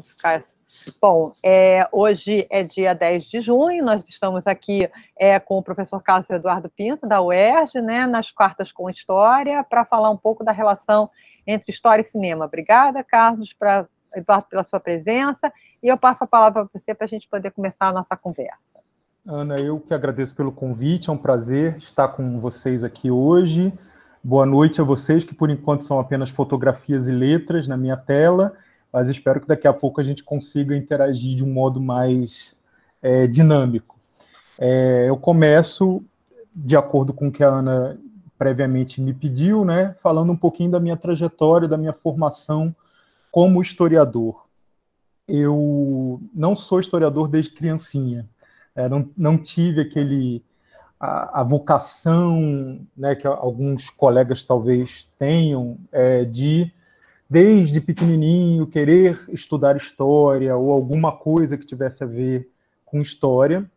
ficar. Bom, é, hoje é dia 10 de junho, nós estamos aqui é, com o professor Carlos Eduardo Pinto, da UERJ, né, nas quartas com História, para falar um pouco da relação entre história e cinema. Obrigada, Carlos, pra, Eduardo, pela sua presença, e eu passo a palavra para você para a gente poder começar a nossa conversa. Ana, eu que agradeço pelo convite, é um prazer estar com vocês aqui hoje. Boa noite a vocês, que por enquanto são apenas fotografias e letras na minha tela mas espero que daqui a pouco a gente consiga interagir de um modo mais é, dinâmico. É, eu começo, de acordo com o que a Ana previamente me pediu, né, falando um pouquinho da minha trajetória, da minha formação como historiador. Eu não sou historiador desde criancinha, é, não, não tive aquele a, a, vocação né, que alguns colegas talvez tenham é, de desde pequenininho querer estudar história ou alguma coisa que tivesse a ver com história.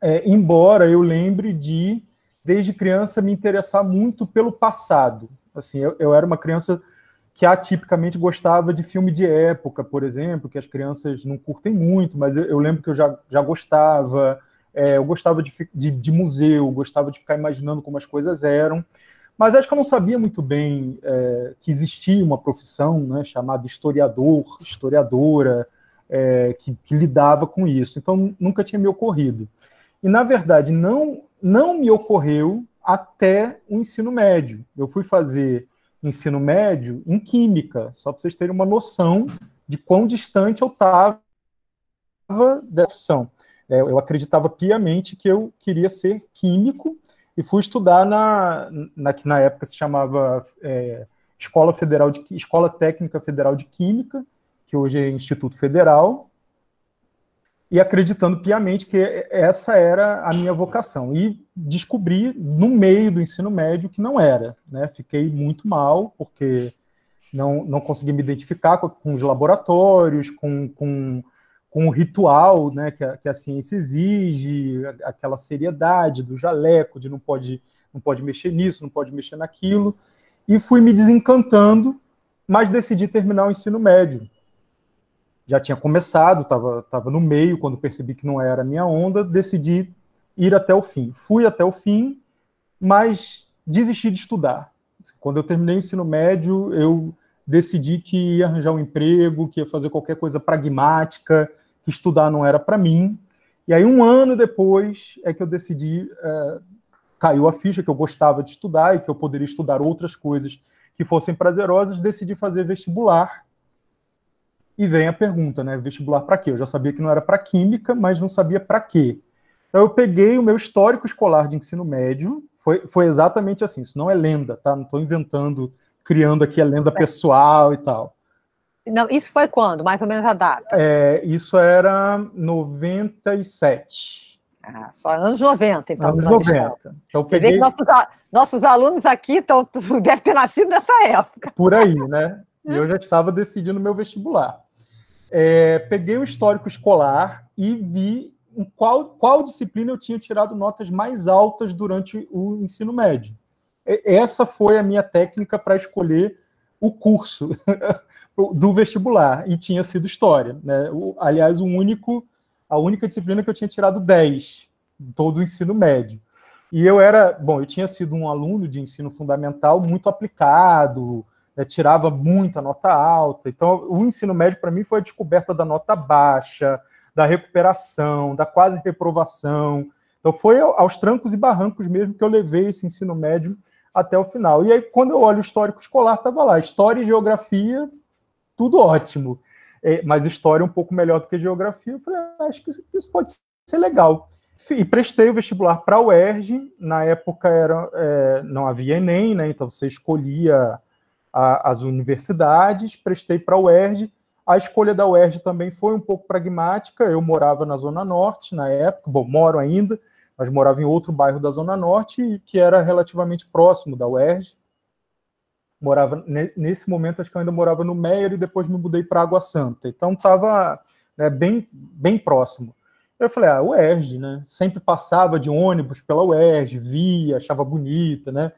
É, embora eu lembre de, desde criança, me interessar muito pelo passado. Assim, eu, eu era uma criança que atipicamente gostava de filme de época, por exemplo, que as crianças não curtem muito, mas eu, eu lembro que eu já, já gostava. É, eu gostava de, de, de museu, gostava de ficar imaginando como as coisas eram. Mas acho que eu não sabia muito bem é, que existia uma profissão né, chamada historiador, historiadora, é, que, que, lidava com isso. Então, nunca tinha me ocorrido. E, na verdade, não, não me ocorreu até o ensino médio. Eu fui fazer ensino médio em química, só para vocês terem uma noção de quão distante eu estava da profissão. É, eu acreditava piamente que eu queria ser químico, e fui estudar na, na que na época se chamava é, Escola Federal de Escola Técnica Federal de Química, que hoje é Instituto Federal, e acreditando piamente que essa era a minha vocação. E descobri no meio do ensino médio que não era, né? Fiquei muito mal porque não, não consegui me identificar com, com os laboratórios, com, com com o ritual né, que, a, que a ciência exige, aquela seriedade do jaleco, de não pode, não pode mexer nisso, não pode mexer naquilo, e fui me desencantando, mas decidi terminar o ensino médio. Já tinha começado, estava tava no meio, quando percebi que não era a minha onda, decidi ir até o fim. Fui até o fim, mas desisti de estudar. Quando eu terminei o ensino médio, eu decidi que ia arranjar um emprego, que ia fazer qualquer coisa pragmática, que estudar não era para mim. E aí, um ano depois, é que eu decidi, é, caiu a ficha que eu gostava de estudar e que eu poderia estudar outras coisas que fossem prazerosas, decidi fazer vestibular. E vem a pergunta, né? Vestibular para quê? Eu já sabia que não era para química, mas não sabia para quê. Então eu peguei o meu histórico escolar de ensino médio, foi, foi exatamente assim, isso não é lenda, tá? Não estou inventando criando aqui a lenda é. pessoal e tal. Não, isso foi quando? Mais ou menos a data? É, isso era 97. Ah, só anos 90, então. Anos 90. Então, peguei... que nossos, nossos alunos aqui estão devem ter nascido nessa época. Por aí, né? E eu já estava decidindo meu vestibular. É, peguei o histórico escolar e vi em qual, qual disciplina eu tinha tirado notas mais altas durante o ensino médio. É, essa foi a minha técnica para escolher o curso do vestibular e tinha sido história, né? aliás, o único, a única disciplina que eu tinha tirado 10 todo o ensino médio. E eu era, bom, eu tinha sido um aluno de ensino fundamental muito aplicado, né? tirava muita nota alta. Então, o ensino médio para mim foi a descoberta da nota baixa, da recuperação, da quase reprovação. Então, foi aos trancos e barrancos mesmo que eu levei esse ensino médio até o final. E aí, quando eu olho o histórico escolar, estava lá, história e geografia, tudo ótimo. É, mas história um pouco melhor do que geografia, eu falei, ah, acho que isso pode ser legal. E prestei o vestibular para a UERJ, na época era, é, não havia Enem, né? então você escolhia a, as universidades, prestei para a UERJ, a escolha da UERJ também foi um pouco pragmática, eu morava na Zona Norte na época, bom, moro ainda, mas morava em outro bairro da Zona Norte, que era relativamente próximo da UERJ. Morava, nesse momento, acho que eu ainda morava no Meier e depois me mudei para Água Santa. Então, estava né, bem, bem próximo. Eu falei, ah, UERJ, né? Sempre passava de ônibus pela UERJ, via, achava bonita, né?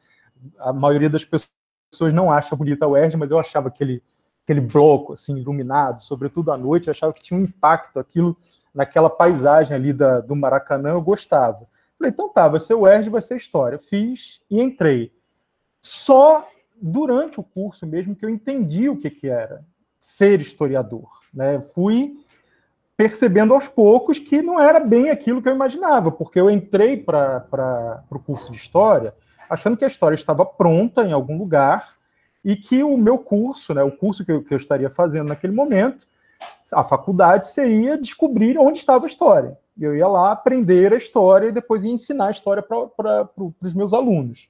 A maioria das pessoas não acha bonita a UERJ, mas eu achava aquele, aquele bloco, assim, iluminado, sobretudo à noite, achava que tinha um impacto aquilo naquela paisagem ali da, do Maracanã, eu gostava. Falei, então tá, vai ser o ERJ, vai ser história. Fiz e entrei. Só durante o curso mesmo que eu entendi o que, que era ser historiador. Né? Fui percebendo aos poucos que não era bem aquilo que eu imaginava, porque eu entrei para o curso de história achando que a história estava pronta em algum lugar e que o meu curso, né, o curso que eu, que eu estaria fazendo naquele momento, a faculdade seria descobrir onde estava a história. Eu ia lá aprender a história e depois ia ensinar a história para os meus alunos.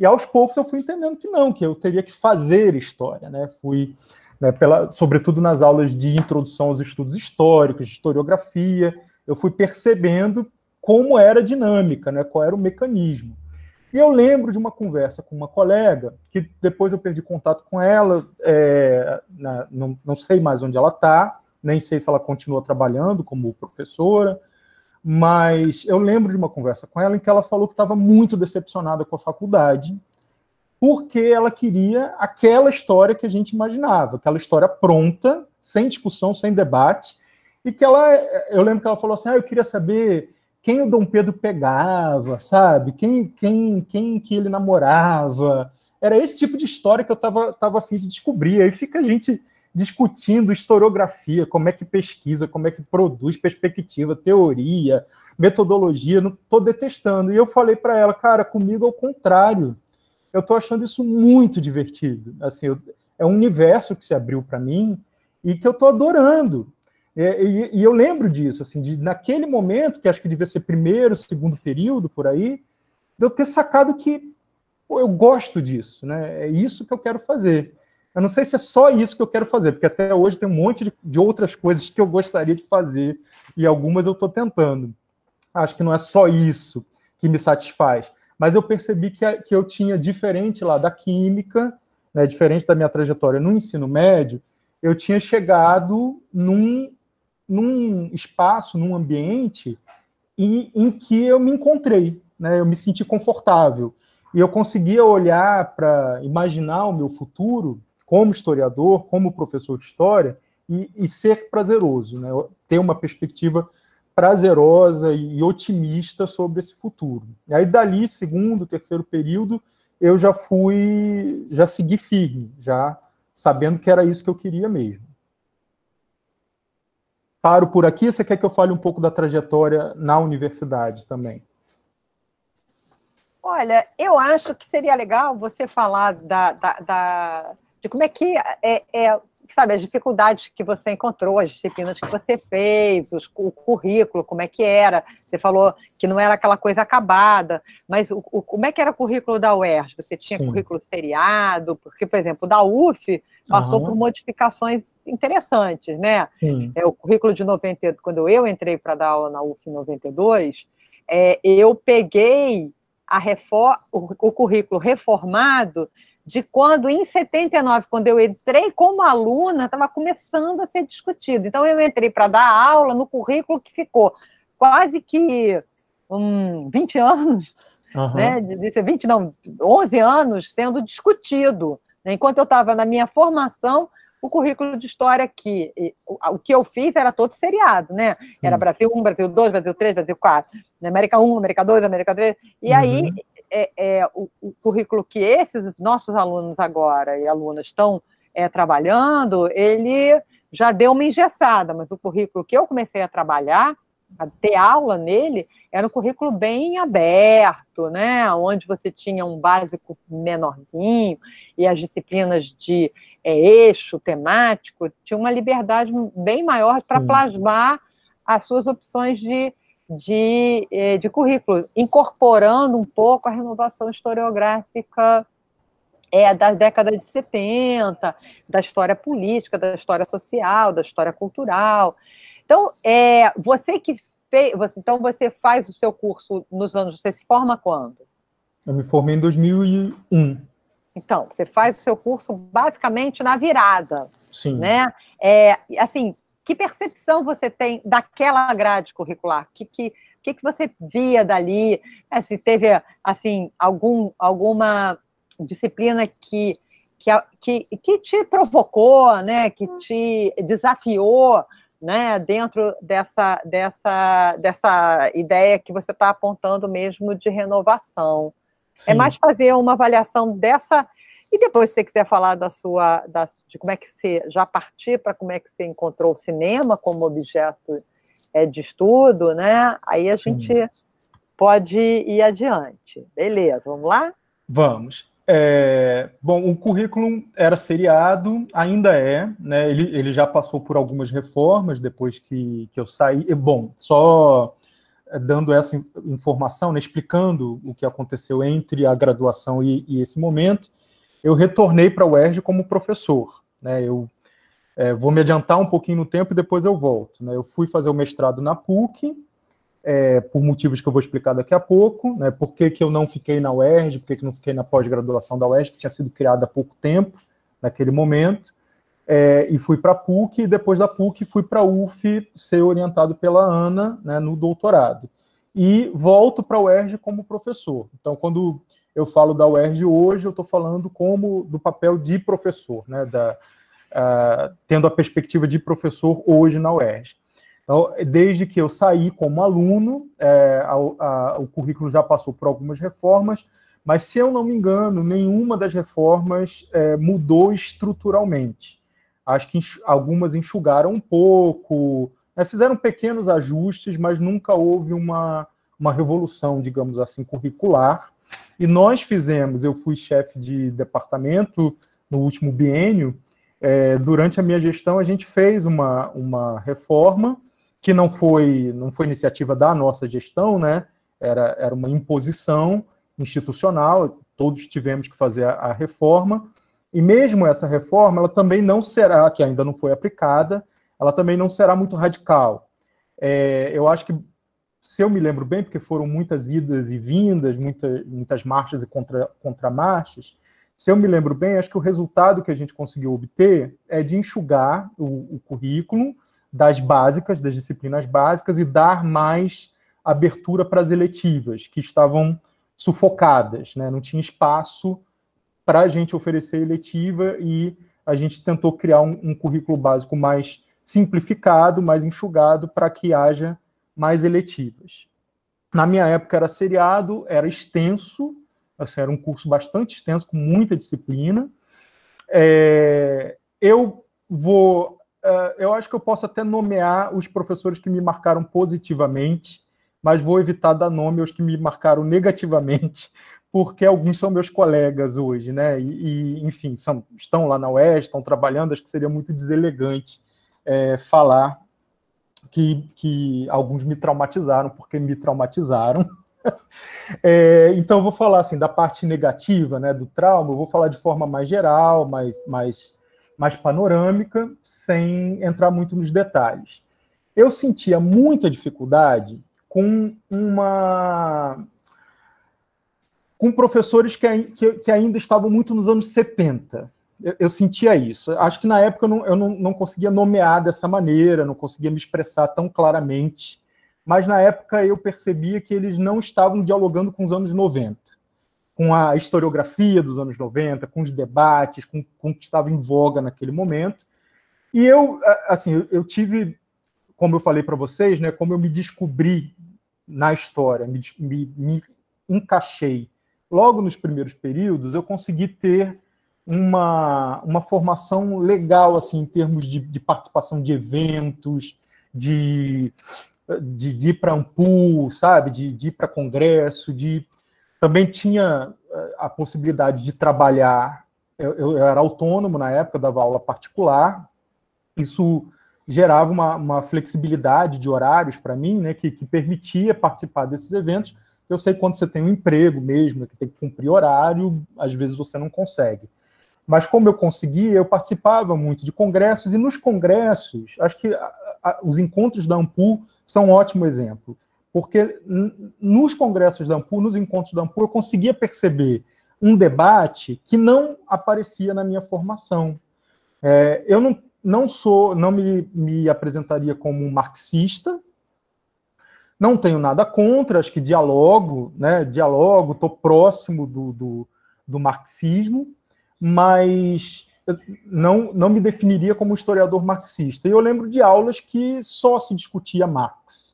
E aos poucos eu fui entendendo que não, que eu teria que fazer história, né? Fui, né, pela, sobretudo nas aulas de introdução aos estudos históricos, de historiografia, eu fui percebendo como era a dinâmica, né? Qual era o mecanismo. E eu lembro de uma conversa com uma colega, que depois eu perdi contato com ela, é, na, não, não sei mais onde ela está, nem sei se ela continua trabalhando como professora, mas eu lembro de uma conversa com ela em que ela falou que estava muito decepcionada com a faculdade, porque ela queria aquela história que a gente imaginava, aquela história pronta, sem discussão, sem debate, e que ela, eu lembro que ela falou assim, ah, eu queria saber quem o Dom Pedro pegava, sabe? Quem, quem, quem que ele namorava? Era esse tipo de história que eu estava tava afim de descobrir. Aí fica a gente discutindo historiografia, como é que pesquisa, como é que produz perspectiva, teoria, metodologia, não estou detestando. E eu falei para ela, cara, comigo é o contrário. Eu estou achando isso muito divertido. Assim, eu, é um universo que se abriu para mim e que eu estou adorando. É, e, e, eu lembro disso, assim, de, naquele momento, que acho que devia ser primeiro, segundo período, por aí, de eu ter sacado que pô, eu gosto disso, né? é isso que eu quero fazer eu não sei se é só isso que eu quero fazer, porque até hoje tem um monte de, de outras coisas que eu gostaria de fazer e algumas eu estou tentando. Acho que não é só isso que me satisfaz, mas eu percebi que, que eu tinha diferente lá da química, né, diferente da minha trajetória no ensino médio, eu tinha chegado num, num espaço, num ambiente em, em que eu me encontrei, né, eu me senti confortável e eu conseguia olhar para imaginar o meu futuro como historiador, como professor de história, e, e ser prazeroso, né? ter uma perspectiva prazerosa e, e otimista sobre esse futuro. E aí, dali, segundo, terceiro período, eu já fui, já segui firme, já sabendo que era isso que eu queria mesmo. Paro por aqui, você quer que eu fale um pouco da trajetória na universidade também? Olha, eu acho que seria legal você falar da, da, da, de como é que é, é, sabe, as dificuldades que você encontrou, as disciplinas que você fez, os, o currículo, como é que era. Você falou que não era aquela coisa acabada, mas o, o como é que era o currículo da UERJ? Você tinha Sim. currículo seriado? Porque, por exemplo, da UF passou uhum. por modificações interessantes, né? Sim. É, o currículo de 92, quando eu entrei para dar aula na UF em 92, é, eu peguei a reforma, o, o currículo reformado de quando, em 79, quando eu entrei como aluna, estava começando a ser discutido. Então, eu entrei para dar aula no currículo que ficou quase que um 20 anos, uhum. né? De, 20, não, 11 anos sendo discutido. Né. Enquanto eu estava na minha formação, o currículo de história que o que eu fiz era todo seriado, né? Era Brasil 1, Brasil 2, Brasil 3, Brasil 4, América 1, América 2, América 3. E uhum. aí é, é o, o, currículo que esses nossos alunos agora e alunas estão é, trabalhando, ele já deu uma engessada, mas o currículo que eu comecei a trabalhar a ter aula nele, era um currículo bem aberto, né? onde você tinha um básico menorzinho e as disciplinas de é, eixo temático, tinha uma liberdade bem maior para plasmar as suas opções de, de, é, de currículo, incorporando um pouco a renovação historiográfica é, da década de 70, da história política, da história social, da história cultural. Então, é, você que fez. Você, então, você faz o seu curso nos anos. Você se forma quando? Eu me formei em 2001. Então, você faz o seu curso basicamente na virada. Sim. Né? É, assim, que percepção você tem daquela grade curricular? Que, que, que, que você via dali? É, se teve, assim, algum, alguma disciplina que, que, que, que te provocou, né? que te desafiou né, dentro dessa, dessa, dessa ideia que você está apontando mesmo de renovação. É Sim. É mais fazer uma avaliação dessa. E depois, se você quiser falar da sua, da, de como é que você já partir para como é que você encontrou o cinema como objeto é, de estudo, né? Aí a gente pode ir adiante. Beleza, vamos lá? Vamos. É, bom, o currículo era seriado, ainda é, né? Ele, ele já passou por algumas reformas depois que, que eu saí. E, bom, só é, dando essa informação, né, explicando o que aconteceu entre a graduação e, e esse momento, eu retornei para a UERJ como professor. Né, eu é, vou me adiantar um pouquinho no tempo e depois eu volto. Né, eu fui fazer o mestrado na PUC, é, por motivos que eu vou explicar daqui a pouco, né, por que, que eu não fiquei na UERJ, por que, que não fiquei na pós-graduação da UERJ, que tinha sido criada há pouco tempo, naquele momento, é, e fui para a PUC, e depois da PUC fui para a UF ser orientado pela Ana né, no doutorado. E volto para a UERJ como professor. Então, quando eu falo da UERJ hoje, eu estou falando como do papel de professor, né, da, tendo a perspectiva de professor hoje na UERJ. Então, desde que eu saí como aluno, é, a, a, o currículo já passou por algumas reformas, mas, se eu não me engano, nenhuma das reformas é, mudou estruturalmente. Acho que algumas enxugaram um pouco, né, fizeram pequenos ajustes, mas nunca houve uma, uma revolução, digamos assim, curricular. E nós fizemos, eu fui chefe de departamento no último biênio, é, durante a minha gestão, a gente fez uma, uma reforma que não foi, não foi iniciativa da nossa gestão, né? era, era uma imposição institucional, todos tivemos que fazer a, a reforma, e mesmo essa reforma, ela também não será, que ainda não foi aplicada, ela também não será muito radical. É, eu acho que, se eu me lembro bem, porque foram muitas idas e vindas, muita, muitas marchas e contra, contramarchas, se eu me lembro bem, acho que o resultado que a gente conseguiu obter é de enxugar o, o currículo das básicas, das disciplinas básicas, e dar mais abertura para as eletivas, que estavam sufocadas, né? não tinha espaço para a gente oferecer eletiva e a gente tentou criar um, um currículo básico mais simplificado, mais enxugado, para que haja mais eletivas. Na minha época era seriado, era extenso, assim, era um curso bastante extenso, com muita disciplina. É, eu vou eh, eu acho que eu posso até nomear os professores que me marcaram positivamente, mas vou evitar dar nome aos que me marcaram negativamente, porque alguns são meus colegas hoje, né? E, e enfim, são, estão lá na UES, estão trabalhando, acho que seria muito deselegante é, falar que, que alguns me traumatizaram, porque me traumatizaram. É, então, eu vou falar assim da parte negativa né, do trauma, eu vou falar de forma mais geral, mais, mais mais panorâmica, sem entrar muito nos detalhes. Eu sentia muita dificuldade com uma com professores que, que, que ainda estavam muito nos anos 70. Eu, eu, sentia isso. Acho que na época eu, não, eu não, não conseguia nomear dessa maneira, não conseguia me expressar tão claramente, mas na época eu percebia que eles não estavam dialogando com os anos 90 com a historiografia dos anos 90, com os debates, com, com o que estava em voga naquele momento. E eu, assim, eu tive, como eu falei para vocês, né, como eu me descobri na história, me, me, me encaixei. Logo nos primeiros períodos, eu consegui ter uma, uma formação legal assim em termos de, de participação de eventos, de, de, de ir para Ampul, sabe? De, de ir para congresso, de também tinha eh, a possibilidade de trabalhar, eu, eu era autônomo na época, dava aula particular, isso gerava uma, uma flexibilidade de horários para mim, né, que, que permitia participar desses eventos. Eu sei quando você tem um emprego mesmo, né, que tem que cumprir horário, às vezes você não consegue. Mas como eu conseguia, eu participava muito de congressos, e nos congressos, acho que a, a, os encontros da AMPU são um ótimo exemplo porque nos congressos da AMPU, nos encontros da AMPU, eu conseguia perceber um debate que não aparecia na minha formação. É, eu não, não sou, não me, me apresentaria como um marxista, não tenho nada contra, acho que dialogo, né? Dialogo, estou próximo do, do, do, marxismo, mas não, não me definiria como historiador marxista. E eu lembro de aulas que só se discutia Marx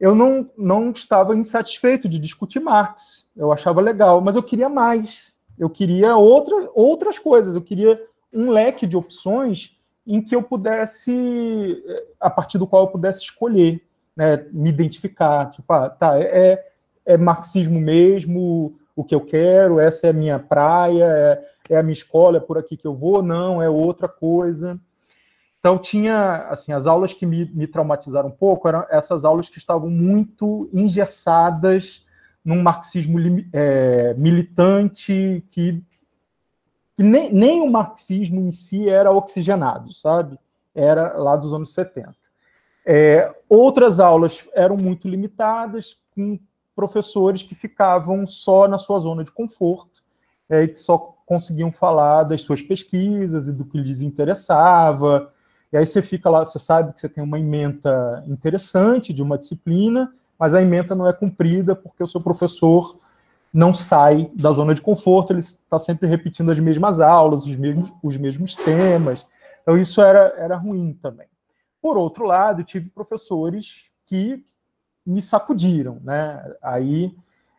eu não, não estava insatisfeito de discutir Marx. Eu achava legal, mas eu queria mais. Eu queria outra, outras coisas. Eu queria um leque de opções em que eu pudesse, a partir do qual eu pudesse escolher, né, me identificar. Tipo, ah, tá, é, é, é marxismo mesmo, o que eu quero, essa é a minha praia, é, é a minha escola, é por aqui que eu vou, não, é outra coisa. Então tinha, assim, as aulas que me, me traumatizaram um pouco eram essas aulas que estavam muito engessadas num marxismo é, militante que, que nem, nem, o marxismo em si era oxigenado, sabe? Era lá dos anos 70. É, outras aulas eram muito limitadas, com professores que ficavam só na sua zona de conforto é, e que só conseguiam falar das suas pesquisas e do que lhes interessava, e aí você fica lá, você sabe que você tem uma ementa interessante de uma disciplina, mas a ementa não é cumprida porque o seu professor não sai da zona de conforto, ele está sempre repetindo as mesmas aulas, os mesmos, os mesmos temas. Então isso era, era ruim também. Por outro lado, tive professores que me sacudiram, né? Aí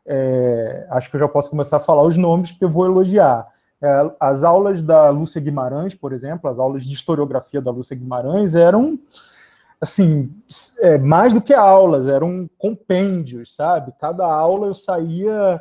é, acho que eu já posso começar a falar os nomes, porque eu vou elogiar. É, as aulas da Lúcia Guimarães, por exemplo, as aulas de historiografia da Lúcia Guimarães eram, assim, é, mais do que aulas, eram compêndios, sabe? Cada aula eu saía,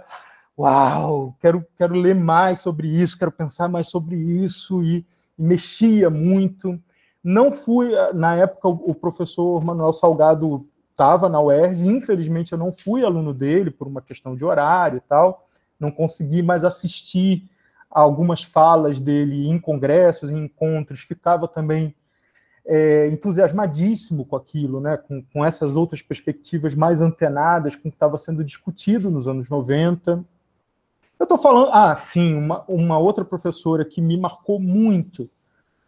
uau, quero, quero ler mais sobre isso, quero pensar mais sobre isso, e, e mexia muito. Não fui, na época, o professor Manuel Salgado estava na UERJ, infelizmente eu não fui aluno dele por uma questão de horário e tal, não consegui mais assistir algumas falas dele em congressos, em encontros, ficava também é, entusiasmadíssimo com aquilo, né? com, com essas outras perspectivas mais antenadas com o que estava sendo discutido nos anos 90. Eu estou falando, ah, sim, uma, uma outra professora que me marcou muito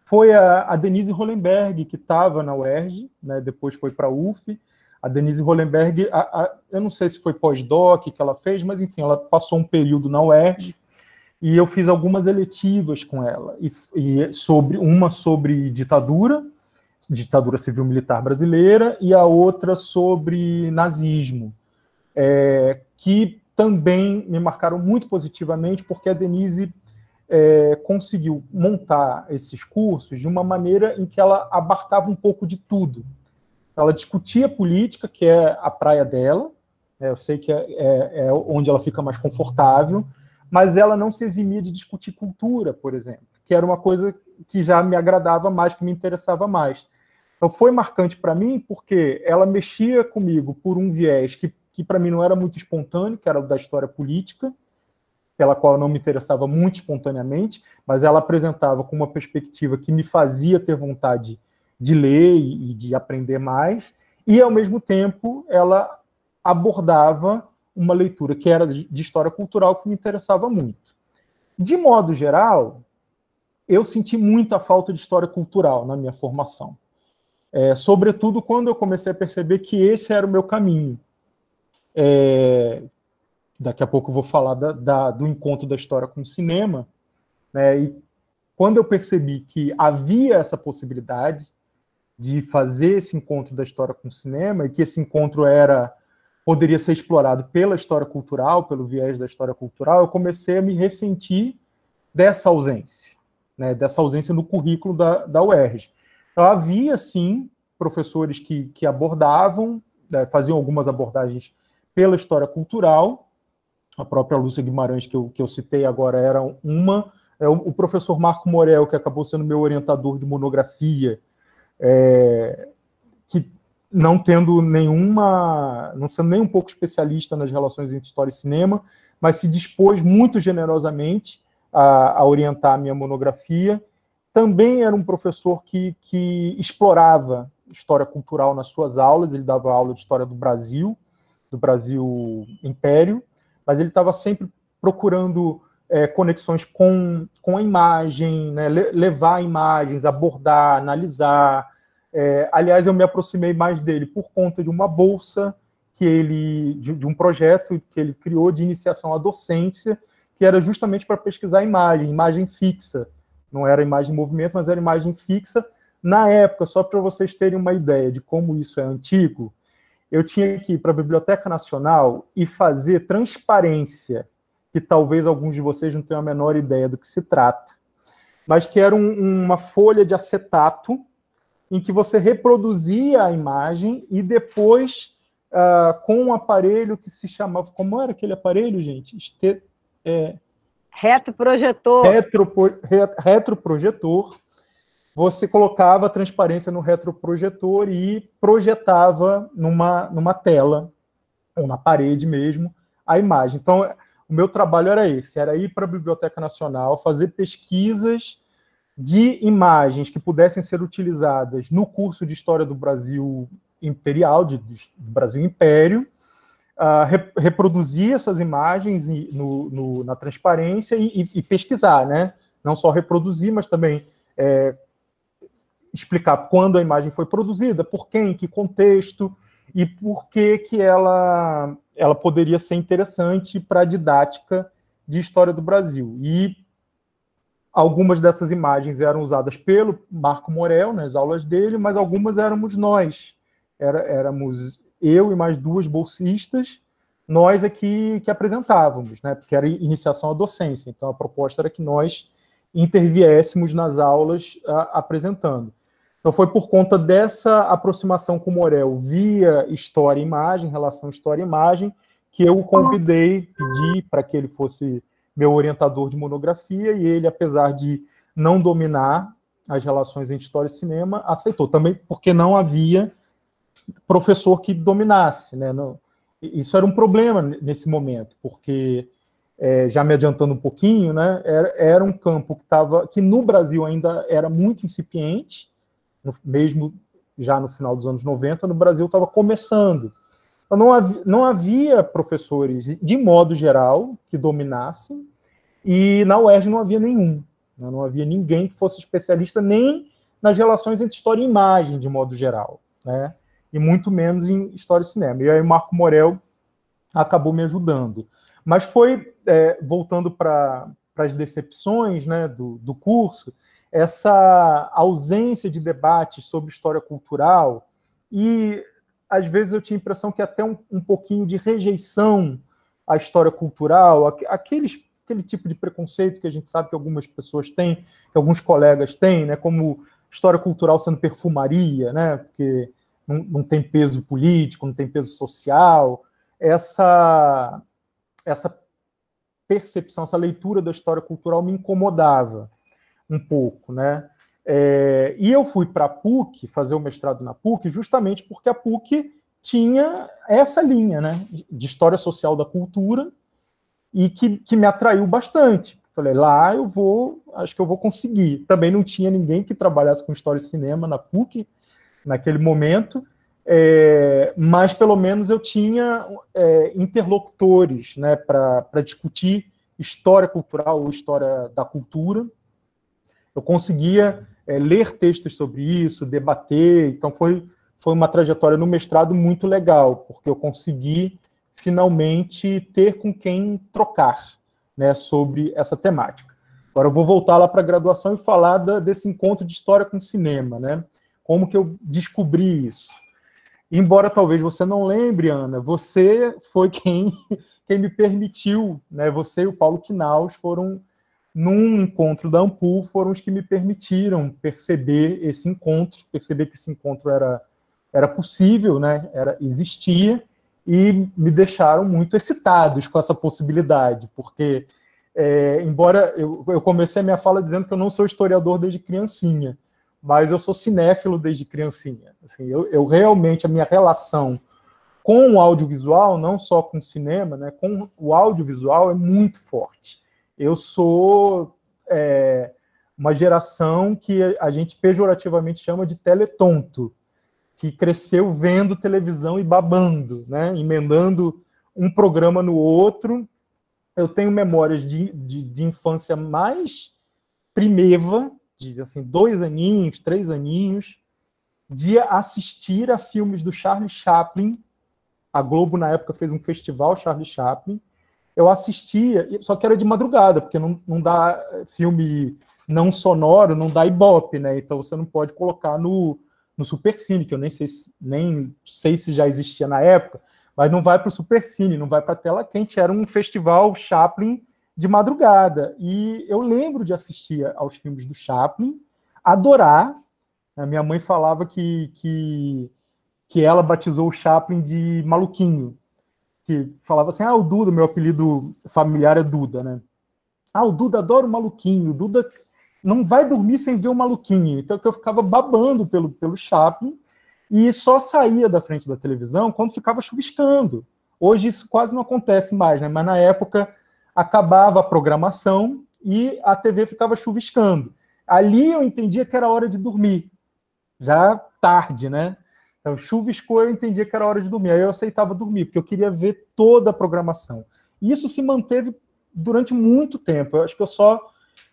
foi a, a Denise Hollenberg, que estava na UERJ, né? depois foi para a UF. A Denise Hollenberg, a, a, eu não sei se foi pós-doc que ela fez, mas enfim, ela passou um período na UERJ e eu fiz algumas eletivas com ela e, e sobre uma sobre ditadura ditadura civil militar brasileira e a outra sobre nazismo é, que também me marcaram muito positivamente porque a Denise é, conseguiu montar esses cursos de uma maneira em que ela abarcava um pouco de tudo ela discutia política que é a praia dela né? eu sei que é, é, é onde ela fica mais confortável mas ela não se eximia de discutir cultura, por exemplo, que era uma coisa que já me agradava mais, que me interessava mais. Então foi marcante para mim porque ela mexia comigo por um viés que, que para mim não era muito espontâneo, que era o da história política, pela qual eu não me interessava muito espontaneamente, mas ela apresentava com uma perspectiva que me fazia ter vontade de ler e de aprender mais, e ao mesmo tempo ela abordava uma leitura que era de história cultural que me interessava muito. De modo geral, eu senti muita falta de história cultural na minha formação. É, sobretudo quando eu comecei a perceber que esse era o meu caminho. É, daqui a pouco eu vou falar da, da, do encontro da história com o cinema. Né, e quando eu percebi que havia essa possibilidade de fazer esse encontro da história com o cinema, e que esse encontro era poderia ser explorado pela história cultural, pelo viés da história cultural, eu comecei a me ressentir dessa ausência, né, dessa ausência no currículo da, da UERJ. Então, havia, sim, professores que, que abordavam, né, faziam algumas abordagens pela história cultural, a própria Lúcia Guimarães, que eu, que eu citei agora, era uma, é, o professor Marco Morel, que acabou sendo meu orientador de monografia, é, que não tendo nenhuma, não sendo nem um pouco especialista nas relações entre história e cinema, mas se dispôs muito generosamente a, a orientar a minha monografia. Também era um professor que, que explorava história cultural nas suas aulas, ele dava aula de história do Brasil, do Brasil Império, mas ele estava sempre procurando é, conexões com, com a imagem, né, levar imagens, abordar, analisar, é, aliás, eu me aproximei mais dele por conta de uma bolsa que ele, de, de um projeto que ele criou de iniciação à docência, que era justamente para pesquisar imagem, imagem fixa. Não era imagem em movimento, mas era imagem fixa. Na época, só para vocês terem uma ideia de como isso é antigo, eu tinha que ir para a Biblioteca Nacional e fazer transparência, que talvez alguns de vocês não tenham a menor ideia do que se trata, mas que era um, uma folha de acetato em que você reproduzia a imagem e depois, uh, com um aparelho que se chamava... Como era aquele aparelho, gente? Este, é, retroprojetor. Retro, retroprojetor. Você colocava a transparência no retroprojetor e projetava numa, numa tela, ou na parede mesmo, a imagem. Então, o meu trabalho era esse, era ir para a Biblioteca Nacional, fazer pesquisas de imagens que pudessem ser utilizadas no curso de História do Brasil Imperial, de, de Brasil Império, uh, reproduzir essas imagens no, no, na transparência e, e, e, pesquisar, né? não só reproduzir, mas também é, explicar quando a imagem foi produzida, por quem, que contexto, e por que, que ela, ela poderia ser interessante para a didática de História do Brasil. E Algumas dessas imagens eram usadas pelo Marco Morel nas aulas dele, mas algumas éramos nós. Era, éramos eu e mais duas bolsistas, nós aqui é que apresentávamos, né? porque era iniciação à docência. Então a proposta era que nós interviéssemos nas aulas a, apresentando. Então foi por conta dessa aproximação com o Morel via história e imagem, relação história e imagem, que eu o convidei, pedi para que ele fosse meu orientador de monografia, e ele, apesar de não dominar as relações entre história e cinema, aceitou. Também porque não havia professor que dominasse. Né? Não, isso era um problema nesse momento, porque, é, já me adiantando um pouquinho, né, era, era um campo que estava, que no Brasil ainda era muito incipiente, no, mesmo já no final dos anos 90, no Brasil estava começando. Então, não havia, não havia professores, de modo geral, que dominassem, e na UERJ não havia nenhum. Né? Não havia ninguém que fosse especialista nem nas relações entre história e imagem, de modo geral, né? e muito menos em história e cinema. E aí o Marco Morel acabou me ajudando. Mas foi, é, voltando para as decepções né, do, do curso, essa ausência de debate sobre história cultural e às vezes eu tinha a impressão que até um, um pouquinho de rejeição à história cultural, aqueles, aquele tipo de preconceito que a gente sabe que algumas pessoas têm, que alguns colegas têm, né, como história cultural sendo perfumaria, né, porque não, não tem peso político, não tem peso social, essa, essa percepção, essa leitura da história cultural me incomodava um pouco, né? É, e eu fui para a PUC fazer o mestrado na PUC justamente porque a PUC tinha essa linha né, de história social da cultura e que, que me atraiu bastante. Falei, lá eu vou, acho que eu vou conseguir. Também não tinha ninguém que trabalhasse com história e cinema na PUC naquele momento, é, mas pelo menos eu tinha é, interlocutores né, para discutir história cultural ou história da cultura eu conseguia é, ler textos sobre isso, debater. Então, foi, foi uma trajetória no mestrado muito legal, porque eu consegui finalmente ter com quem trocar né, sobre essa temática. Agora, eu vou voltar lá para a graduação e falar da, desse encontro de história com cinema, né? Como que eu descobri isso? Embora talvez você não lembre, Ana, você foi quem, quem me permitiu, né? Você e o Paulo Quinaus foram num encontro da Ampul, foram os que me permitiram perceber esse encontro, perceber que esse encontro era, era possível, né? era, existia, e me deixaram muito excitados com essa possibilidade, porque, é, embora eu, eu comecei a minha fala dizendo que eu não sou historiador desde criancinha, mas eu sou cinéfilo desde criancinha. Assim, eu, eu realmente, a minha relação com o audiovisual, não só com o cinema, né, com o audiovisual é muito forte. Eu sou é, uma geração que a gente pejorativamente chama de teletonto, que cresceu vendo televisão e babando, né? emendando um programa no outro. Eu tenho memórias de, de, de infância mais primeva, de assim, dois aninhos, três aninhos, de assistir a filmes do Charlie Chaplin. A Globo, na época, fez um festival Charlie Chaplin eu assistia, só que era de madrugada, porque não, não dá filme não sonoro, não dá ibope, né? Então você não pode colocar no, no Supercine, que eu nem sei, se, nem sei se já existia na época, mas não vai para o Supercine, não vai para a tela quente. Era um festival Chaplin de madrugada. E eu lembro de assistir aos filmes do Chaplin, adorar. A minha mãe falava que, que, que ela batizou o Chaplin de maluquinho, que falava assim, ah, o Duda, meu apelido familiar é Duda, né? Ah, o Duda adora o maluquinho, o Duda não vai dormir sem ver o maluquinho. Então que eu ficava babando pelo, pelo Chaplin e só saía da frente da televisão quando ficava chuviscando. Hoje isso quase não acontece mais, né? Mas na época acabava a programação e a TV ficava chuviscando. Ali eu entendia que era hora de dormir, já tarde, né? Então, chuviscou, eu entendia que era hora de dormir. Aí eu aceitava dormir, porque eu queria ver toda a programação. E isso se manteve durante muito tempo. Eu acho que eu só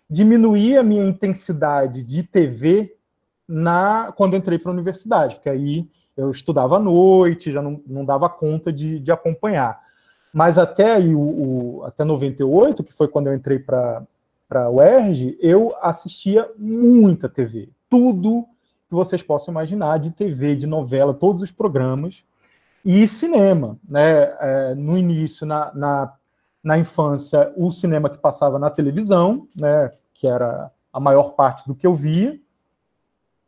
diminuí a minha intensidade de TV na quando entrei para a universidade, porque aí eu estudava à noite, já não, não dava conta de, de acompanhar. Mas até aí, o, o, até 98, que foi quando eu entrei para a UERJ, eu assistia muita TV. Tudo que vocês possam imaginar, de TV, de novela, todos os programas, e cinema. Né? É, no início, na, na, na, infância, o cinema que passava na televisão, né? que era a maior parte do que eu via.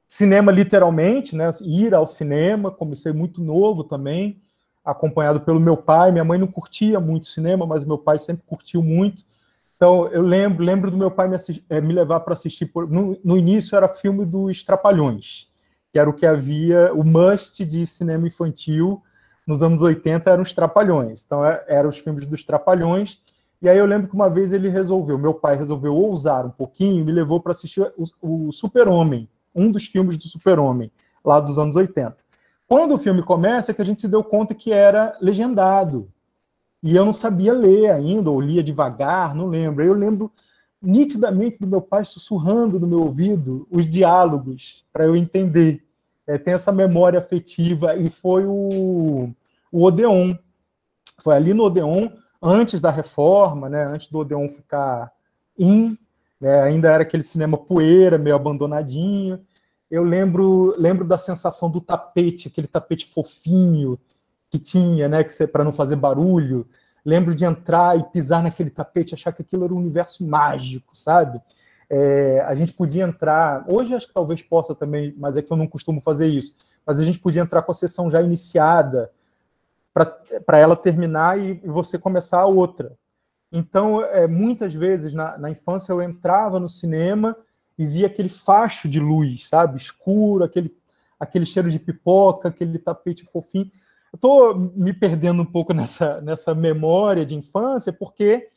Cinema, literalmente, né? ir ao cinema, comecei muito novo também, acompanhado pelo meu pai. Minha mãe não curtia muito cinema, mas meu pai sempre curtiu muito. Então, eu lembro, lembro do meu pai me, assist, é, eh, me levar para assistir. Por, no, no, início era filme dos Trapalhões, que era o que havia, o must de cinema infantil nos anos 80 eram os Trapalhões. Então, é, eram os filmes dos Trapalhões. E aí eu lembro que uma vez ele resolveu, meu pai resolveu ousar um pouquinho me levou para assistir o, o Super-Homem, um dos filmes do Super-Homem, lá dos anos 80. Quando o filme começa, é que a gente se deu conta que era legendado. E eu não sabia ler ainda, ou lia devagar, não lembro. Eu lembro nitidamente do meu pai sussurrando no meu ouvido os diálogos para eu entender. É, tem essa memória afetiva e foi o, o Odeon. Foi ali no Odeon, antes da reforma, né, antes do Odeon ficar em. Né, ainda era aquele cinema poeira, meio abandonadinho. Eu lembro, lembro da sensação do tapete, aquele tapete fofinho, que tinha, né, que para não fazer barulho. Lembro de entrar e pisar naquele tapete, achar que aquilo era um universo mágico, sabe? É, a gente podia entrar. Hoje acho que talvez possa também, mas é que eu não costumo fazer isso. Mas a gente podia entrar com a sessão já iniciada para ela terminar e, e, você começar a outra. Então, é, muitas vezes na, na infância eu entrava no cinema e via aquele facho de luz, sabe, escuro, aquele aquele cheiro de pipoca, aquele tapete fofinho eu estou me perdendo um pouco nessa, nessa memória de infância, porque,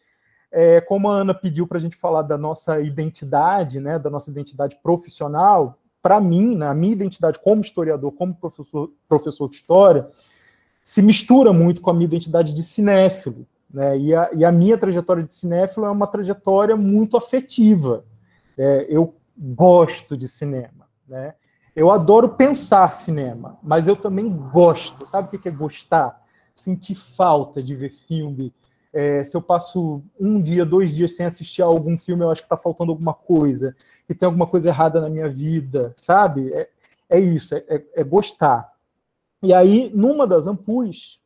é, como a Ana pediu para a gente falar da nossa identidade, né, da nossa identidade profissional, para mim, na minha identidade como historiador, como professor, professor de história, se mistura muito com a minha identidade de cinéfilo. Né? E, a, e a minha trajetória de cinéfilo é uma trajetória muito afetiva. É, eu gosto de cinema. Né? Eu adoro pensar cinema, mas eu também gosto. Sabe o que é gostar? Sentir falta de ver filme. É, se eu passo um dia, dois dias sem assistir a algum filme, eu acho que está faltando alguma coisa, que tem alguma coisa errada na minha vida, sabe? É, é isso, é, é, é, gostar. E aí, numa das Ampus,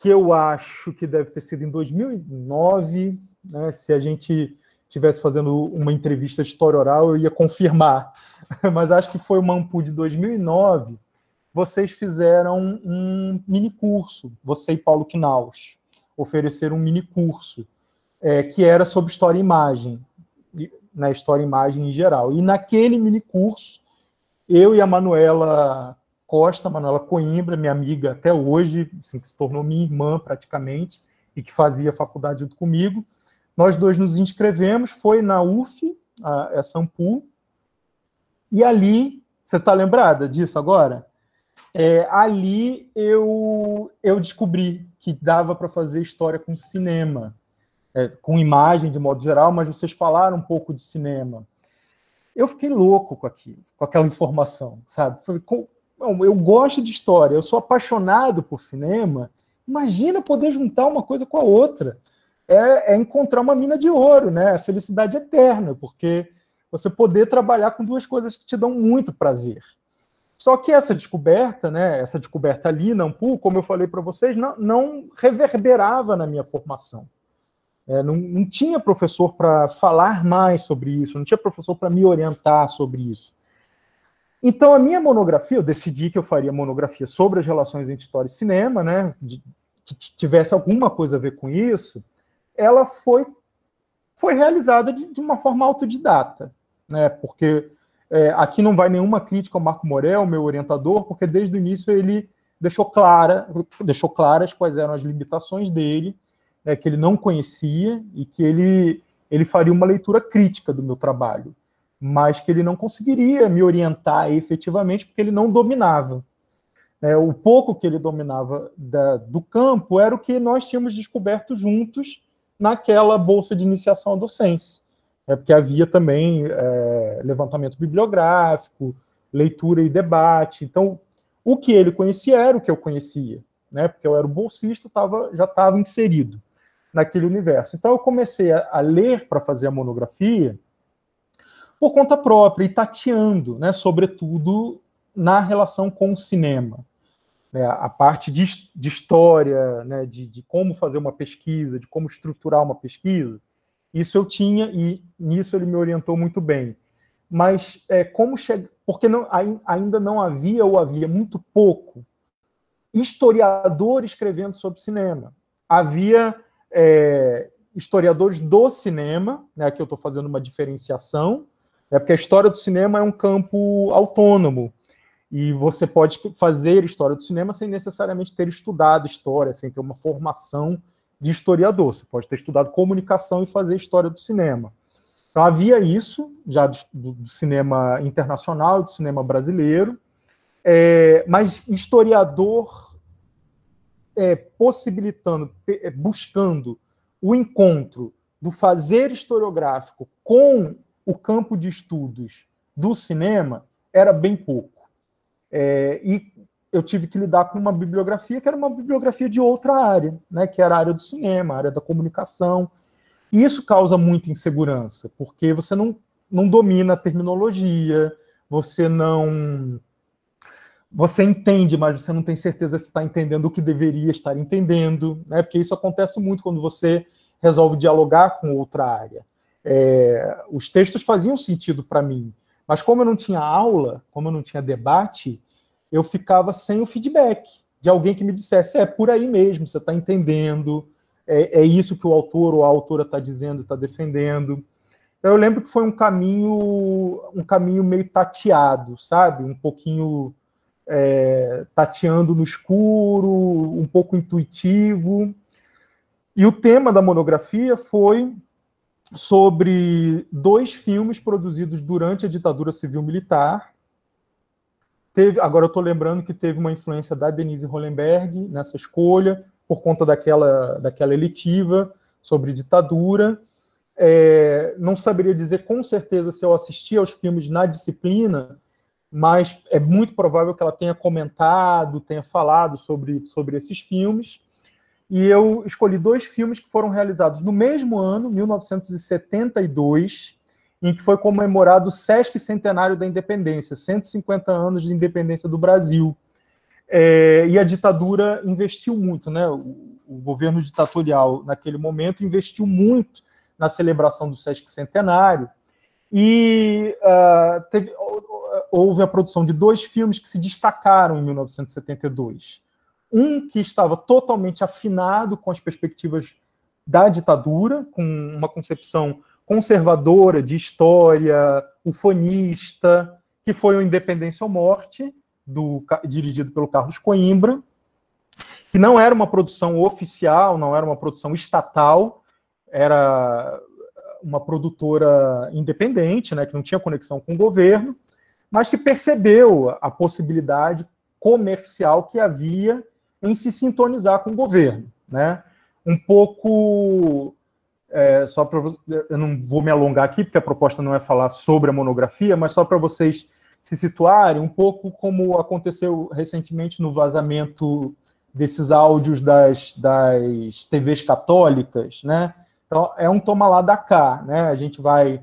que eu acho que deve ter sido em 2009, né, se a gente estivesse fazendo uma entrevista de história oral, eu ia confirmar mas acho que foi o Mampu de 2009, vocês fizeram um mini curso, você e Paulo Knaus ofereceram um mini curso, é, que era sobre história e imagem, na né, história e imagem em geral. E naquele mini curso, eu e a Manuela Costa, Manuela Coimbra, minha amiga até hoje, assim, que se tornou minha irmã praticamente, e que fazia faculdade junto comigo, nós dois nos inscrevemos, foi na UF, a, essa Ampu, e ali, você está lembrada disso agora? É, ali eu, eu descobri que dava para fazer história com cinema, é, com imagem de modo geral, mas vocês falaram um pouco de cinema. Eu fiquei louco com aquilo, com aquela informação, sabe? Falei, com, eu gosto de história, eu sou apaixonado por cinema. Imagina poder juntar uma coisa com a outra. É, é encontrar uma mina de ouro, né? A felicidade eterna, porque você poder trabalhar com duas coisas que te dão muito prazer. Só que essa descoberta, né, essa descoberta ali na Ampul, como eu falei para vocês, não, não, reverberava na minha formação. É, não, não tinha professor para falar mais sobre isso, não tinha professor para me orientar sobre isso. Então, a minha monografia, eu decidi que eu faria monografia sobre as relações entre história e cinema, né, de, que tivesse alguma coisa a ver com isso, ela foi, foi realizada de, de uma forma autodidata né? Porque é, aqui não vai nenhuma crítica ao Marco Morel, meu orientador, porque desde o início ele deixou clara, deixou claras quais eram as limitações dele, né, que ele não conhecia e que ele ele faria uma leitura crítica do meu trabalho, mas que ele não conseguiria me orientar efetivamente porque ele não dominava. É, o pouco que ele dominava da, do campo era o que nós tínhamos descoberto juntos naquela bolsa de iniciação à docência é porque havia também é, levantamento bibliográfico, leitura e debate. Então, o que ele conhecia era o que eu conhecia, né? Porque eu era bolsista, tava, já estava inserido naquele universo. Então, eu comecei a, a ler para fazer a monografia por conta própria e tateando, né? Sobretudo na relação com o cinema. Né, a parte de, de história, né, de, de como fazer uma pesquisa, de como estruturar uma pesquisa, isso eu tinha e nisso ele me orientou muito bem. Mas é, como chegar. Porque não, ainda não havia ou havia muito pouco historiador escrevendo sobre cinema. Havia é, historiadores do cinema, né, aqui eu estou fazendo uma diferenciação, né, porque a história do cinema é um campo autônomo. E você pode fazer história do cinema sem necessariamente ter estudado história, sem ter uma formação de historiador, você pode ter estudado comunicação e fazer história do cinema. Então, havia isso, já do, do cinema internacional, do cinema brasileiro, é, mas historiador é, possibilitando, é, buscando o encontro do fazer historiográfico com o campo de estudos do cinema era bem pouco. É, e eu tive que lidar com uma bibliografia que era uma bibliografia de outra área, né, que era a área do cinema, a área da comunicação. E isso causa muita insegurança, porque você não, não domina a terminologia, você não. Você entende, mas você não tem certeza se está entendendo o que deveria estar entendendo, né? porque isso acontece muito quando você resolve dialogar com outra área. É, os textos faziam sentido para mim, mas como eu não tinha aula, como eu não tinha debate, eu ficava sem o feedback de alguém que me dissesse: é por aí mesmo, você está entendendo, é, é, isso que o autor ou a autora está dizendo, está defendendo. Então, eu lembro que foi um caminho, um caminho meio tateado, sabe? Um pouquinho é, tateando no escuro, um pouco intuitivo. E o tema da monografia foi sobre dois filmes produzidos durante a ditadura civil militar Teve, agora eu estou lembrando que teve uma influência da Denise Hollenberg nessa escolha, por conta daquela, daquela eletiva sobre ditadura. É, não saberia dizer com certeza se eu assisti aos filmes na disciplina, mas é muito provável que ela tenha comentado, tenha falado sobre, sobre esses filmes. E eu escolhi dois filmes que foram realizados no mesmo ano, 1972, em que foi comemorado o Sesc Centenário da Independência, 150 anos de independência do Brasil. É, e a ditadura investiu muito, né? O, o, governo ditatorial naquele momento investiu muito na celebração do Sesc Centenário e uh, teve, houve a produção de dois filmes que se destacaram em 1972. Um que estava totalmente afinado com as perspectivas da ditadura, com uma concepção conservadora de história, ufanista, que foi o Independência ou Morte, do, dirigido pelo Carlos Coimbra, que não era uma produção oficial, não era uma produção estatal, era uma produtora independente, né, que não tinha conexão com o governo, mas que percebeu a possibilidade comercial que havia em se sintonizar com o governo. Né? Um pouco é, só para eu não vou me alongar aqui, porque a proposta não é falar sobre a monografia, mas só para vocês se situarem um pouco como aconteceu recentemente no vazamento desses áudios das, das TVs católicas, né? Então, é um toma lá da cá, né? A gente vai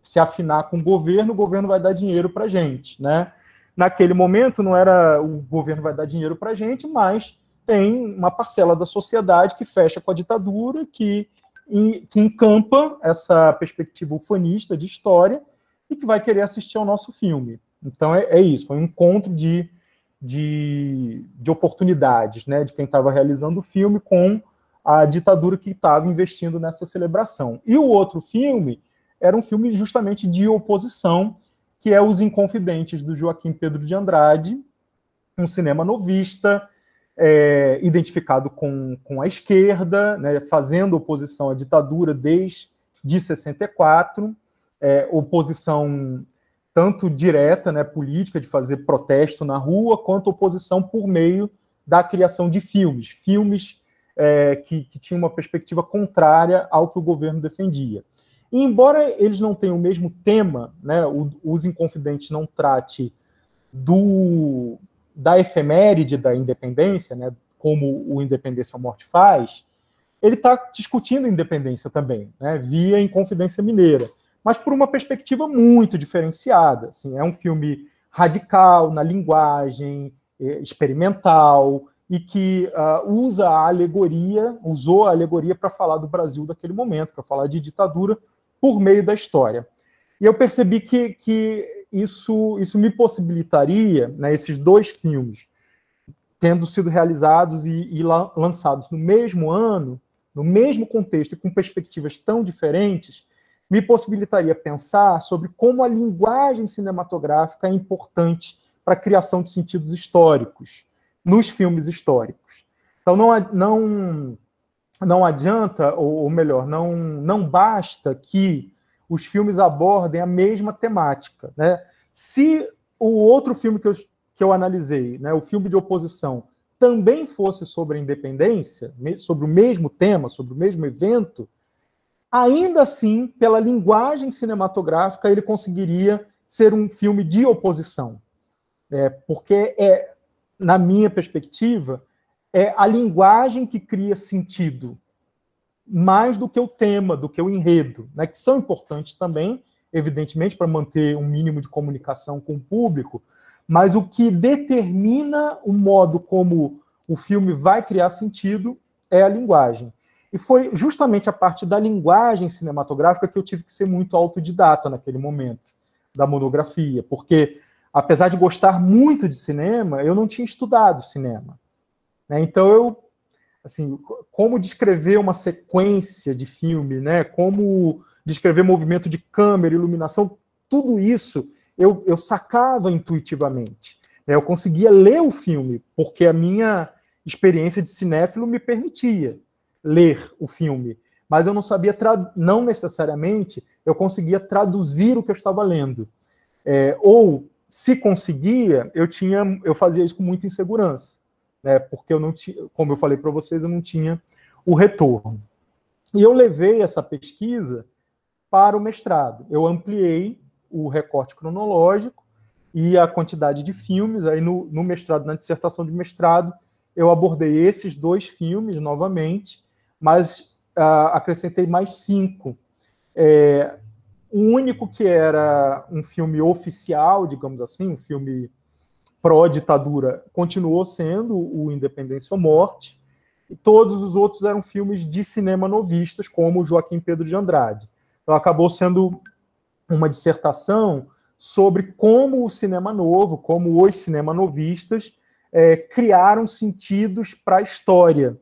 se afinar com o governo, o governo vai dar dinheiro para a gente, né? Naquele momento não era o governo vai dar dinheiro para a gente, mas tem uma parcela da sociedade que fecha com a ditadura, que que encampa essa perspectiva ufanista de história e que vai querer assistir ao nosso filme. Então é, é isso, foi um encontro de, de, de oportunidades, né, de quem estava realizando o filme com a ditadura que estava investindo nessa celebração. E o outro filme era um filme justamente de oposição, que é Os Inconfidentes, do Joaquim Pedro de Andrade, um cinema novista, é, identificado com, com a esquerda, né, fazendo oposição à ditadura desde de 64, é, oposição tanto direta, né, política, de fazer protesto na rua, quanto oposição por meio da criação de filmes, filmes é, que, que tinham uma perspectiva contrária ao que o governo defendia. E embora eles não tenham o mesmo tema, né, o, os Inconfidentes não trate do da efeméride da independência, né, como o Independência ou Morte faz, ele está discutindo independência também, né, via Inconfidência Mineira, mas por uma perspectiva muito diferenciada. Assim, é um filme radical na linguagem, é, experimental, e que uh, usa a alegoria, usou a alegoria para falar do Brasil daquele momento, para falar de ditadura por meio da história. E eu percebi que, que isso, isso me possibilitaria, né, esses dois filmes, tendo sido realizados e, e lançados no mesmo ano, no mesmo contexto e com perspectivas tão diferentes, me possibilitaria pensar sobre como a linguagem cinematográfica é importante para a criação de sentidos históricos, nos filmes históricos. Então, não, não, não adianta, ou, melhor, não, não basta que os filmes abordem a mesma temática. Né? Se o outro filme que eu, que eu analisei, né, o filme de oposição, também fosse sobre a independência, sobre o mesmo tema, sobre o mesmo evento, ainda assim, pela linguagem cinematográfica, ele conseguiria ser um filme de oposição. É, porque, é, na minha perspectiva, é a linguagem que cria sentido mais do que o tema, do que o enredo, né, que são importantes também, evidentemente, para manter um mínimo de comunicação com o público, mas o que determina o modo como o filme vai criar sentido é a linguagem. E foi justamente a parte da linguagem cinematográfica que eu tive que ser muito autodidata naquele momento, da monografia, porque, apesar de gostar muito de cinema, eu não tinha estudado cinema. Né, então eu assim, como descrever uma sequência de filme, né? Como descrever movimento de câmera, iluminação, tudo isso eu, eu sacava intuitivamente. Né? Eu conseguia ler o filme porque a minha experiência de cinéfilo me permitia ler o filme, mas eu não sabia não necessariamente eu conseguia traduzir o que eu estava lendo. É, ou se conseguia, eu tinha eu fazia isso com muita insegurança né? Porque eu não tinha, como eu falei para vocês, eu não tinha o retorno. E eu levei essa pesquisa para o mestrado. Eu ampliei o recorte cronológico e a quantidade de filmes. Aí no, no mestrado, na dissertação de mestrado, eu abordei esses dois filmes novamente, mas uh, acrescentei mais cinco. É, o único que era um filme oficial, digamos assim, um filme pró-ditadura continuou sendo o Independência ou Morte, e todos os outros eram filmes de cinema novistas, como Joaquim Pedro de Andrade. Então acabou sendo uma dissertação sobre como o cinema novo, como os cinema novistas, é, criaram sentidos para a história.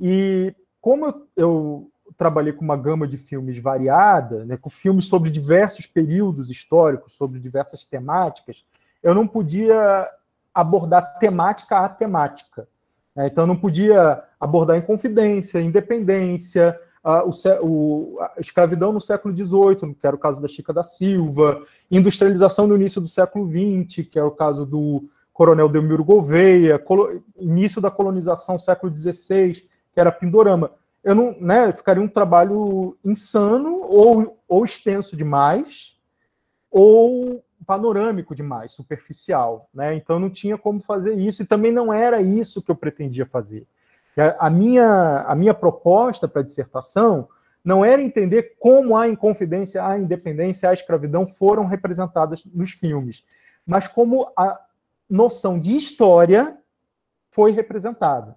E como eu, eu, trabalhei com uma gama de filmes variada, né, com filmes sobre diversos períodos históricos, sobre diversas temáticas, eu não podia abordar temática a temática. Né? Então, eu não podia abordar Inconfidência, Independência, a, o, o, a escravidão no século XVIII, que era o caso da Chica da Silva, industrialização no início do século XX, que era é o caso do Coronel Delmiro Gouveia, colo, início da colonização século XVI, que era Pindorama. Eu não, né, ficaria um trabalho insano ou, ou extenso demais, ou panorâmico demais, superficial, né? Então não tinha como fazer isso e também não era isso que eu pretendia fazer. A minha, a minha proposta para a dissertação não era entender como a Inconfidência, a Independência, a escravidão foram representadas nos filmes, mas como a noção de história foi representada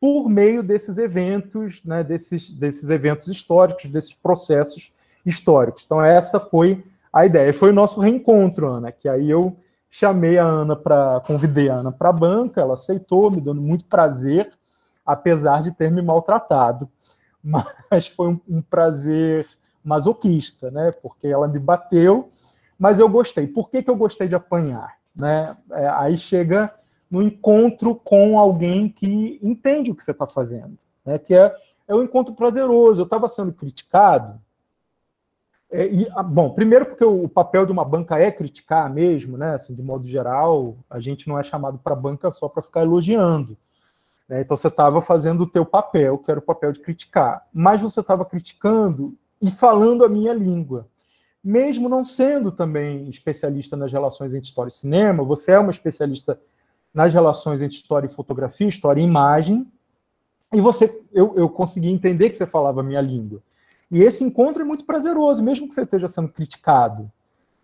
por meio desses eventos, né, desses, desses eventos históricos, desses processos históricos. Então, essa foi a ideia foi o nosso reencontro, Ana, que aí eu chamei a Ana para convidei a Ana para a banca, ela aceitou, me dando muito prazer, apesar de ter me maltratado. Mas foi um, um prazer masoquista, né? Porque ela me bateu, mas eu gostei. Por que, que eu gostei de apanhar? Né? É, aí chega no encontro com alguém que entende o que você está fazendo, né? Que é, é um encontro prazeroso. Eu estava sendo criticado é, e, ah, bom, primeiro porque o papel de uma banca é criticar mesmo, né? Assim, de modo geral, a gente não é chamado para banca só para ficar elogiando. Né? Então você estava fazendo o teu papel, que era o papel de criticar, mas você estava criticando e falando a minha língua. Mesmo não sendo também especialista nas relações entre história e cinema, você é uma especialista nas relações entre história e fotografia, história e imagem, e você, eu, eu consegui entender que você falava a minha língua. E esse encontro é muito prazeroso, mesmo que você esteja sendo criticado.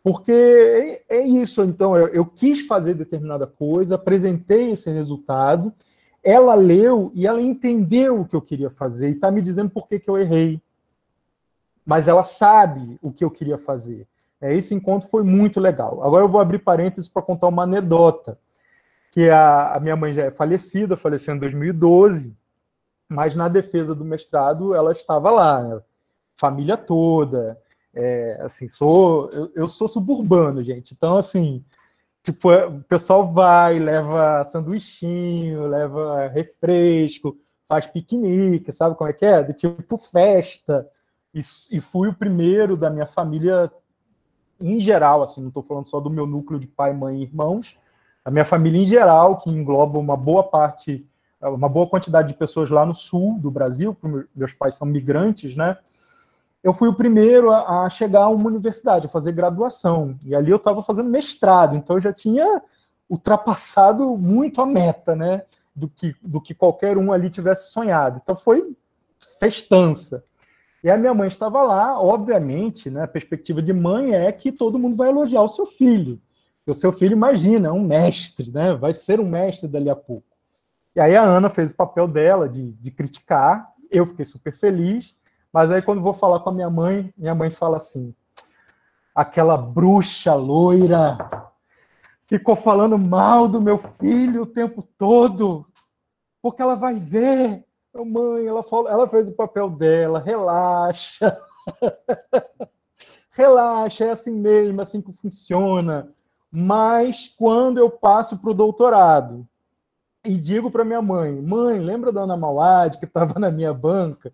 Porque é, é isso, então, eu, eu, quis fazer determinada coisa, apresentei esse resultado, ela leu e ela entendeu o que eu queria fazer e está me dizendo por que, que eu errei. Mas ela sabe o que eu queria fazer. É, esse encontro foi muito legal. Agora eu vou abrir parênteses para contar uma anedota, que a, a minha mãe já é falecida, faleceu em 2012, mas na defesa do mestrado ela estava lá. Né? família toda. É, assim, sou eu, eu, sou suburbano, gente. Então, assim, tipo, é, o pessoal vai, leva sanduichinho, leva refresco, faz piquenique, sabe como é que é? Do tipo festa. E, e fui o primeiro da minha família em geral, assim, não estou falando só do meu núcleo de pai, mãe e irmãos, a minha família em geral, que engloba uma boa parte, uma boa quantidade de pessoas lá no sul do Brasil, meus pais são migrantes, né? eu fui o primeiro a, a chegar a uma universidade, a fazer graduação. E ali eu estava fazendo mestrado, então eu já tinha ultrapassado muito a meta, né? Do que, do que qualquer um ali tivesse sonhado. Então foi festança. E a minha mãe estava lá, obviamente, né, a perspectiva de mãe é que todo mundo vai elogiar o seu filho. o seu filho, imagina, é um mestre, né, vai ser um mestre dali a pouco. E aí a Ana fez o papel dela de, de criticar, eu fiquei super feliz, mas aí quando vou falar com a minha mãe, minha mãe fala assim: aquela bruxa loira ficou falando mal do meu filho o tempo todo, porque ela vai ver. Meu mãe, ela, falou, ela fez o papel dela, relaxa. relaxa, é assim mesmo, é assim que funciona. Mas quando eu passo para o doutorado e digo para minha mãe, mãe, lembra da Ana Malade que estava na minha banca?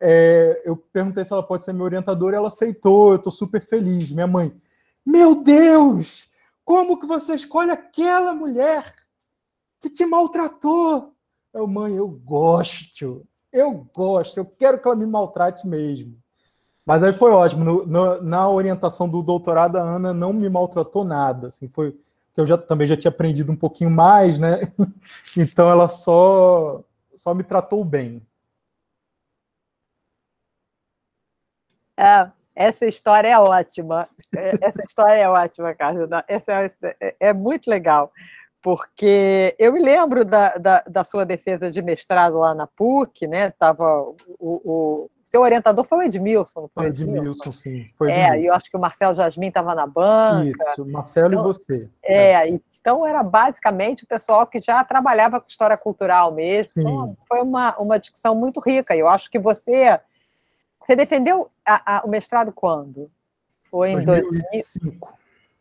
É, eu perguntei se ela pode ser minha orientadora, ela aceitou, eu estou super feliz. Minha mãe, meu Deus, como que você escolhe aquela mulher que te maltratou? Eu, mãe, eu gosto, eu gosto, eu quero que ela me maltrate mesmo. Mas aí foi ótimo, no, no, na orientação do doutorado, a Ana não me maltratou nada, assim, foi que eu já, também já tinha aprendido um pouquinho mais, né? Então ela só, só me tratou bem. É, essa história é ótima. É, essa história é ótima, Carlos. Essa é, é, é muito legal, porque eu me lembro da, da, da, sua defesa de mestrado lá na PUC, né? Tava o, o seu orientador foi o Edmilson, não foi? O ah, Edmilson, Edmilson sim. Foi é, e eu acho que o Marcelo Jasmin estava na banca. Isso, Marcelo então, e você. É, é, então era basicamente o pessoal que já trabalhava com história cultural mesmo. Sim. Então, foi uma, uma discussão muito rica. Eu acho que você você defendeu a, a, o mestrado quando? Foi em 2005.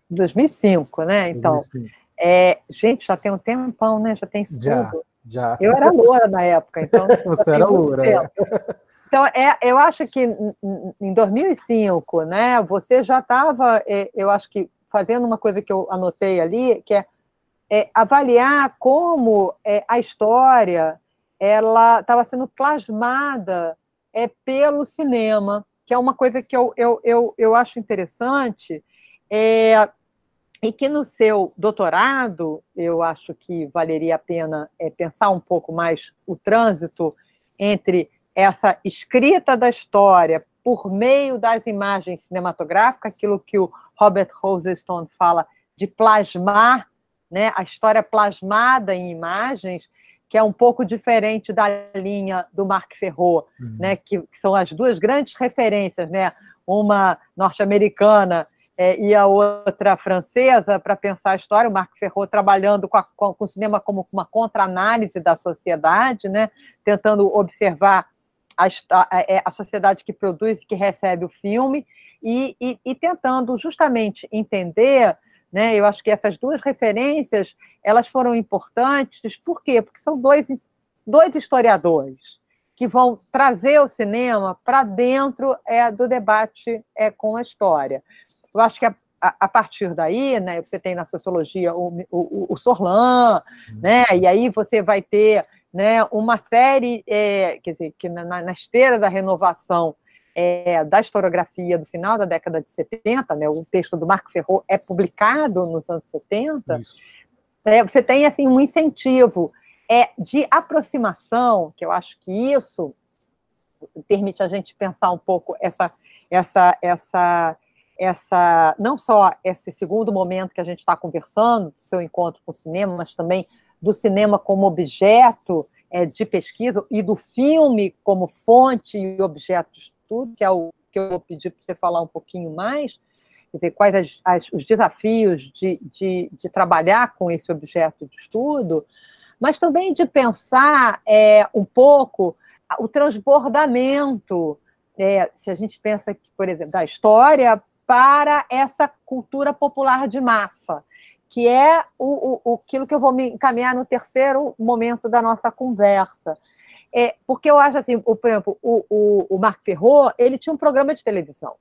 2005, né? Então, 2005. É, gente, já tem um tempão, né? Já tem isso já, tudo. Já. Eu era loura na época, então. Tipo você assim, era loura. É. Então, é, eu acho que em 2005, né? Você já estava, é, eu acho que fazendo uma coisa que eu anotei ali, que é, é avaliar como é, a história ela estava sendo plasmada é, pelo cinema que é uma coisa que eu, eu, eu, eu acho interessante, é, e que no seu doutorado, eu acho que valeria a pena é, pensar um pouco mais o trânsito entre essa escrita da história por meio das imagens cinematográficas, aquilo que o Robert Rosenstone fala de plasmar, né, a história plasmada em imagens, que é um pouco diferente da linha do Marc Ferro, uhum. né, que, que, são as duas grandes referências, né, uma norte-americana é, e a outra francesa, para pensar a história, o Marc Ferro trabalhando com, a, com, o cinema como uma contra-análise da sociedade, né, tentando observar a, a, é, a, sociedade que produz e que recebe o filme, e, e, e tentando justamente entender né? Eu acho que essas duas referências elas foram importantes, por quê? Porque são dois, dois historiadores que vão trazer o cinema para dentro é, do debate é, com a história. Eu acho que a, a, a partir daí, né, você tem na sociologia o, o, o Sorlan, uhum. né, e aí você vai ter né, uma série, é, quer dizer, que na, na esteira da renovação é, da historiografia do final da década de 70, né, o texto do Marco Ferro é publicado nos anos 70, é, né, você tem assim um incentivo é, de aproximação, que eu acho que isso permite a gente pensar um pouco essa essa essa essa não só esse segundo momento que a gente está conversando, do seu encontro com o cinema, mas também do cinema como objeto é, de pesquisa e do filme como fonte e objeto tudo, que é o que eu vou pedir para você falar um pouquinho mais, quer dizer, quais as, as, os desafios de, de, de, trabalhar com esse objeto de estudo, mas também de pensar é, um pouco o transbordamento, é, se a gente pensa, que, por exemplo, da história para essa cultura popular de massa, que é o, o, aquilo que eu vou me encaminhar no terceiro momento da nossa conversa, é, porque eu acho assim, o, por exemplo, o, o, o Marco Ferro, ele tinha um programa de televisão,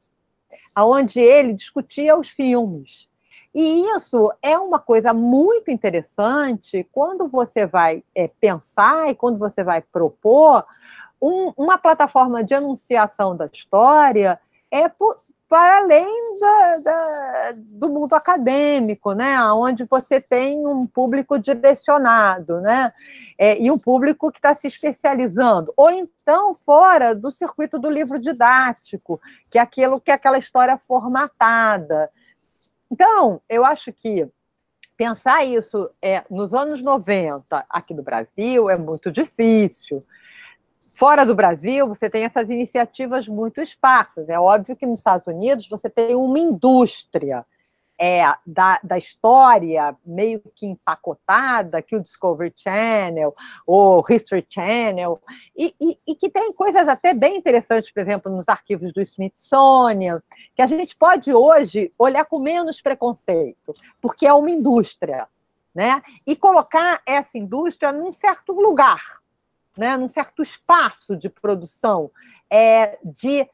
onde ele discutia os filmes. E isso é uma coisa muito interessante quando você vai é, pensar e quando você vai propor um, uma plataforma de anunciação da história é por, para além da, da, do mundo acadêmico, né, onde você tem um público direcionado, né, é, e um público que está se especializando, ou então fora do circuito do livro didático, que é aquilo que é aquela história formatada. Então, eu acho que pensar isso é, nos anos 90 aqui do Brasil é muito difícil. Fora do Brasil, você tem essas iniciativas muito esparsas. É óbvio que nos Estados Unidos você tem uma indústria é, da, da história meio que empacotada que o Discovery Channel, o History Channel, e, e, e, que tem coisas até bem interessantes, por exemplo, nos arquivos do Smithsonian, que a gente pode hoje olhar com menos preconceito, porque é uma indústria, né? E colocar essa indústria num certo lugar né, num certo espaço de produção, é, de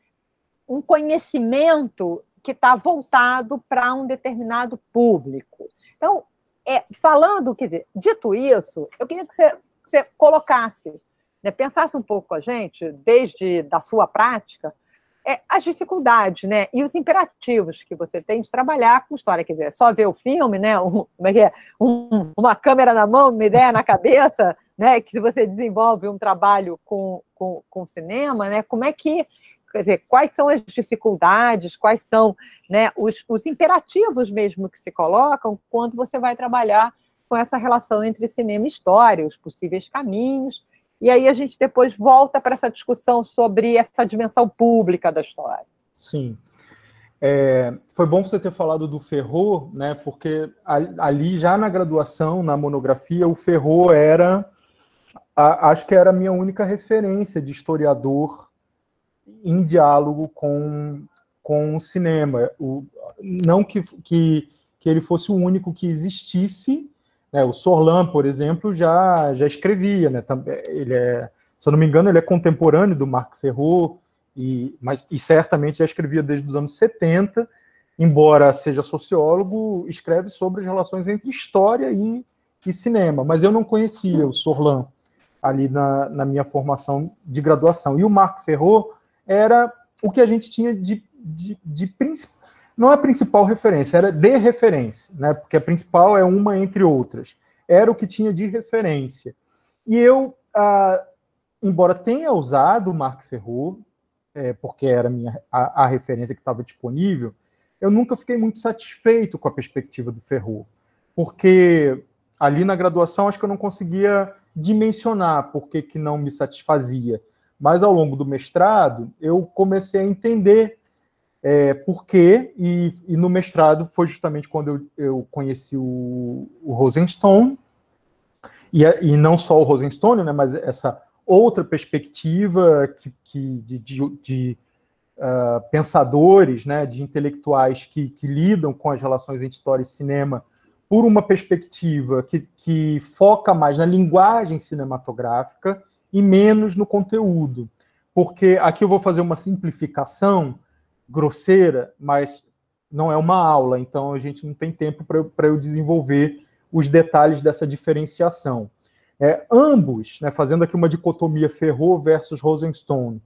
um conhecimento que está voltado para um determinado público. Então, é, falando, quer dizer, dito isso, eu queria que você, que você colocasse, né, pensasse um pouco com a gente, desde da sua prática, é, as dificuldades, né, e os imperativos que você tem de trabalhar com história, quer dizer, é só ver o filme, né, um, como é que é, um, uma câmera na mão, uma ideia na cabeça, né, que você desenvolve um trabalho com, com, com cinema, né, como é que quer dizer, quais são as dificuldades, quais são né, os, os, imperativos mesmo que se colocam quando você vai trabalhar com essa relação entre cinema e história, os possíveis caminhos. E aí a gente depois volta para essa discussão sobre essa dimensão pública da história. Sim. É, foi bom você ter falado do Ferro, né, porque ali já na graduação, na monografia, o Ferro era a, acho que era a minha única referência de historiador em diálogo com, com o cinema. O, não que, que, que ele fosse o único que existisse. Né? O Sorlan, por exemplo, já, já escrevia. Né? É, ele é, se eu não me engano, ele é contemporâneo do Marco Ferro, e, mas, e certamente já escrevia desde os anos 70. Embora seja sociólogo, escreve sobre as relações entre história e, e cinema. Mas eu não conhecia o Sorlan ali na, na minha formação de graduação. E o Marco Ferro era o que a gente tinha de, de, de principal não é a principal referência, era de referência, né? Porque a principal é uma entre outras. Era o que tinha de referência. E eu, ah, embora tenha usado o Marco Ferro, é, porque era minha, a, a referência que estava disponível, eu nunca fiquei muito satisfeito com a perspectiva do Ferro, porque ali na graduação acho que eu não conseguia dimensionar por que, que não me satisfazia. Mas ao longo do mestrado, eu comecei a entender é, por quê, e, e, no mestrado foi justamente quando eu, eu conheci o, o Rosenstone, e, e não só o Rosenstone, né, mas essa outra perspectiva que, que de, de, de uh, pensadores, né, de intelectuais que, que lidam com as relações entre história e cinema por uma perspectiva que, que foca mais na linguagem cinematográfica e menos no conteúdo. Porque aqui eu vou fazer uma simplificação grosseira, mas não é uma aula, então a gente não tem tempo para eu, eu desenvolver os detalhes dessa diferenciação. É, ambos, né, fazendo aqui uma dicotomia Ferro versus Rosenstone,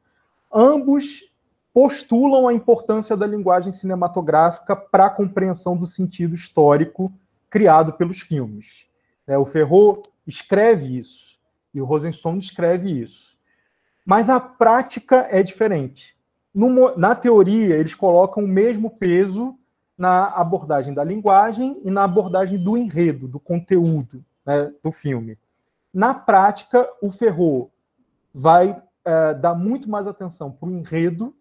ambos postulam a importância da linguagem cinematográfica para a compreensão do sentido histórico criado pelos filmes. Né, o Ferro escreve isso e o Rosenstone escreve isso. Mas a prática é diferente. na teoria, eles colocam o mesmo peso na abordagem da linguagem e na abordagem do enredo, do conteúdo né, do filme. Na prática, o Ferro vai é, dar muito mais atenção para o enredo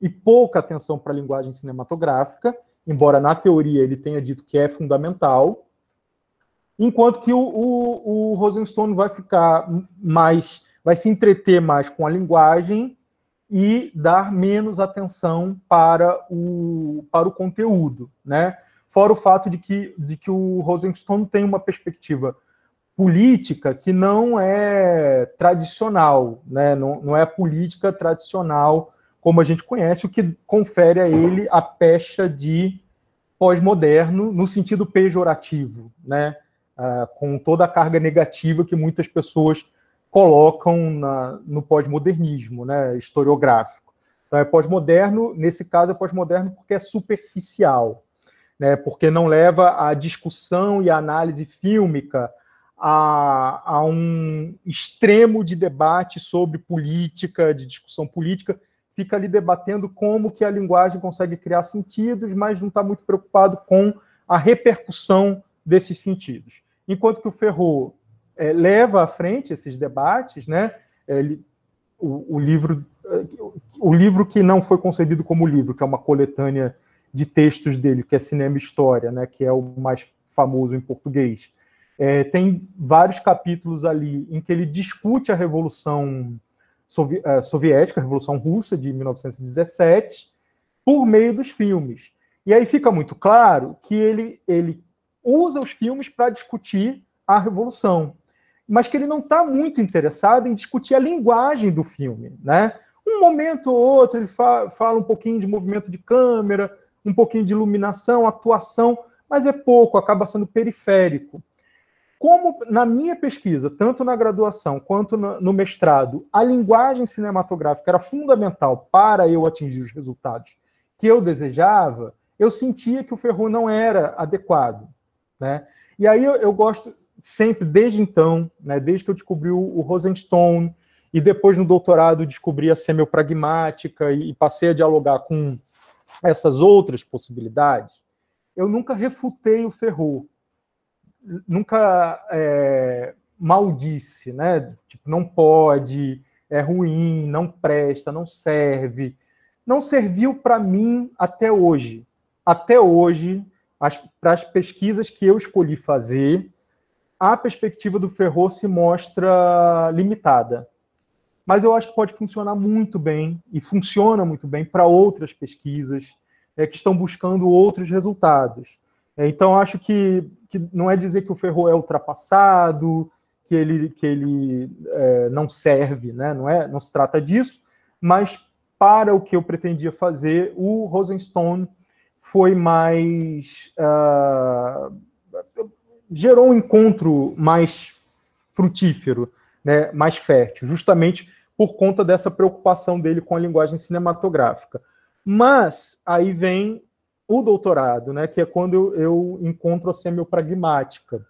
e pouca atenção para a linguagem cinematográfica, embora na teoria ele tenha dito que é fundamental, enquanto que o, o, o Rosenstone vai ficar mais, vai se entreter mais com a linguagem e dar menos atenção para o, para o conteúdo, né? Fora o fato de que, de que o Rosenstone tem uma perspectiva política que não é tradicional, né? não, não é a política tradicional como a gente conhece, o que confere a ele a pecha de pós-moderno no sentido pejorativo, né? Ah, com toda a carga negativa que muitas pessoas colocam na, no pós-modernismo né? historiográfico. Então, é pós-moderno, nesse caso, é pós-moderno porque é superficial, né? porque não leva a discussão e a análise fílmica a, a, um extremo de debate sobre política, de discussão política, fica ali debatendo como que a linguagem consegue criar sentidos, mas não está muito preocupado com a repercussão desses sentidos. Enquanto que o Ferro é, leva à frente esses debates, né? Ele, o, o, livro o livro que não foi concebido como livro, que é uma coletânea de textos dele, que é Cinema e História, né, que é o mais famoso em português. É, tem vários capítulos ali em que ele discute a Revolução sovi uh, soviética, a Revolução Russa de 1917, por meio dos filmes. E aí fica muito claro que ele, ele usa os filmes para discutir a Revolução, mas que ele não está muito interessado em discutir a linguagem do filme. Né? Um momento ou outro ele fa fala um pouquinho de movimento de câmera, um pouquinho de iluminação, atuação, mas é pouco, acaba sendo periférico. Como na minha pesquisa, tanto na graduação quanto no mestrado, a linguagem cinematográfica era fundamental para eu atingir os resultados que eu desejava, eu sentia que o Ferro não era adequado. Né? E aí eu, eu gosto sempre, desde então, né, desde que eu descobri o, o Rosenstone, e depois no doutorado descobri a semiopragmática e, e passei a dialogar com essas outras possibilidades, eu nunca refutei o Ferro nunca é, maldisse, né? Tipo, não pode, é ruim, não presta, não serve. Não serviu para mim até hoje. Até hoje, para as pesquisas que eu escolhi fazer, a perspectiva do Ferro se mostra limitada. Mas eu acho que pode funcionar muito bem, e funciona muito bem para outras pesquisas é, que estão buscando outros resultados. É, então, acho que, que não é dizer que o Ferro é ultrapassado, que ele, que ele é, não serve, né? não, é, não se trata disso, mas para o que eu pretendia fazer, o Rosenstone foi mais. Uh, gerou um encontro mais frutífero, né? mais fértil, justamente por conta dessa preocupação dele com a linguagem cinematográfica. Mas aí vem o doutorado, né, que é quando eu, eu encontro a semiopragmática.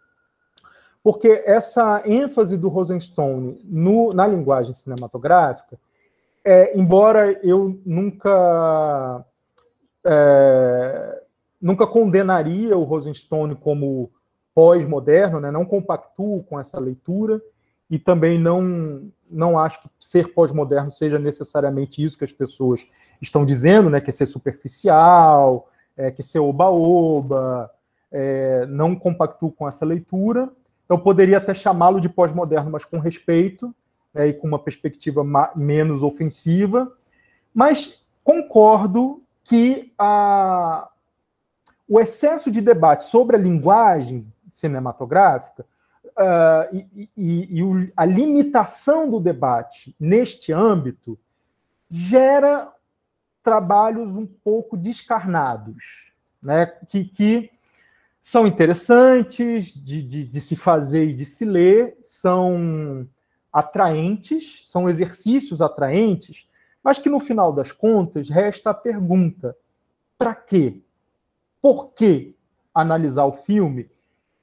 Porque essa ênfase do Rosenstone no, na linguagem cinematográfica, é, embora eu nunca é, nunca condenaria o Rosenstone como pós-moderno, né, não compactuo com essa leitura, e também não não acho que ser pós-moderno seja necessariamente isso que as pessoas estão dizendo, né, que é ser superficial, é, que ser oba-oba, é, não compactuo com essa leitura. Eu então, poderia até chamá-lo de pós-moderno, mas com respeito né, e com uma perspectiva menos ofensiva. Mas concordo que a, o excesso de debate sobre a linguagem cinematográfica uh, e, e, e, a limitação do debate neste âmbito gera trabalhos um pouco descarnados, né? que, que são interessantes de, de, de, se fazer e de se ler, são atraentes, são exercícios atraentes, mas que no final das contas resta a pergunta: para quê? Por que analisar o filme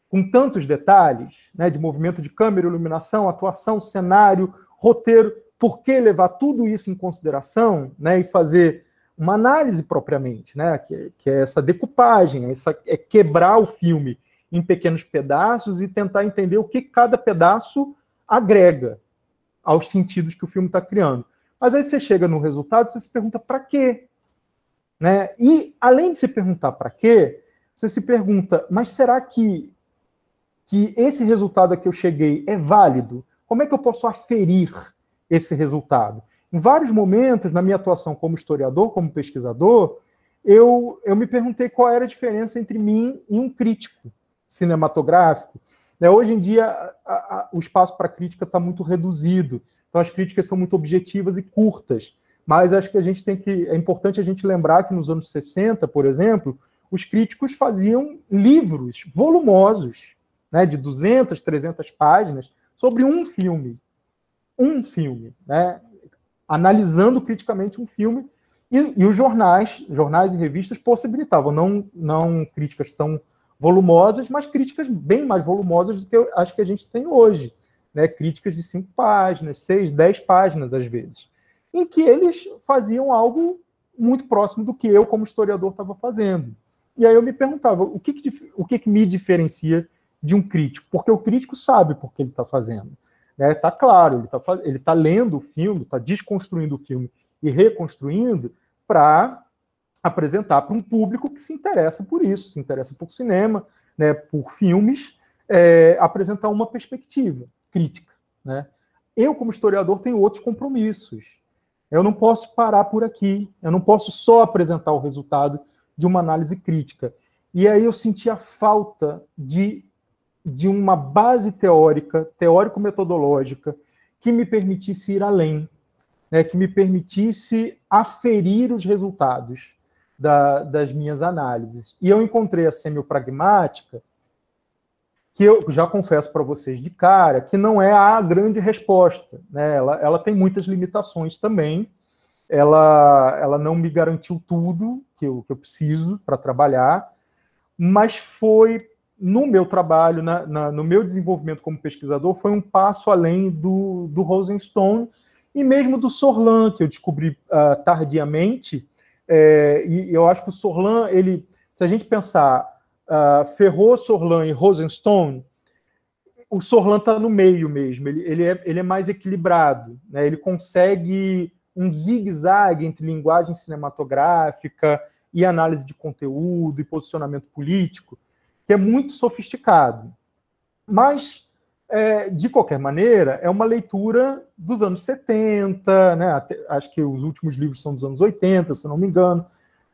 com tantos detalhes, né, de movimento de câmera, iluminação, atuação, cenário, roteiro? Por que levar tudo isso em consideração né, e fazer uma análise propriamente, né? Que, que é essa decupagem, é essa, é quebrar o filme em pequenos pedaços e tentar entender o que cada pedaço agrega aos sentidos que o filme está criando. Mas aí você chega no resultado, você se pergunta para quê? Né? E além de se perguntar para quê, você se pergunta, mas será que que esse resultado a que eu cheguei é válido? Como é que eu posso aferir esse resultado? Em vários momentos, na minha atuação como historiador, como pesquisador, eu, eu me perguntei qual era a diferença entre mim e um crítico cinematográfico. Né? Hoje em dia, a, a, o espaço para crítica está muito reduzido, então as críticas são muito objetivas e curtas. Mas acho que a gente tem que. É importante a gente lembrar que nos anos 60, por exemplo, os críticos faziam livros volumosos, né, de 200, 300 páginas, sobre um filme. Um filme. Né? analisando criticamente um filme, e, e os jornais, jornais e revistas possibilitavam, não, não críticas tão volumosas, mas críticas bem mais volumosas do que as que a gente tem hoje. Né? Críticas de cinco páginas, seis, dez páginas, às vezes, em que eles faziam algo muito próximo do que eu, como historiador, estava fazendo. E aí eu me perguntava, o que, que o que, que me diferencia de um crítico? Porque o crítico sabe por que ele está fazendo né? Tá claro, ele está ele tá lendo o filme, está desconstruindo o filme e reconstruindo para apresentar para um público que se interessa por isso, se interessa por cinema, né, por filmes, é, apresentar uma perspectiva crítica. Né? Eu, como historiador, tenho outros compromissos. Eu não posso parar por aqui, eu não posso só apresentar o resultado de uma análise crítica. E aí eu senti a falta de de uma base teórica, teórico-metodológica, que me permitisse ir além, né, que me permitisse aferir os resultados da, das minhas análises. E eu encontrei a semiopragmática, que eu já confesso para vocês de cara, que não é a grande resposta. Né? Ela, ela tem muitas limitações também, ela, ela não me garantiu tudo que eu, que eu preciso para trabalhar, mas foi no meu trabalho, na, na, no meu desenvolvimento como pesquisador, foi um passo além do, do Rosenstone e mesmo do Sorlan, que eu descobri uh, tardiamente. É, e eu acho que o Sorlan, ele, se a gente pensar uh, ah, Ferro, Sorlan e Rosenstone, o Sorlan está no meio mesmo, ele, ele, é, ele é mais equilibrado, né? ele consegue um zigue-zague entre linguagem cinematográfica e análise de conteúdo e posicionamento político que é muito sofisticado. Mas, é, de qualquer maneira, é uma leitura dos anos 70, né? Até, acho que os últimos livros são dos anos 80, se não me engano.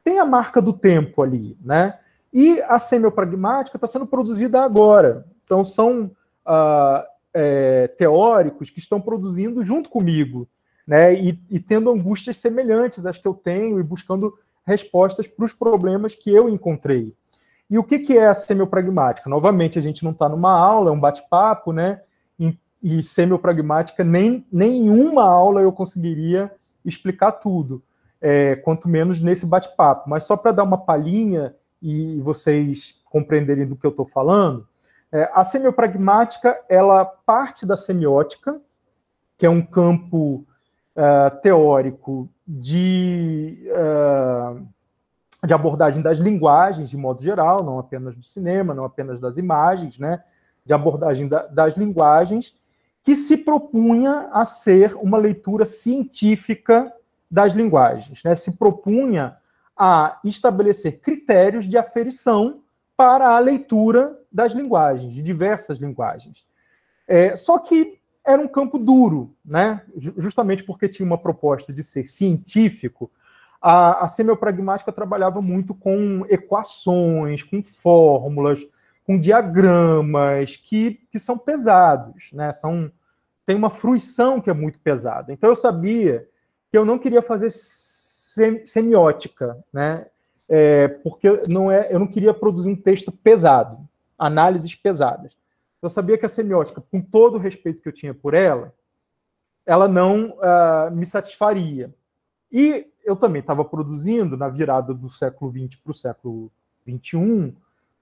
Tem a marca do tempo ali, né? E a semiopragmática está sendo produzida agora. Então, são ah, é, teóricos que estão produzindo junto comigo, né? E, e tendo angústias semelhantes às que eu tenho e buscando respostas para os problemas que eu encontrei. E o que, que é a semiopragmática? Novamente, a gente não está numa aula, é um bate-papo, né? E, e semiopragmática, nem, nenhuma aula eu conseguiria explicar tudo, é, quanto menos nesse bate-papo. Mas só para dar uma palhinha e vocês compreenderem do que eu estou falando, é, a semiopragmática, ela parte da semiótica, que é um campo uh, teórico de... Uh, de abordagem das linguagens, de modo geral, não apenas do cinema, não apenas das imagens, né? de abordagem da, das linguagens, que se propunha a ser uma leitura científica das linguagens, né? se propunha a estabelecer critérios de aferição para a leitura das linguagens, de diversas linguagens. É, só que era um campo duro, né? justamente porque tinha uma proposta de ser científico, a, a semiopragmática trabalhava muito com equações, com fórmulas, com diagramas que, que são pesados, né? São, tem uma fruição que é muito pesada. Então eu sabia que eu não queria fazer sem, semiótica, né? É, porque não é, eu não queria produzir um texto pesado, análises pesadas. Eu sabia que a semiótica, com todo o respeito que eu tinha por ela, ela não uh, me satisfaria. E eu também estava produzindo, na virada do século XX para o século XXI,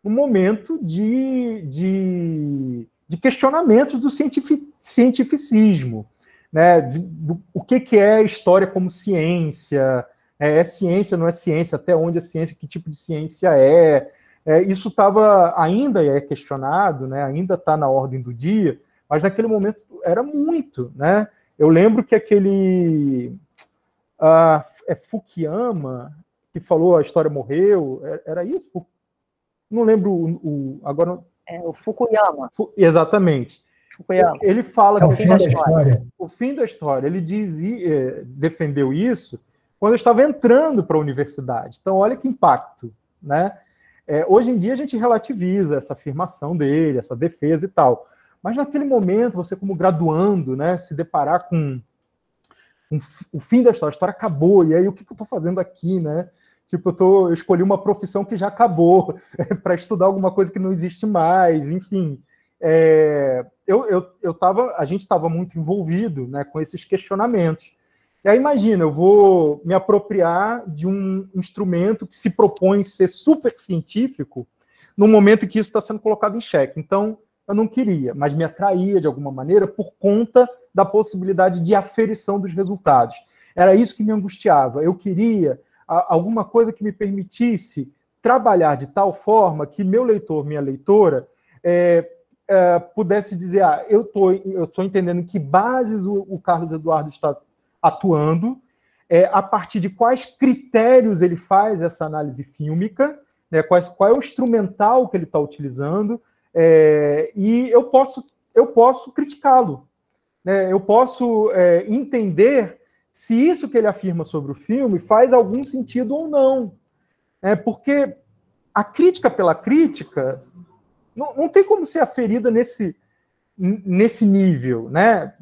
um momento de, de, de questionamentos do cientific, cientificismo. Né, de, do, o que, que é história como ciência, é, é, ciência, não é ciência, até onde é ciência, que tipo de ciência é. é isso estava ainda é questionado, né, ainda está na ordem do dia, mas naquele momento era muito. Né? Eu lembro que aquele é Fukuyama, que falou a história morreu, é, era isso? Não lembro o, o agora. É o Fukuyama. Fu, exatamente. Fukuyama. Ele fala é o que fim da história. história. o fim da história. Ele dizia, é, defendeu isso quando eu estava entrando para a universidade. Então, olha que impacto, né? É, hoje em dia a gente relativiza essa afirmação dele, essa defesa e tal. Mas naquele momento, você como graduando, né, se deparar com um, o fim da história, a história acabou, e aí o que, que eu estou fazendo aqui, né? Tipo, eu, tô, eu escolhi uma profissão que já acabou para estudar alguma coisa que não existe mais, enfim. É, eu, eu, eu tava, a gente estava muito envolvido né, com esses questionamentos. E aí imagina, eu vou me apropriar de um instrumento que se propõe ser super científico no momento em que isso está sendo colocado em xeque. Então, eu não queria, mas me atraía de alguma maneira por conta da possibilidade de aferição dos resultados. Era isso que me angustiava. Eu queria alguma coisa que me permitisse trabalhar de tal forma que meu leitor, minha leitora, é, é, pudesse dizer: ah, eu tô, estou entendendo em que bases o, o Carlos Eduardo está atuando, é, a partir de quais critérios ele faz essa análise fílmica, né, quais, qual é o instrumental que ele está utilizando, é, e eu posso, eu posso criticá-lo. Né? Eu posso é, entender se isso que ele afirma sobre o filme faz algum sentido ou não. É, porque a crítica pela crítica não, não tem como ser aferida nesse, nesse nível. Né?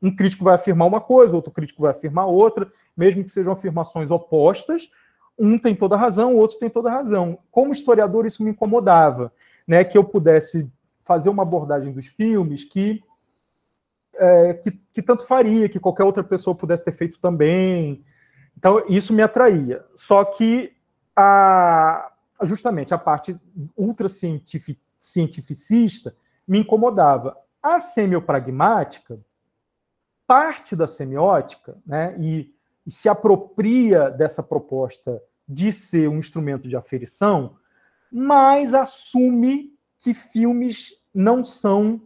Um crítico vai afirmar uma coisa, outro crítico vai afirmar outra, mesmo que sejam afirmações opostas, um tem toda a razão, o outro tem toda a razão. Como historiador, isso me incomodava, né? Que eu pudesse fazer uma abordagem dos filmes que é, que, que tanto faria, que qualquer outra pessoa pudesse ter feito também. Então, isso me atraía. Só que, a, justamente, a parte ultra cientificista me incomodava. A semiopragmática, parte da semiótica, né, e, e se apropria dessa proposta de ser um instrumento de aferição, mas assume que filmes não são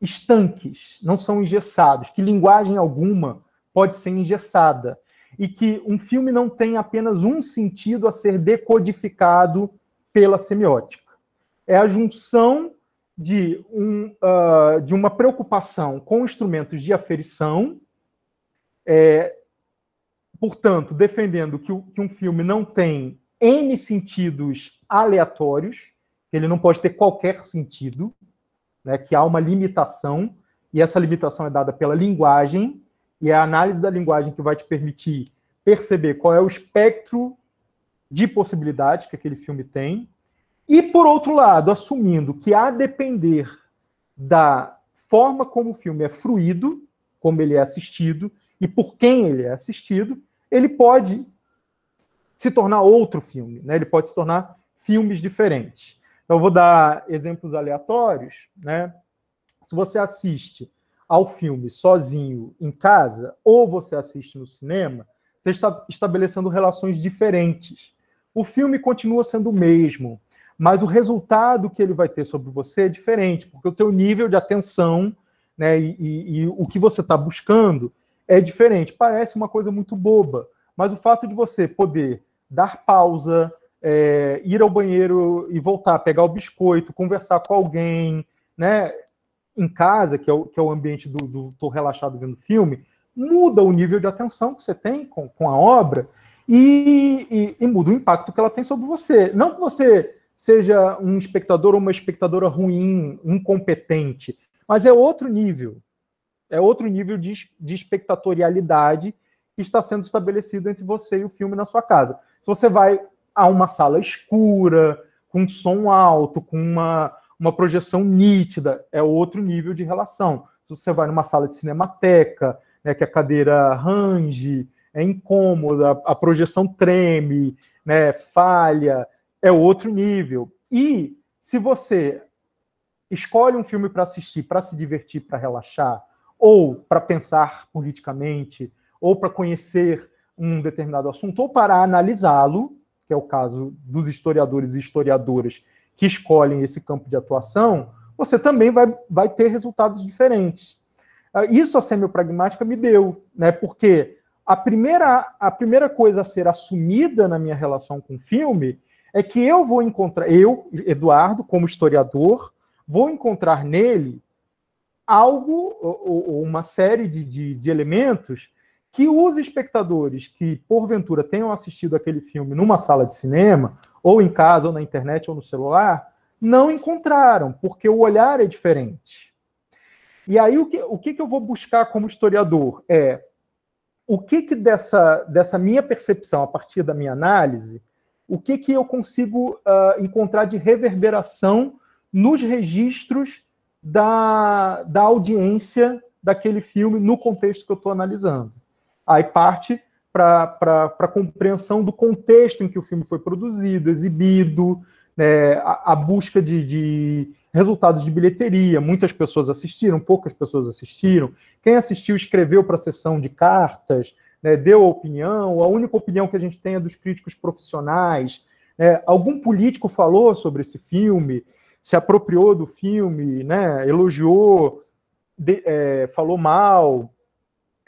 estanques, não são engessados, que linguagem alguma pode ser engessada e que um filme não tem apenas um sentido a ser decodificado pela semiótica. É a junção de, um, uh, de uma preocupação com instrumentos de aferição, é, portanto, defendendo que, o, que um filme não tem N sentidos aleatórios, ele não pode ter qualquer sentido, né, que há uma limitação, e essa limitação é dada pela linguagem, e é a análise da linguagem que vai te permitir perceber qual é o espectro de possibilidades que aquele filme tem. E, por outro lado, assumindo que, a depender da forma como o filme é fruído, como ele é assistido e por quem ele é assistido, ele pode se tornar outro filme, né? ele pode se tornar filmes diferentes. Então, eu vou dar exemplos aleatórios. Né? Se você assiste ao filme sozinho em casa ou você assiste no cinema, você está estabelecendo relações diferentes. O filme continua sendo o mesmo, mas o resultado que ele vai ter sobre você é diferente, porque o teu nível de atenção né, e, e, e o que você está buscando é diferente. Parece uma coisa muito boba, mas o fato de você poder dar pausa, é, ir ao banheiro e voltar, pegar o biscoito, conversar com alguém, né? Em casa, que é o, que é o ambiente do, do tô relaxado vendo filme, muda o nível de atenção que você tem com, com a obra e, e, e muda o impacto que ela tem sobre você. Não que você seja um espectador ou uma espectadora ruim, incompetente, mas é outro nível. É outro nível de, de espectatorialidade que está sendo estabelecido entre você e o filme na sua casa. Se você vai a uma sala escura, com som alto, com uma, uma projeção nítida. É outro nível de relação. Se você vai numa sala de cinemateca, né, que a cadeira range, é incômoda, a projeção treme, né, falha, é outro nível. E se você escolhe um filme para assistir, para se divertir, para relaxar, ou para pensar politicamente, ou para conhecer um determinado assunto, ou para analisá-lo, que é o caso dos historiadores e historiadoras que escolhem esse campo de atuação, você também vai, vai ter resultados diferentes. Ah, isso a semiopragmática me deu, né? Porque a primeira, a primeira coisa a ser assumida na minha relação com o filme é que eu vou encontrar, eu, Eduardo, como historiador, vou encontrar nele algo, ou, ou uma série de, de, de elementos que os espectadores que, porventura, tenham assistido aquele filme numa sala de cinema, ou em casa, ou na internet, ou no celular, não encontraram, porque o olhar é diferente. E aí, o que, o que, que eu vou buscar como historiador é o que, que dessa, dessa minha percepção, a partir da minha análise, o que, que eu consigo uh, encontrar de reverberação nos registros da, da audiência daquele filme no contexto que eu estou analisando aí parte para a compreensão do contexto em que o filme foi produzido, exibido, né, a, a, busca de, de, resultados de bilheteria. Muitas pessoas assistiram, poucas pessoas assistiram. Quem assistiu escreveu para a sessão de cartas, né, deu a opinião. A única opinião que a gente tem é dos críticos profissionais. Né. Algum político falou sobre esse filme, se apropriou do filme, né, elogiou, de, é, falou mal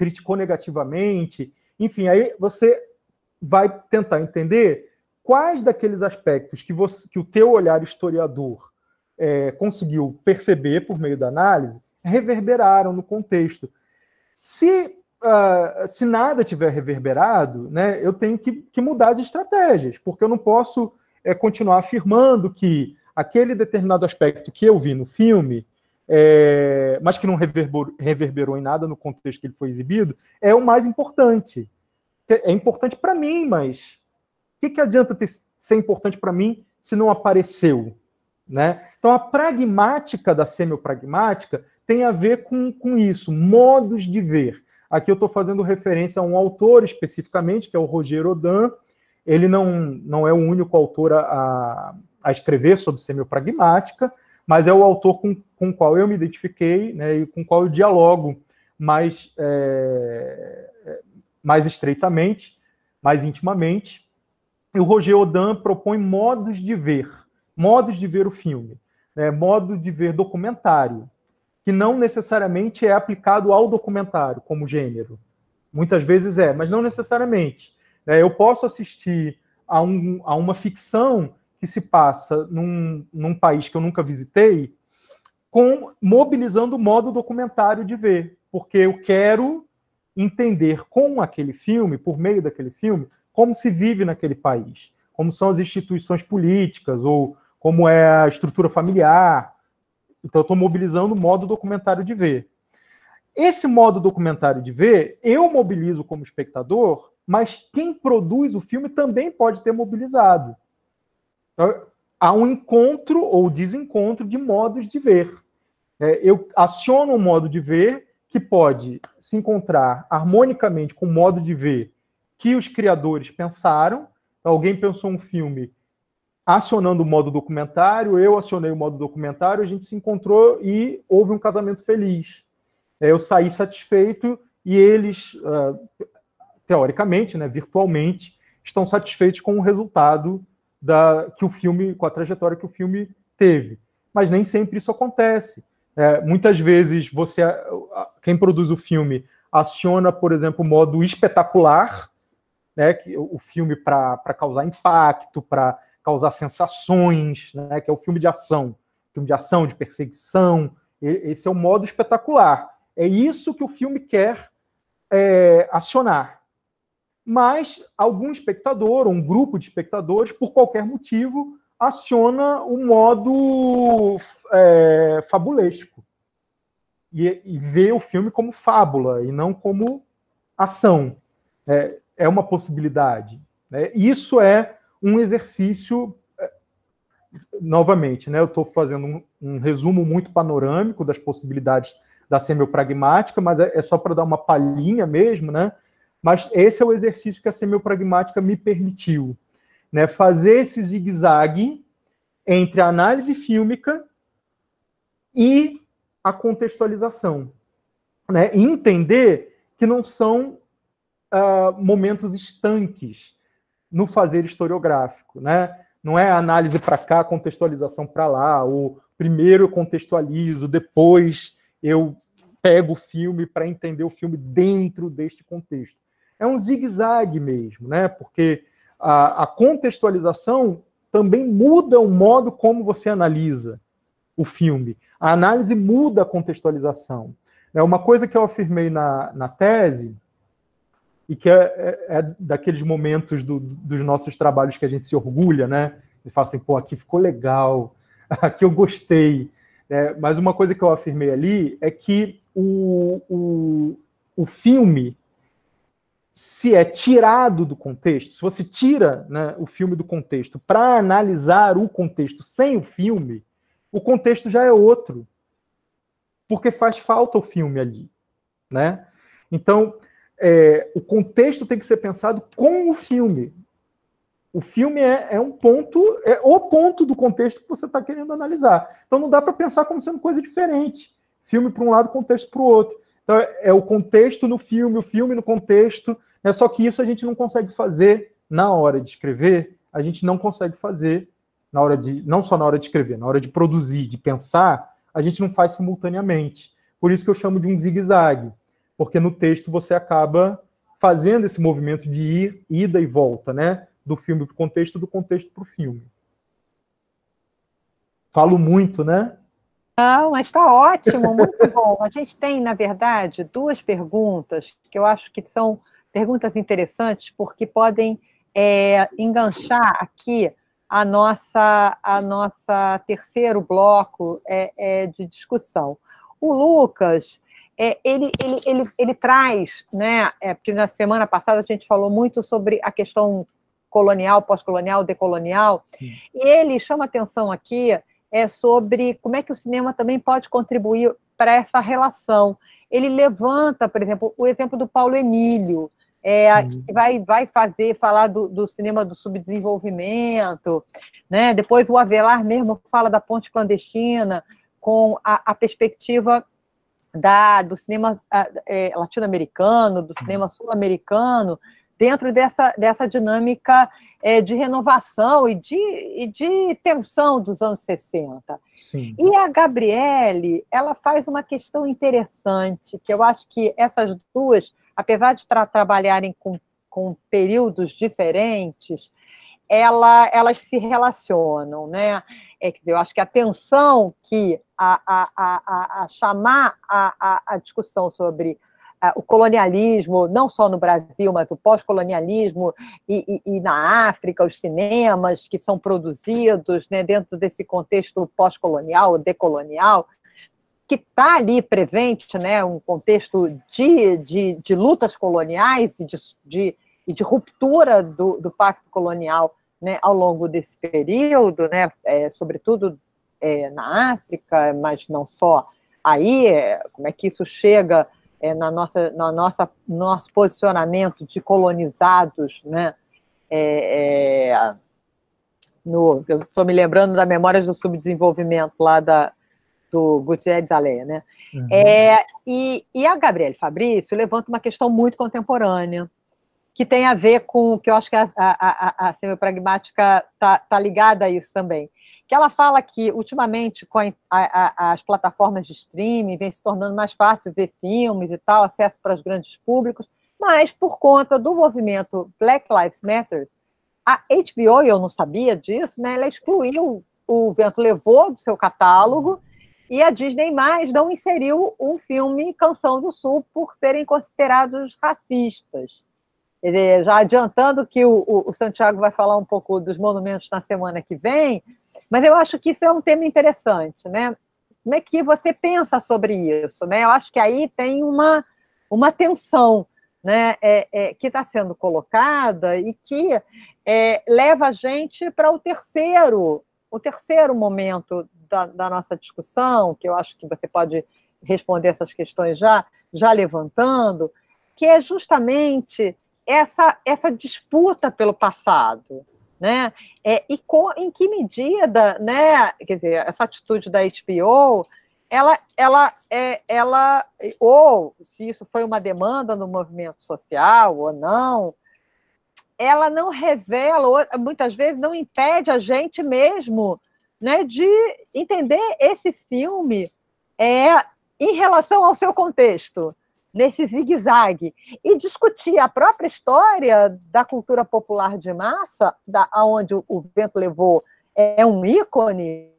criticou negativamente. Enfim, aí você vai tentar entender quais daqueles aspectos que, você, que o teu olhar historiador é, conseguiu perceber por meio da análise reverberaram no contexto. Se, uh, se nada tiver reverberado, né, eu tenho que, que mudar as estratégias, porque eu não posso é, continuar afirmando que aquele determinado aspecto que eu vi no filme é, mas que não reverberou, reverberou em nada no contexto que ele foi exibido, é o mais importante. É importante para mim, mas o que, que adianta ter, ser importante para mim se não apareceu? Né? Então, a pragmática da semiopragmática tem a ver com, com isso, modos de ver. Aqui eu estou fazendo referência a um autor especificamente, que é o Roger Odan. Ele não, não é o único autor a, a escrever sobre semiopragmática, mas é o autor com, com o qual eu me identifiquei né, e com o qual eu dialogo mais, é, mais estreitamente, mais intimamente. E o Roger Odan propõe modos de ver, modos de ver o filme, né, modo de ver documentário, que não necessariamente é aplicado ao documentário como gênero. Muitas vezes é, mas não necessariamente. É, eu posso assistir a, um, a uma ficção que se passa num, num país que eu nunca visitei, com mobilizando o modo documentário de ver, porque eu quero entender com aquele filme, por meio daquele filme, como se vive naquele país, como são as instituições políticas ou como é a estrutura familiar. Então, eu estou mobilizando o modo documentário de ver. Esse modo documentário de ver, eu mobilizo como espectador, mas quem produz o filme também pode ter mobilizado há um encontro ou desencontro de modos de ver. É, eu aciono um modo de ver que pode se encontrar harmonicamente com o modo de ver que os criadores pensaram. Então, alguém pensou um filme acionando o modo documentário, eu acionei o modo documentário, a gente se encontrou e houve um casamento feliz. É, eu saí satisfeito e eles, uh, teoricamente, né, virtualmente, estão satisfeitos com o resultado da, que o filme, com a trajetória que o filme teve. Mas nem sempre isso acontece. É, muitas vezes você, quem produz o filme, aciona, por exemplo, o modo espetacular, né, que o filme para causar impacto, para causar sensações, né, que é o filme de ação, filme de ação, de perseguição. Esse é o modo espetacular. É isso que o filme quer é, acionar mas algum espectador, ou um grupo de espectadores, por qualquer motivo, aciona o um modo é, fabulesco e, e, vê o filme como fábula e não como ação. É, é uma possibilidade. Né? Isso é um exercício, é, novamente, né? eu estou fazendo um, um, resumo muito panorâmico das possibilidades da semiopragmática, mas é, é só para dar uma palhinha mesmo, né? Mas esse é o exercício que a semiopragmática me permitiu. Né? Fazer esse zigue-zague entre a análise fílmica e a contextualização. Né? E entender que não são uh, momentos estanques no fazer historiográfico. Né? Não é análise para cá, contextualização para lá, ou primeiro eu contextualizo, depois eu pego o filme para entender o filme dentro deste contexto é um zigue-zague mesmo, né? Porque a, a contextualização também muda o modo como você analisa o filme. A análise muda a contextualização. É uma coisa que eu afirmei na, na tese e que é, é, é daqueles momentos do, dos nossos trabalhos que a gente se orgulha, né? E fala assim, pô, aqui ficou legal, aqui eu gostei. É, mas uma coisa que eu afirmei ali é que o, o, o filme se é tirado do contexto, se você tira né, o filme do contexto para analisar o contexto sem o filme, o contexto já é outro, porque faz falta o filme ali, né? Então, é, o contexto tem que ser pensado com o filme. O filme é, é um ponto, é o ponto do contexto que você está querendo analisar. Então, não dá para pensar como sendo coisa diferente. Filme para um lado, contexto para o outro. Então, é o contexto no filme, o filme no contexto, né? só que isso a gente não consegue fazer na hora de escrever, a gente não consegue fazer na hora de, não só na hora de escrever, na hora de produzir, de pensar, a gente não faz simultaneamente. Por isso que eu chamo de um zigue-zague, porque no texto você acaba fazendo esse movimento de ir, ida e volta, né? Do filme para o contexto, do contexto para o filme. Falo muito, né? Não, mas está ótimo, muito bom. A gente tem, na verdade, duas perguntas que eu acho que são perguntas interessantes, porque podem é, enganchar aqui a nossa, a nossa terceiro bloco é, é de discussão. O Lucas, é, ele, ele, ele, ele traz, né, é, porque na semana passada a gente falou muito sobre a questão colonial, pós-colonial, decolonial, Sim. e ele chama atenção aqui é sobre como é que o cinema também pode contribuir para essa relação. Ele levanta, por exemplo, o exemplo do Paulo Emílio, é, uhum. que vai, vai fazer, falar do, do cinema do subdesenvolvimento, né? depois o Avelar mesmo fala da ponte clandestina, com a, a perspectiva da, do cinema é, latino-americano, do cinema uhum. sul-americano, dentro dessa, dessa dinâmica é, de renovação e de, e de tensão dos anos 60. Sim. E a Gabriele, ela faz uma questão interessante, que eu acho que essas duas, apesar de tra trabalharem com, com períodos diferentes, ela, elas se relacionam, né? É, quer dizer, eu acho que a tensão que a, a, a, a chamar a, a, discussão sobre o colonialismo, não só no Brasil, mas o pós-colonialismo e, e, e, na África, os cinemas que são produzidos né, dentro desse contexto pós-colonial, decolonial, que está ali presente, né, um contexto de, de, de lutas coloniais e de, de, e de ruptura do, do pacto colonial né, ao longo desse período, né, é, sobretudo é, na África, mas não só aí, é, como é que isso chega é, na nossa, na nossa, nosso posicionamento de colonizados, né? É, é, no, estou me lembrando da memória do subdesenvolvimento lá da, do Gutierrez Aleia, né? Uhum. É, e, e a Gabriele Fabrício levanta uma questão muito contemporânea, que tem a ver com o que eu acho que a, a, a, a está tá ligada a isso também. Que ela fala que, ultimamente, com a, as plataformas de streaming, vem se tornando mais fácil ver filmes e tal, acesso para os grandes públicos, mas por conta do movimento Black Lives Matter, a HBO, eu não sabia disso, né, ela excluiu o Vento Levou do seu catálogo e a Disney mais não inseriu um filme Canção do Sul por serem considerados racistas já adiantando que o, o, Santiago vai falar um pouco dos monumentos na semana que vem, mas eu acho que isso é um tema interessante, né? Como é que você pensa sobre isso, né? Eu acho que aí tem uma, uma tensão, né, é, é, que está sendo colocada e que é, leva a gente para o terceiro, o terceiro momento da, da nossa discussão, que eu acho que você pode responder essas questões já, já levantando, que é justamente essa, essa disputa pelo passado. Né? É, e com, em que medida, né, quer dizer, essa atitude da HBO, ela, ela, é, ela, ou se isso foi uma demanda no movimento social ou não, ela não revela, ou, muitas vezes não impede a gente mesmo, né, de entender esse filme é, em relação ao seu contexto, nesse zigue-zague e discutir a própria história da cultura popular de massa, da, aonde o vento levou é um ícone,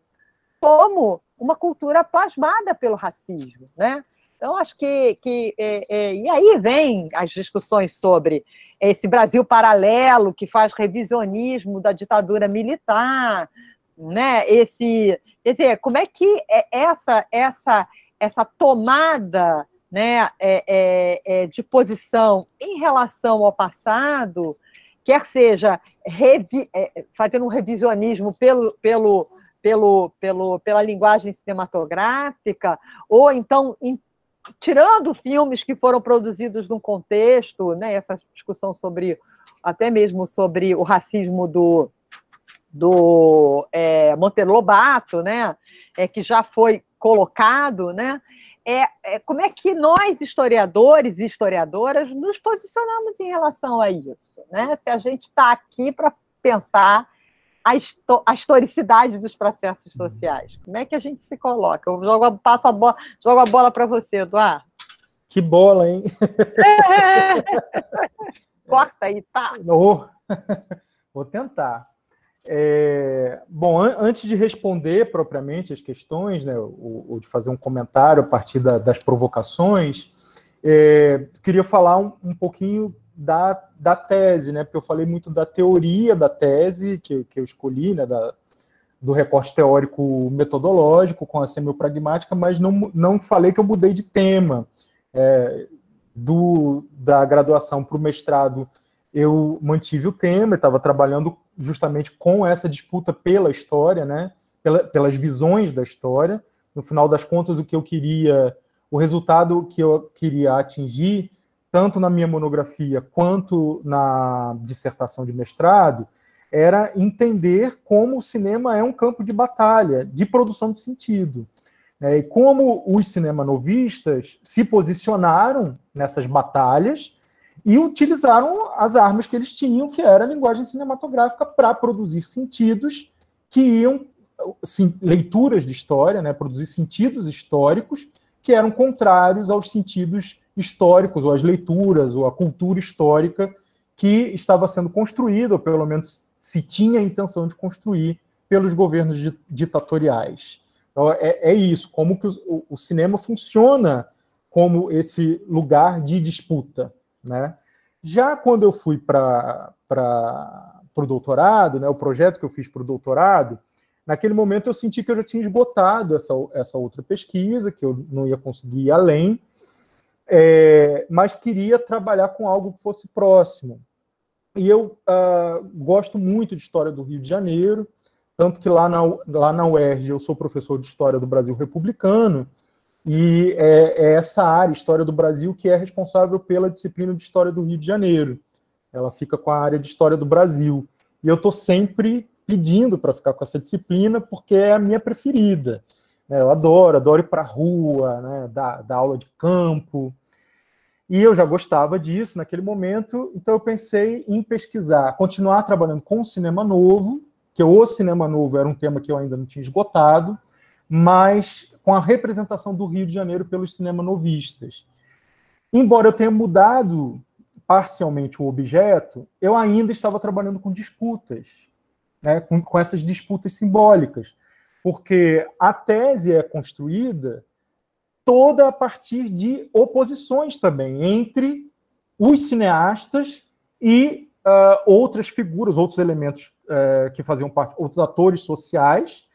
como uma cultura plasmada pelo racismo, né? Então, acho que. que é, é, e aí vem as discussões sobre esse Brasil paralelo que faz revisionismo da ditadura militar, né? Esse, quer dizer, como é que é essa, essa, essa tomada né, é, é, é, de posição em relação ao passado, quer seja revi, é, fazendo um revisionismo pelo, pelo, pelo, pelo, pela linguagem cinematográfica, ou então em, tirando filmes que foram produzidos num contexto, né, essa discussão sobre até mesmo sobre o racismo do do é, Monteiro Lobato, né, é, que já foi colocado, né, é, é, como é que nós, historiadores e historiadoras, nos posicionamos em relação a isso? Né? Se a gente está aqui para pensar a, histo a, historicidade dos processos uhum. sociais, como é que a gente se coloca? Eu jogo, passo a, jogo a bola para você, Eduardo. Que bola, hein? Corta aí, tá? Oh. Vou tentar. É, bom, an antes de responder propriamente as questões, né, ou, ou de fazer um comentário a partir da, das provocações, é, queria falar um, um pouquinho da, da tese, né, porque eu falei muito da teoria da tese que, que eu escolhi, né, da, do recorte teórico metodológico com a semiopragmática, mas não, não falei que eu mudei de tema é, do, da graduação para o mestrado eu mantive o tema, estava trabalhando justamente com essa disputa pela história, né? Pela, pelas visões da história. No final das contas, o que eu queria, o resultado que eu queria atingir, tanto na minha monografia quanto na dissertação de mestrado, era entender como o cinema é um campo de batalha, de produção de sentido. Né? E como os cinema novistas se posicionaram nessas batalhas e utilizaram as armas que eles tinham, que era a linguagem cinematográfica, para produzir sentidos que iam, sim, leituras de história, né, produzir sentidos históricos que eram contrários aos sentidos históricos, ou às leituras, ou à cultura histórica que estava sendo construída, ou pelo menos se tinha a intenção de construir pelos governos ditatoriais. Então, é, é isso, como que o, o cinema funciona como esse lugar de disputa né? Já quando eu fui para o doutorado, né, o projeto que eu fiz para o doutorado, naquele momento eu senti que eu já tinha esgotado essa, essa outra pesquisa, que eu não ia conseguir ir além, é, mas queria trabalhar com algo que fosse próximo. E eu uh, gosto muito de história do Rio de Janeiro, tanto que lá na, lá na UERJ eu sou professor de História do Brasil Republicano, e é, é essa área, História do Brasil, que é responsável pela disciplina de História do Rio de Janeiro. Ela fica com a área de História do Brasil. E eu estou sempre pedindo para ficar com essa disciplina, porque é a minha preferida. Né, eu adoro, adoro ir para a rua, né? dar, dar aula de campo. E eu já gostava disso naquele momento, então eu pensei em pesquisar, continuar trabalhando com o cinema novo, que o cinema novo era um tema que eu ainda não tinha esgotado, mas com a representação do Rio de Janeiro pelos cinema novistas. Embora eu tenha mudado parcialmente o objeto, eu ainda estava trabalhando com disputas, né, com, com essas disputas simbólicas, porque a tese é construída toda a partir de oposições também entre os cineastas e uh, outras figuras, outros elementos uh, que faziam parte, outros atores sociais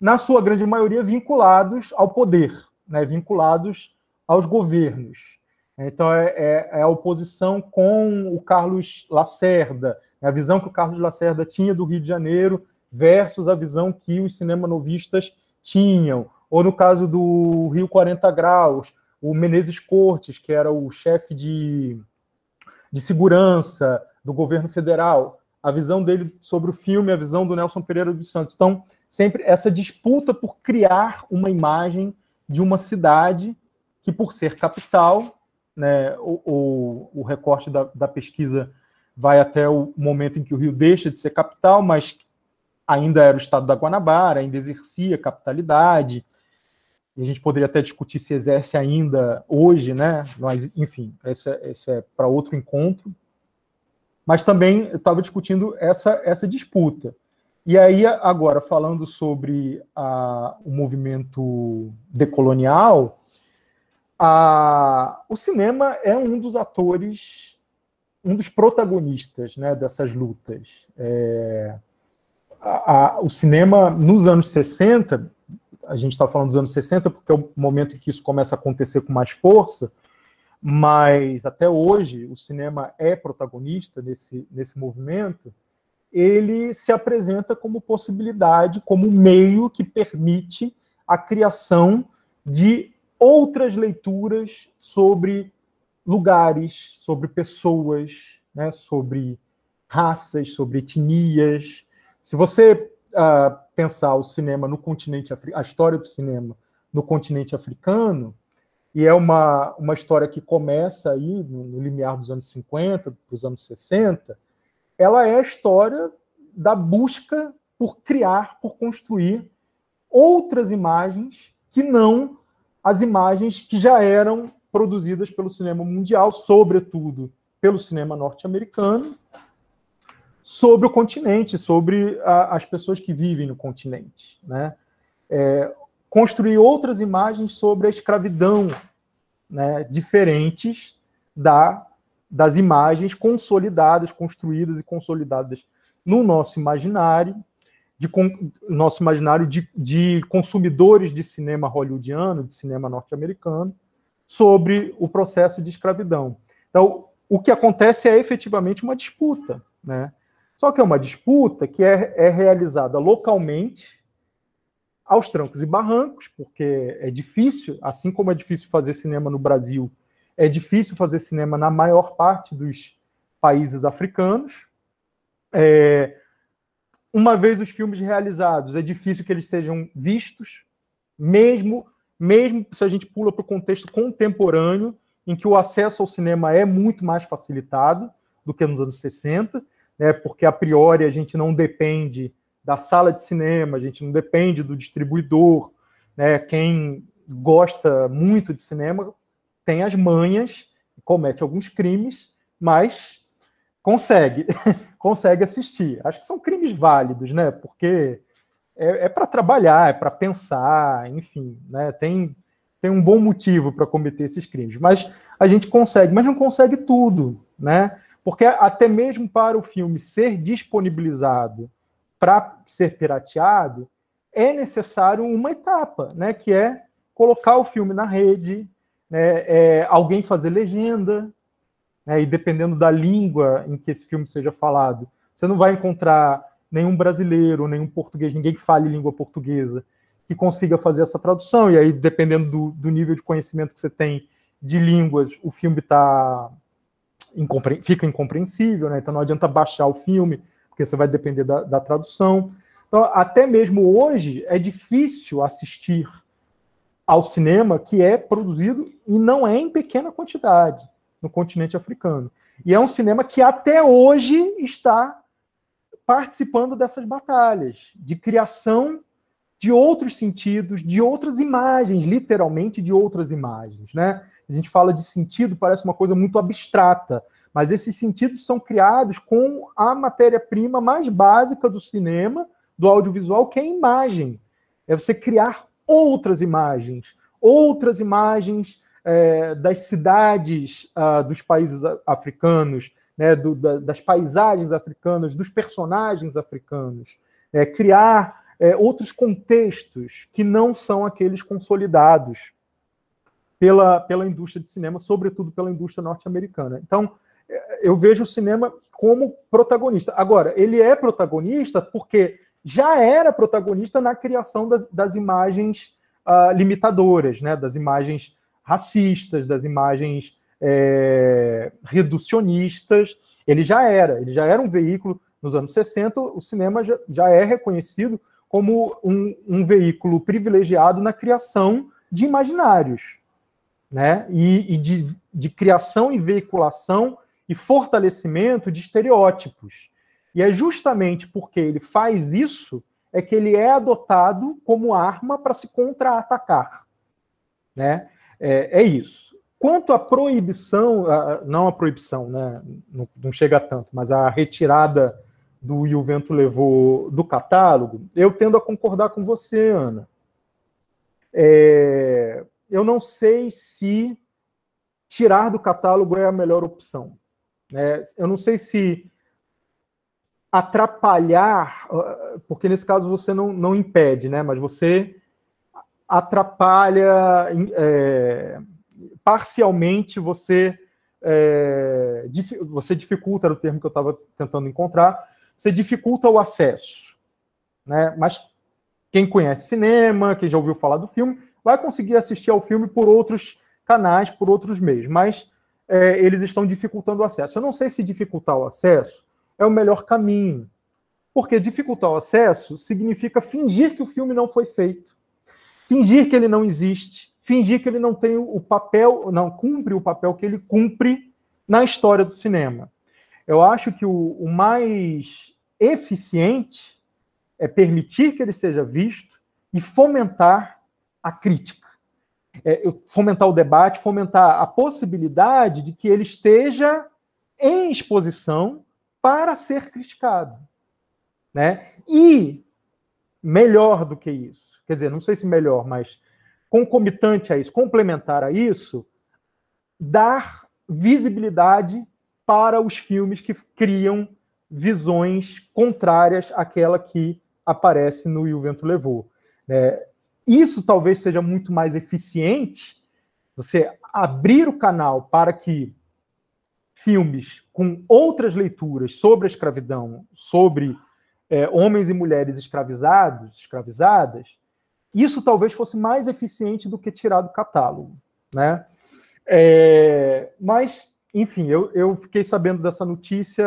na sua grande maioria vinculados ao poder, né, vinculados aos governos. Então, é, é, é, a oposição com o Carlos Lacerda, né, a visão que o Carlos Lacerda tinha do Rio de Janeiro versus a visão que os cinema novistas tinham. Ou no caso do Rio 40 Graus, o Menezes Cortes, que era o chefe de, de segurança do governo federal, a visão dele sobre o filme, a visão do Nelson Pereira dos Santos. Então, sempre essa disputa por criar uma imagem de uma cidade que, por ser capital, né, o, o, o recorte da, da pesquisa vai até o momento em que o Rio deixa de ser capital, mas ainda era o estado da Guanabara, ainda exercia capitalidade. E a gente poderia até discutir se exerce ainda hoje, né? Mas, enfim, esse é, é para outro encontro. Mas também estava discutindo essa, essa disputa. E aí, agora, falando sobre a, o movimento decolonial, a, o cinema é um dos atores, um dos protagonistas né, dessas lutas. É, a, o cinema, nos anos 60, a gente está falando dos anos 60 porque é o momento em que isso começa a acontecer com mais força, mas até hoje o cinema é protagonista nesse, nesse movimento ele se apresenta como possibilidade, como meio que permite a criação de outras leituras sobre lugares, sobre pessoas, né, sobre raças, sobre etnias. Se você uh, pensar o cinema no continente africano, a história do cinema no continente africano, e é uma, uma história que começa aí no, no limiar dos anos 50, dos anos 60, ela é a história da busca por criar, por construir outras imagens que não as imagens que já eram produzidas pelo cinema mundial, sobretudo pelo cinema norte-americano, sobre o continente, sobre a, as pessoas que vivem no continente. Né? É, construir outras imagens sobre a escravidão, né, diferentes da das imagens consolidadas, construídas e consolidadas no nosso imaginário, de nosso imaginário de, de consumidores de cinema hollywoodiano, de cinema norte-americano, sobre o processo de escravidão. Então, o que acontece é efetivamente uma disputa, né? Só que é uma disputa que é, é realizada localmente, aos trancos e barrancos, porque é difícil, assim como é difícil fazer cinema no Brasil é difícil fazer cinema na maior parte dos países africanos. É, uma vez os filmes realizados, é difícil que eles sejam vistos, mesmo mesmo se a gente pula para o contexto contemporâneo, em que o acesso ao cinema é muito mais facilitado do que nos anos 60, né, porque a priori a gente não depende da sala de cinema, a gente não depende do distribuidor, né, quem gosta muito de cinema tem as manhas, comete alguns crimes, mas consegue, consegue assistir. Acho que são crimes válidos, né? Porque é, é para trabalhar, é para pensar, enfim, né? Tem, tem um bom motivo para cometer esses crimes. Mas a gente consegue, mas não consegue tudo, né? Porque até mesmo para o filme ser disponibilizado para ser pirateado, é necessário uma etapa, né? Que é colocar o filme na rede, né, é, alguém fazer legenda, né, e dependendo da língua em que esse filme seja falado, você não vai encontrar nenhum brasileiro, nenhum português, ninguém que fale língua portuguesa que consiga fazer essa tradução. E aí, dependendo do, do nível de conhecimento que você tem de línguas, o filme tá incompre... fica incompreensível, né? Então não adianta baixar o filme, porque você vai depender da, da tradução. Então, até mesmo hoje, é difícil assistir ao cinema que é produzido e não é em pequena quantidade no continente africano. E é um cinema que até hoje está participando dessas batalhas de criação de outros sentidos, de outras imagens, literalmente de outras imagens, né? A gente fala de sentido, parece uma coisa muito abstrata, mas esses sentidos são criados com a matéria-prima mais básica do cinema, do audiovisual, que é a imagem. É você criar outras imagens, outras imagens é, das cidades ah, dos países africanos, né, do, da, das paisagens africanas, dos personagens africanos, é, criar é, outros contextos que não são aqueles consolidados pela, pela indústria de cinema, sobretudo pela indústria norte-americana. Então, é, eu vejo o cinema como protagonista. Agora, ele é protagonista porque já era protagonista na criação das, das imagens uh, limitadoras, né? das imagens racistas, das imagens é, reducionistas. Ele já era, ele já era um veículo. Nos anos 60, o cinema já, já é reconhecido como um, um, veículo privilegiado na criação de imaginários, né? e, e de, de criação e veiculação e fortalecimento de estereótipos. E é justamente porque ele faz isso é que ele é adotado como arma para se contra-atacar. Né? É, é, isso. Quanto à proibição, a, não a proibição, né? não, não chega a tanto, mas a retirada do E o Vento Levou do catálogo, eu tendo a concordar com você, Ana. É, eu não sei se tirar do catálogo é a melhor opção. Né? Eu não sei se atrapalhar, porque nesse caso você não, não impede, né? Mas você atrapalha é, parcialmente, você, é, dif, você dificulta, era o termo que eu estava tentando encontrar, você dificulta o acesso. Né? Mas quem conhece cinema, quem já ouviu falar do filme, vai conseguir assistir ao filme por outros canais, por outros meios, mas é, eles estão dificultando o acesso. Eu não sei se dificultar o acesso é o melhor caminho. Porque dificultar o acesso significa fingir que o filme não foi feito, fingir que ele não existe, fingir que ele não tem o papel, não cumpre o papel que ele cumpre na história do cinema. Eu acho que o, o mais eficiente é permitir que ele seja visto e fomentar a crítica. É, fomentar o debate, fomentar a possibilidade de que ele esteja em exposição para ser criticado. Né? E melhor do que isso, quer dizer, não sei se melhor, mas concomitante a isso, complementar a isso, dar visibilidade para os filmes que criam visões contrárias àquela que aparece no E o Vento Levou. Né? isso talvez seja muito mais eficiente, você abrir o canal para que filmes com outras leituras sobre a escravidão, sobre é, homens e mulheres escravizados, escravizadas, isso talvez fosse mais eficiente do que tirar do catálogo. Né? É, mas, enfim, eu, eu fiquei sabendo dessa notícia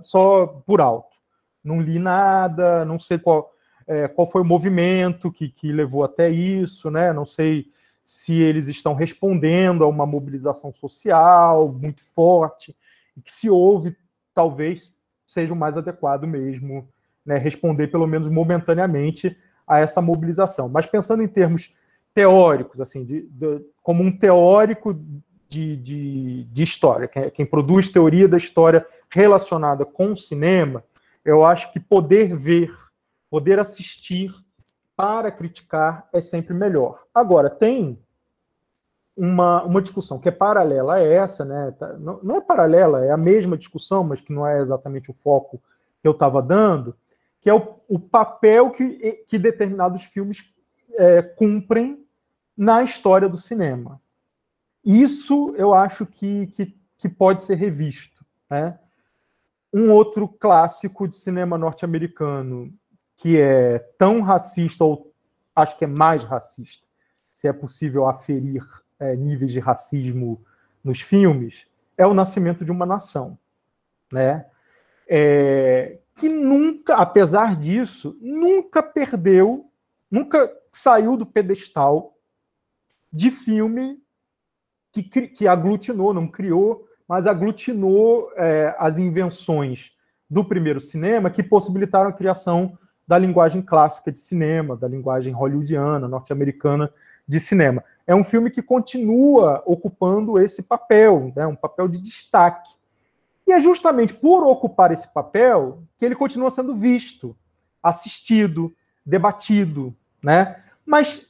só por alto. Não li nada, não sei qual, é, qual foi o movimento que, que levou até isso, né? não sei se eles estão respondendo a uma mobilização social muito forte, e que se houve, talvez seja o mais adequado mesmo né, responder, pelo menos momentaneamente, a essa mobilização. Mas pensando em termos teóricos, assim, de, de, como um teórico de, de, de história, quem, quem produz teoria da história relacionada com o cinema, eu acho que poder ver, poder assistir para criticar é sempre melhor. Agora, tem uma, uma discussão que é paralela a essa, né? Tá, não, é paralela, é a mesma discussão, mas que não é exatamente o foco que eu estava dando, que é o, o, papel que, que determinados filmes é, cumprem na história do cinema. Isso eu acho que, que, que pode ser revisto. Né? Um outro clássico de cinema norte-americano que é tão racista, ou acho que é mais racista, se é possível aferir é, níveis de racismo nos filmes, é o nascimento de uma nação. Né? É, que nunca, apesar disso, nunca perdeu, nunca saiu do pedestal de filme que, que aglutinou, não criou, mas aglutinou é, as invenções do primeiro cinema que possibilitaram a criação da linguagem clássica de cinema, da linguagem hollywoodiana, norte-americana de cinema. É um filme que continua ocupando esse papel, né, um papel de destaque. E é justamente por ocupar esse papel que ele continua sendo visto, assistido, debatido, né? Mas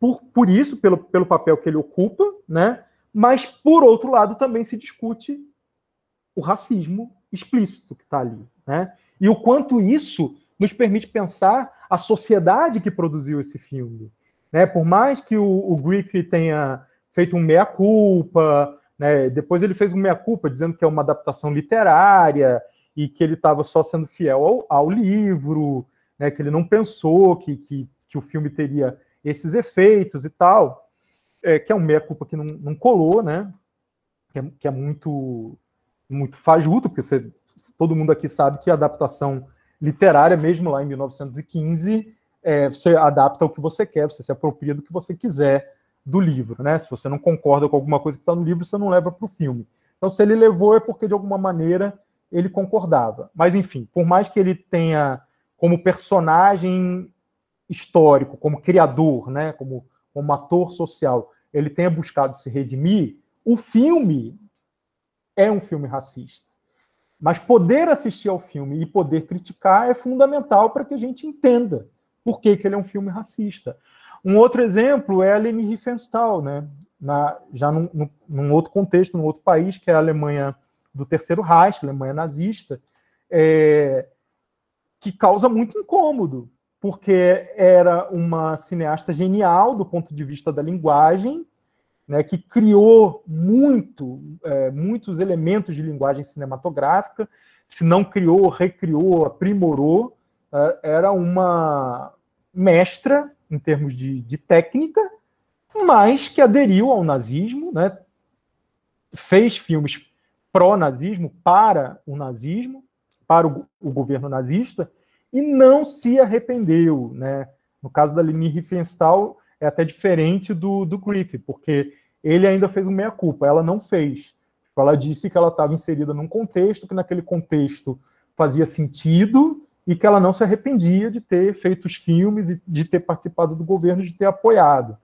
por, por isso, pelo, pelo papel que ele ocupa, né? Mas por outro lado também se discute o racismo explícito que está ali, né? E o quanto isso nos permite pensar a sociedade que produziu esse filme. Né? Por mais que o, o Griffith tenha feito um meia-culpa, né? depois ele fez um meia-culpa dizendo que é uma adaptação literária e que ele estava só sendo fiel ao, ao livro, né? que ele não pensou que, que, que o filme teria esses efeitos e tal, é, que é um meia-culpa que não, não colou, né? Que é, que é muito, muito fajuto, porque você, todo mundo aqui sabe que a adaptação literária, mesmo lá em 1915, é, você adapta o que você quer, você se apropria do que você quiser do livro, né? Se você não concorda com alguma coisa que está no livro, você não leva para o filme. Então, se ele levou, é porque de alguma maneira ele concordava. Mas, enfim, por mais que ele tenha como personagem histórico, como criador, né? Como, como ator social, ele tenha buscado se redimir, o filme é um filme racista. Mas poder assistir ao filme e poder criticar é fundamental para que a gente entenda por que, que ele é um filme racista. Um outro exemplo é a Leni Riefenstahl, né? Na, já num, num, num, outro contexto, num outro país, que é a Alemanha do Terceiro Reich, a Alemanha nazista, é, que causa muito incômodo, porque era uma cineasta genial do ponto de vista da linguagem, né, que criou muito, é, muitos elementos de linguagem cinematográfica, se não criou, recriou, aprimorou, é, era uma mestra em termos de, de, técnica, mas que aderiu ao nazismo, né, fez filmes pró-nazismo, para o nazismo, para o, o, governo nazista, e não se arrependeu. Né? No caso da Leni Riefenstahl, é até diferente do, do Griffith, porque ele ainda fez uma meia-culpa, ela não fez. Tipo, ela disse que ela estava inserida num contexto, que naquele contexto fazia sentido e que ela não se arrependia de ter feito os filmes e de ter participado do governo, de ter apoiado.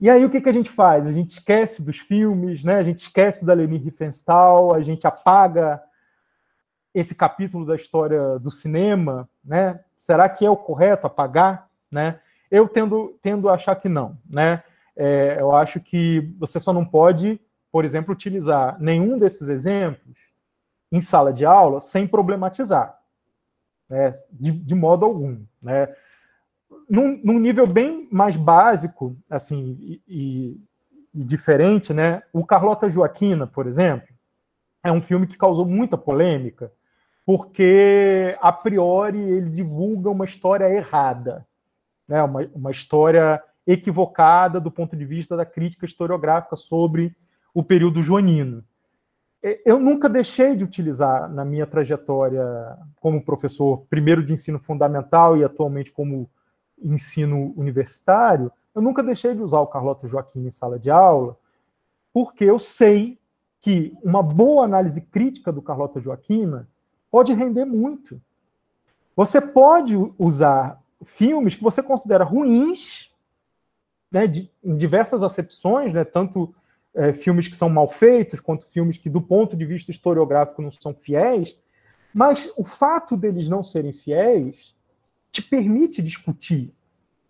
E aí o que, que a gente faz? A gente esquece dos filmes, né? a gente esquece da Leni Riefenstahl, a gente apaga esse capítulo da história do cinema. Né? Será que é o correto apagar? Né? Eu tendo, tendo a achar que não, né? É, eu acho que você só não pode, por exemplo, utilizar nenhum desses exemplos em sala de aula sem problematizar, né? de, de modo algum, né? Num, num, nível bem mais básico, assim, e, e, e diferente, né? O Carlota Joaquina, por exemplo, é um filme que causou muita polêmica, porque a priori ele divulga uma história errada né, uma, uma história equivocada do ponto de vista da crítica historiográfica sobre o período joanino. Eu nunca deixei de utilizar na minha trajetória como professor, primeiro de ensino fundamental e atualmente como ensino universitário, eu nunca deixei de usar o Carlota Joaquim em sala de aula, porque eu sei que uma boa análise crítica do Carlota Joaquim pode render muito. Você pode usar filmes que você considera ruins, né, de, em diversas acepções, né, tanto é, filmes que são mal feitos, quanto filmes que, do ponto de vista historiográfico, não são fiéis, mas o fato deles não serem fiéis te permite discutir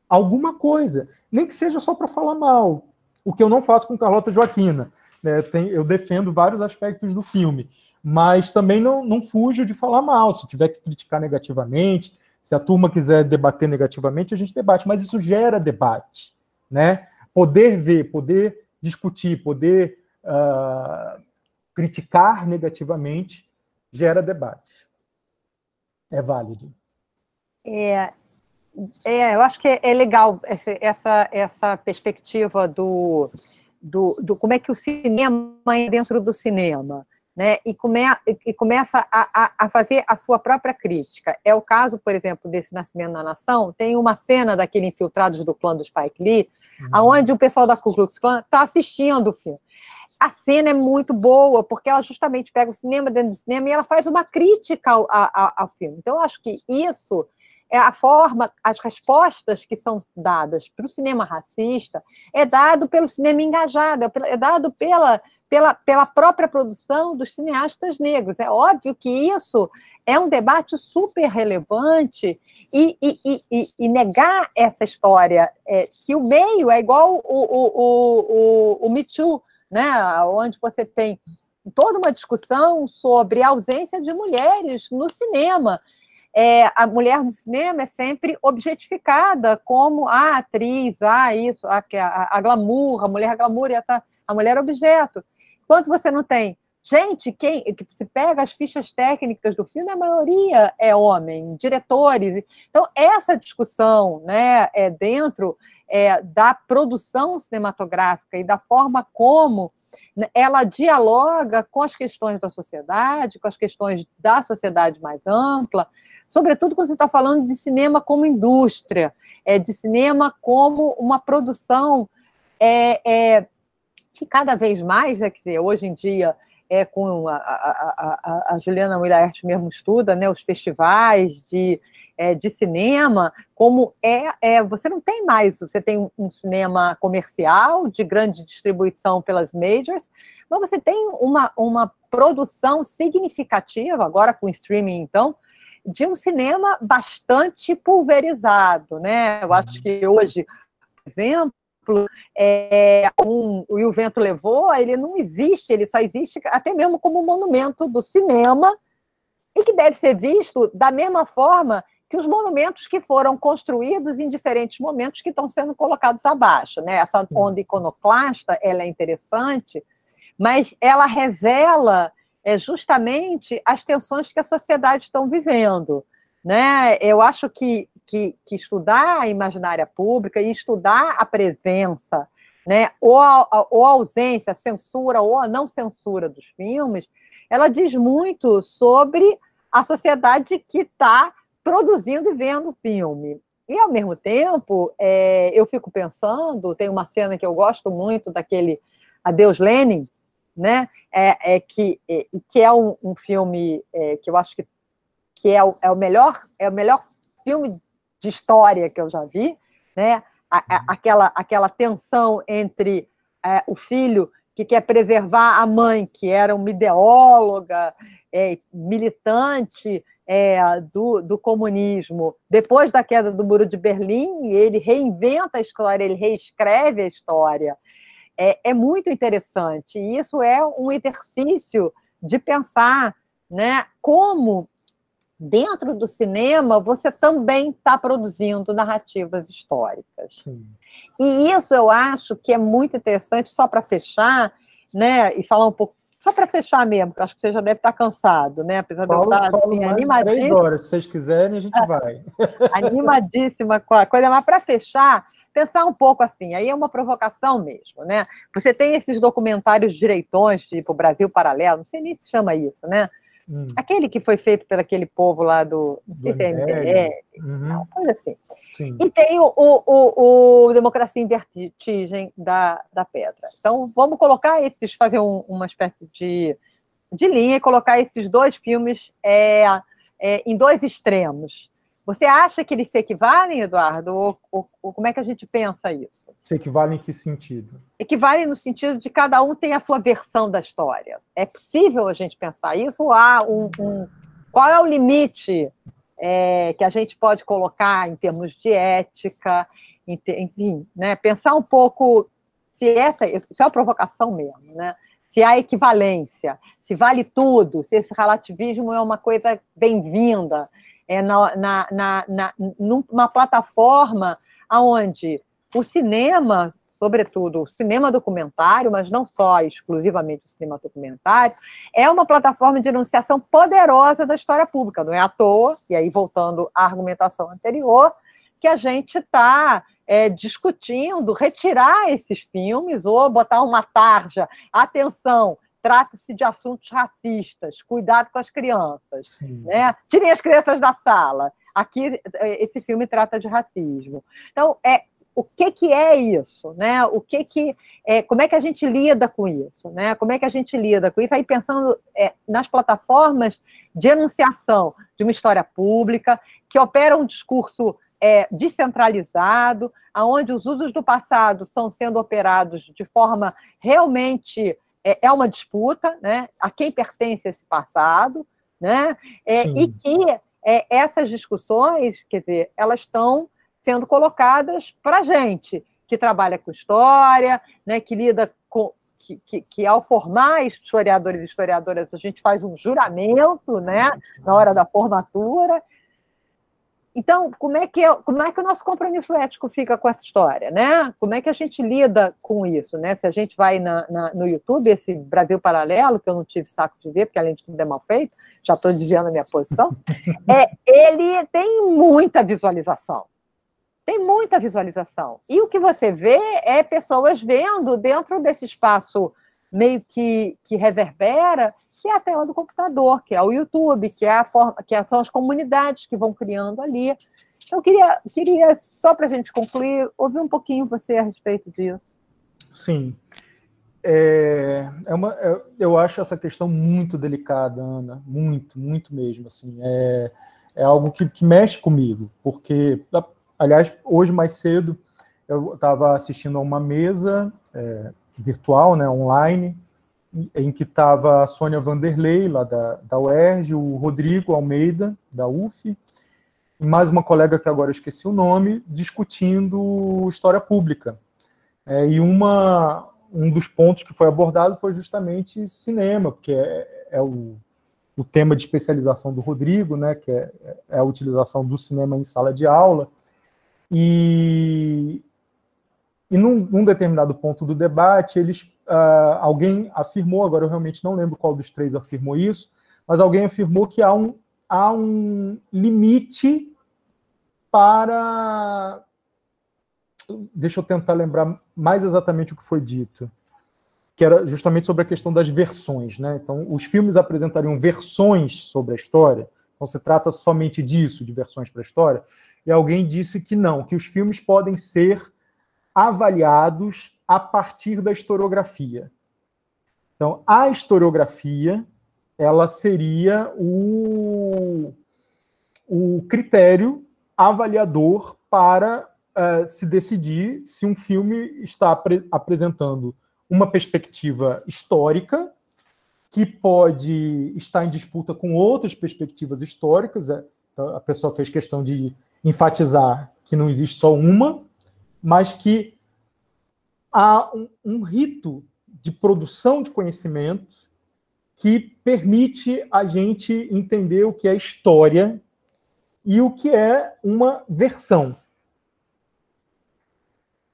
alguma coisa, nem que seja só para falar mal, o que eu não faço com Carlota Joaquina. Né, tem, eu defendo vários aspectos do filme, mas também não, não fujo de falar mal, se tiver que criticar negativamente, se a turma quiser debater negativamente, a gente debate, mas isso gera debate. Né? Poder ver, poder discutir, poder uh, criticar negativamente gera debate. É válido. É, é eu acho que é legal essa, essa perspectiva do, do, do como é que o cinema é dentro do cinema né, e, come, e começa a, a, a, fazer a sua própria crítica. É o caso, por exemplo, desse Nascimento da Nação, tem uma cena daquele Infiltrados do Clã do Spike Lee, uhum. onde o pessoal da Ku Klux Klan está assistindo o filme. A cena é muito boa, porque ela justamente pega o cinema dentro do cinema e ela faz uma crítica ao, ao, ao filme. Então, eu acho que isso é a forma, as respostas que são dadas para o cinema racista é dado pelo cinema engajado, é, é dado pela, pela, pela própria produção dos cineastas negros. É óbvio que isso é um debate super relevante e, e, e, e negar essa história é, que o meio é igual o, o, o, o, Me Too, né? onde você tem toda uma discussão sobre a ausência de mulheres no cinema é, a mulher no cinema é sempre objetificada como ah, a atriz, a ah, isso, a, a, a glamour, a mulher glamour, a, a mulher objeto. Enquanto você não tem Gente, quem se pega as fichas técnicas do filme, a maioria é homem, diretores. Então, essa discussão né, é dentro é, da produção cinematográfica e da forma como né, ela dialoga com as questões da sociedade, com as questões da sociedade mais ampla, sobretudo quando você está falando de cinema como indústria, é, de cinema como uma produção. É, é, que cada vez mais, né, quer dizer, hoje em dia é, com a, a, a, a Juliana Willaert mesmo estuda, né, os festivais de, é, de cinema, como é, é, você não tem mais, você tem um cinema comercial de grande distribuição pelas majors, mas você tem uma, uma produção significativa, agora com streaming então, de um cinema bastante pulverizado, né? Eu acho uhum. que hoje, por exemplo, é, um, e o vento levou, ele não existe, ele só existe até mesmo como um monumento do cinema e que deve ser visto da mesma forma que os monumentos que foram construídos em diferentes momentos que estão sendo colocados abaixo. Né? Essa uhum. onda iconoclasta ela é interessante, mas ela revela é, justamente as tensões que a sociedade está vivendo. Né? Eu acho que, que, que estudar a imaginária pública e estudar a presença, né, ou, a, ou a ausência, a censura ou a não censura dos filmes, ela diz muito sobre a sociedade que está produzindo e vendo filme. E, ao mesmo tempo, é, eu fico pensando, tem uma cena que eu gosto muito daquele Adeus Lenin, né? É, é que, é, que é um, um filme é, que eu acho que que é o, é o melhor é o melhor filme de história que eu já vi, né? A, a, aquela aquela tensão entre é, o filho que quer preservar a mãe, que era uma ideóloga, é, militante é, do, do comunismo. Depois da queda do Muro de Berlim, ele reinventa a história, ele reescreve a história. É, é muito interessante. E isso é um exercício de pensar né, como dentro do cinema, você também está produzindo narrativas históricas. Sim. E isso eu acho que é muito interessante, só para fechar, né, e falar um pouco, só para fechar mesmo, porque acho que você já deve estar tá cansado, né? Apesar falo, de eu estar tá, assim, animadíssima. Três horas, se vocês quiserem, a gente é. vai. animadíssima com a coisa, mas para fechar, pensar um pouco assim, aí é uma provocação mesmo, né? Você tem esses documentários direitões, tipo Brasil Paralelo, não sei nem se chama isso, né? Hum. Aquele que foi feito pelo aquele povo lá do. Não sei do se é MDR, uhum. coisa assim. Sim. E tem o, o, o, Democracia em Vertigem da, da Pedra. Então, vamos colocar esses, fazer um, uma espécie de, de linha e colocar esses dois filmes é, é, em dois extremos. Você acha que eles se equivalem, Eduardo? Ou, ou, ou, como é que a gente pensa isso? Se equivalem em que sentido? Equivalem no sentido de cada um tem a sua versão da história. É possível a gente pensar isso? Há um, um, qual é o limite é, que a gente pode colocar em termos de ética? Enfim, né? pensar um pouco se essa isso é uma provocação mesmo, né? se há equivalência, se vale tudo, se esse relativismo é uma coisa bem-vinda, é, na, na, na, na, numa plataforma onde o cinema, sobretudo o cinema documentário, mas não só exclusivamente o cinema documentário, é uma plataforma de enunciação poderosa da história pública. Não é à toa, e aí voltando à argumentação anterior, que a gente está é, discutindo retirar esses filmes ou botar uma tarja. Atenção, trata-se de assuntos racistas, cuidado com as crianças, Sim. né? Tirem as crianças da sala. Aqui eh, esse filme trata de racismo. Então, é o que que é isso, né? O que que é, como é que a gente lida com isso, né? Como é que a gente lida com isso? Aí pensando é, nas plataformas de enunciação de uma história pública que opera um discurso é, descentralizado, aonde os usos do passado estão sendo operados de forma realmente é, é, uma disputa, né? a quem pertence esse passado, né? É, e que é, essas discussões, quer dizer, elas estão sendo colocadas para a gente, que trabalha com história, né? que lida com. Que, que, que, ao formar historiadores e historiadoras, a gente faz um juramento né, na hora da formatura, então, como é, que é, como é que o nosso compromisso ético fica com essa história, né? Como é que a gente lida com isso, né? Se a gente vai na, na, no YouTube, esse Brasil Paralelo, que eu não tive saco de ver, porque além de tudo é mal feito, já estou dizendo a minha posição, é, ele tem muita visualização. Tem muita visualização. E o que você vê é pessoas vendo dentro desse espaço meio que, que reverbera, que é a tela do computador, que é o YouTube, que, é a forma, que é, são as comunidades que vão criando ali. Então, eu queria, queria só para a gente concluir, ouvir um pouquinho você a respeito disso. Sim. É, é uma, é, eu acho essa questão muito delicada, Ana, muito, muito mesmo. Assim, é, é algo que, que mexe comigo, porque, aliás, hoje mais cedo eu estava assistindo a uma mesa, é, virtual, né, online, em que estava a Sônia Vanderlei, lá da, da UERJ, o Rodrigo Almeida, da UF, e mais uma colega que agora esqueci o nome, discutindo história pública. É, e uma, um dos pontos que foi abordado foi justamente cinema, porque é, é o, o tema de especialização do Rodrigo, né, que é, é a utilização do cinema em sala de aula. E, e num, num determinado ponto do debate, eles, uh, alguém afirmou, agora eu realmente não lembro qual dos três afirmou isso, mas alguém afirmou que há um, há um limite para. Deixa eu tentar lembrar mais exatamente o que foi dito, que era justamente sobre a questão das versões. Né? Então, os filmes apresentariam versões sobre a história, então se trata somente disso, de versões para a história, e alguém disse que não, que os filmes podem ser avaliados a partir da historiografia. Então, a historiografia ela seria o, o critério avaliador para uh, se decidir se um filme está apre apresentando uma perspectiva histórica que pode estar em disputa com outras perspectivas históricas. Eh, então, a pessoa fez questão de enfatizar que não existe só uma, mas que há um, um rito de produção de conhecimento que permite a gente entender o que é história e o que é uma versão.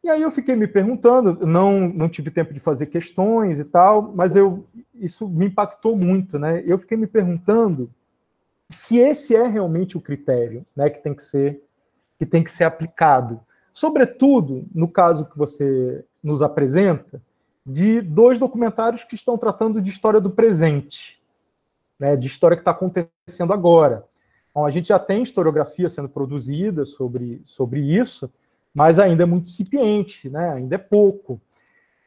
E aí eu fiquei me perguntando, não, não tive tempo de fazer questões e tal, mas eu, isso me impactou muito, né? Eu fiquei me perguntando se esse é realmente o critério, né, que tem que ser que tem que ser aplicado. Sobretudo, no caso que você nos apresenta, de dois documentários que estão tratando de história do presente, né, de história que está acontecendo agora. Bom, a gente já tem historiografia sendo produzida sobre, sobre isso, mas ainda é muito incipiente, né, ainda é pouco.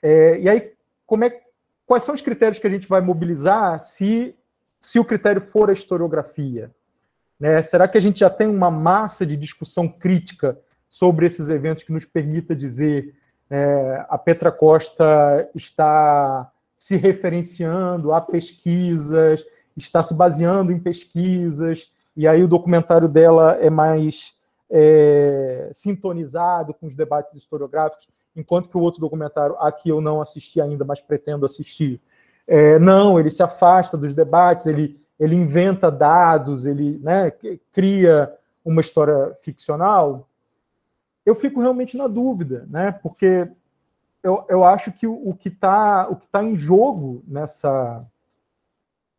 É, e aí, como é, quais são os critérios que a gente vai mobilizar se, se o critério for a historiografia? Né, será que a gente já tem uma massa de discussão crítica sobre esses eventos que nos permita dizer é, a Petra Costa está se referenciando a pesquisas, está se baseando em pesquisas, e aí o documentário dela é mais é, sintonizado com os debates historiográficos, enquanto que o outro documentário, aqui eu não assisti ainda, mas pretendo assistir, é, não, ele se afasta dos debates, ele, ele inventa dados, ele né, cria uma história ficcional, eu fico realmente na dúvida, né? Porque eu, eu acho que o, o que está tá em jogo nessa,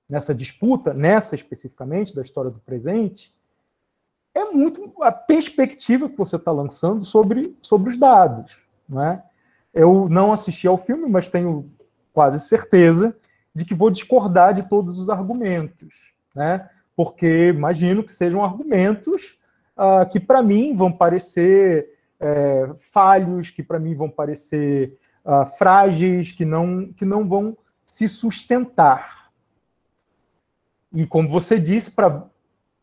nessa disputa, nessa especificamente da história do presente, é muito a perspectiva que você está lançando sobre, sobre os dados. Né? Eu não assisti ao filme, mas tenho quase certeza de que vou discordar de todos os argumentos, né? porque imagino que sejam argumentos uh, que, para mim, vão parecer é, falhos, que para mim vão parecer uh, frágeis, que não, que não vão se sustentar. E como você disse, para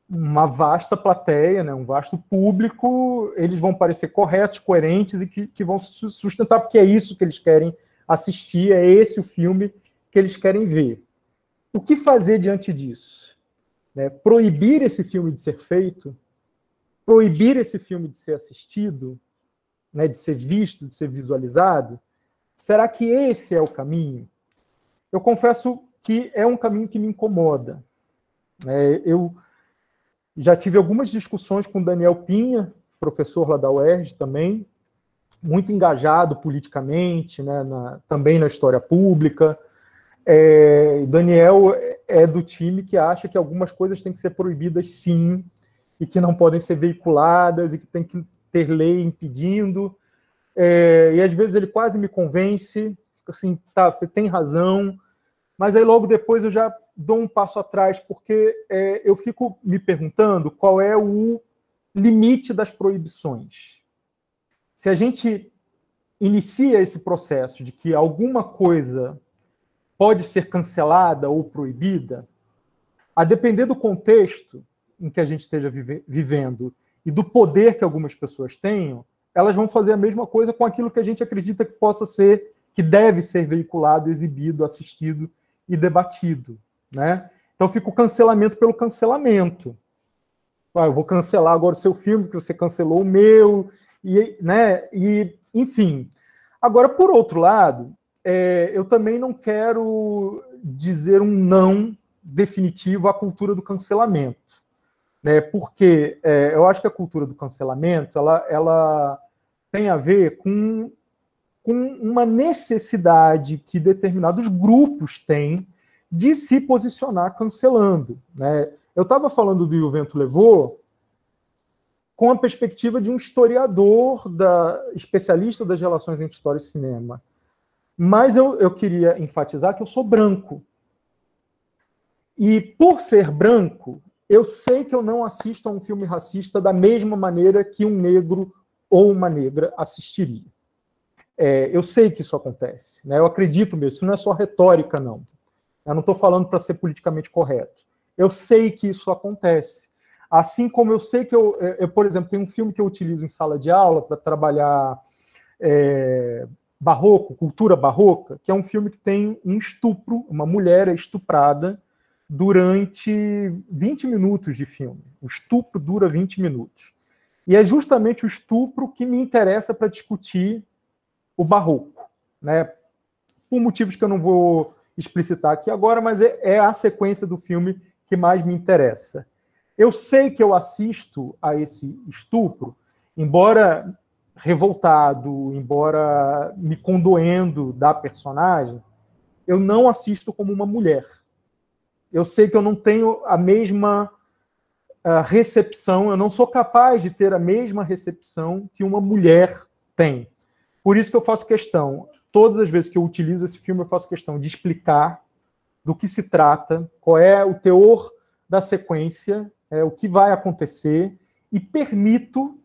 uma vasta plateia, né, um vasto público, eles vão parecer corretos, coerentes e que, que vão se sustentar, porque é isso que eles querem assistir, é esse o filme que eles querem ver. O que fazer diante disso? Né, proibir esse filme de ser feito proibir esse filme de ser assistido, né, de ser visto, de ser visualizado? Será que esse é o caminho? Eu confesso que é um caminho que me incomoda. É, eu já tive algumas discussões com Daniel Pinha, professor lá da UERJ também, muito engajado politicamente, né, na, também na história pública. É, Daniel é do time que acha que algumas coisas têm que ser proibidas, sim, e que não podem ser veiculadas e que tem que ter lei impedindo. É, e às vezes ele quase me convence, assim, tá, você tem razão, mas aí logo depois eu já dou um passo atrás, porque é, eu fico me perguntando qual é o limite das proibições. Se a gente inicia esse processo de que alguma coisa pode ser cancelada ou proibida, a depender do contexto, em que a gente esteja vive, vivendo e do poder que algumas pessoas tenham, elas vão fazer a mesma coisa com aquilo que a gente acredita que possa ser, que deve ser veiculado, exibido, assistido e debatido. Né? Então fica o cancelamento pelo cancelamento. Ah, eu vou cancelar agora o seu filme, porque você cancelou o meu, e, né? e enfim. Agora, por outro lado, é, eu também não quero dizer um não definitivo à cultura do cancelamento né? Porque é, eu acho que a cultura do cancelamento ela, ela tem a ver com, com uma necessidade que determinados grupos têm de se posicionar cancelando. Né? Eu estava falando do Vento Levou com a perspectiva de um historiador, da, especialista das relações entre história e cinema. Mas eu, eu queria enfatizar que eu sou branco. E por ser branco, eu sei que eu não assisto a um filme racista da mesma maneira que um negro ou uma negra assistiria. É, eu sei que isso acontece, né? eu acredito mesmo, isso não é só retórica, não. Eu não estou falando para ser politicamente correto. Eu sei que isso acontece. Assim como eu sei que eu, é, eu por exemplo, tem um filme que eu utilizo em sala de aula para trabalhar é, barroco, cultura barroca, que é um filme que tem um estupro, uma mulher é estuprada durante 20 minutos de filme. O estupro dura 20 minutos. E é justamente o estupro que me interessa para discutir o barroco, né? Por motivos que eu não vou explicitar aqui agora, mas é, é, a sequência do filme que mais me interessa. Eu sei que eu assisto a esse estupro, embora revoltado, embora me condoendo da personagem, eu não assisto como uma mulher eu sei que eu não tenho a mesma ah, recepção, eu não sou capaz de ter a mesma recepção que uma mulher tem. Por isso que eu faço questão, todas as vezes que eu utilizo esse filme, eu faço questão de explicar do que se trata, qual é o teor da sequência, é, o que vai acontecer, e permito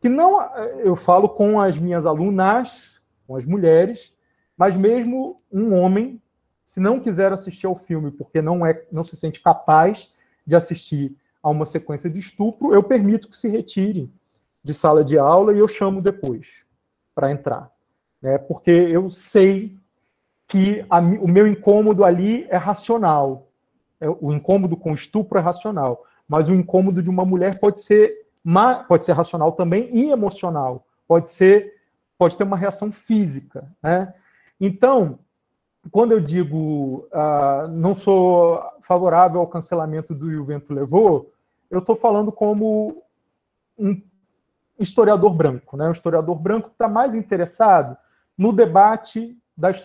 que não. Eh, eu falo com as minhas alunas, com as mulheres, mas mesmo um homem se não quiser assistir ao filme porque não, é, não se sente capaz de assistir a uma sequência de estupro, eu permito que se retire de sala de aula e eu chamo depois para entrar. Né? Porque eu sei que a, o meu incômodo ali é racional. É, o incômodo com estupro é racional. Mas o incômodo de uma mulher pode ser, pode ser racional também e emocional. Pode ser, pode ter uma reação física. Né? Então, quando eu digo uh, não sou favorável ao cancelamento do E o Vento Levou, eu estou falando como um historiador branco, né? um historiador branco que está mais interessado no debate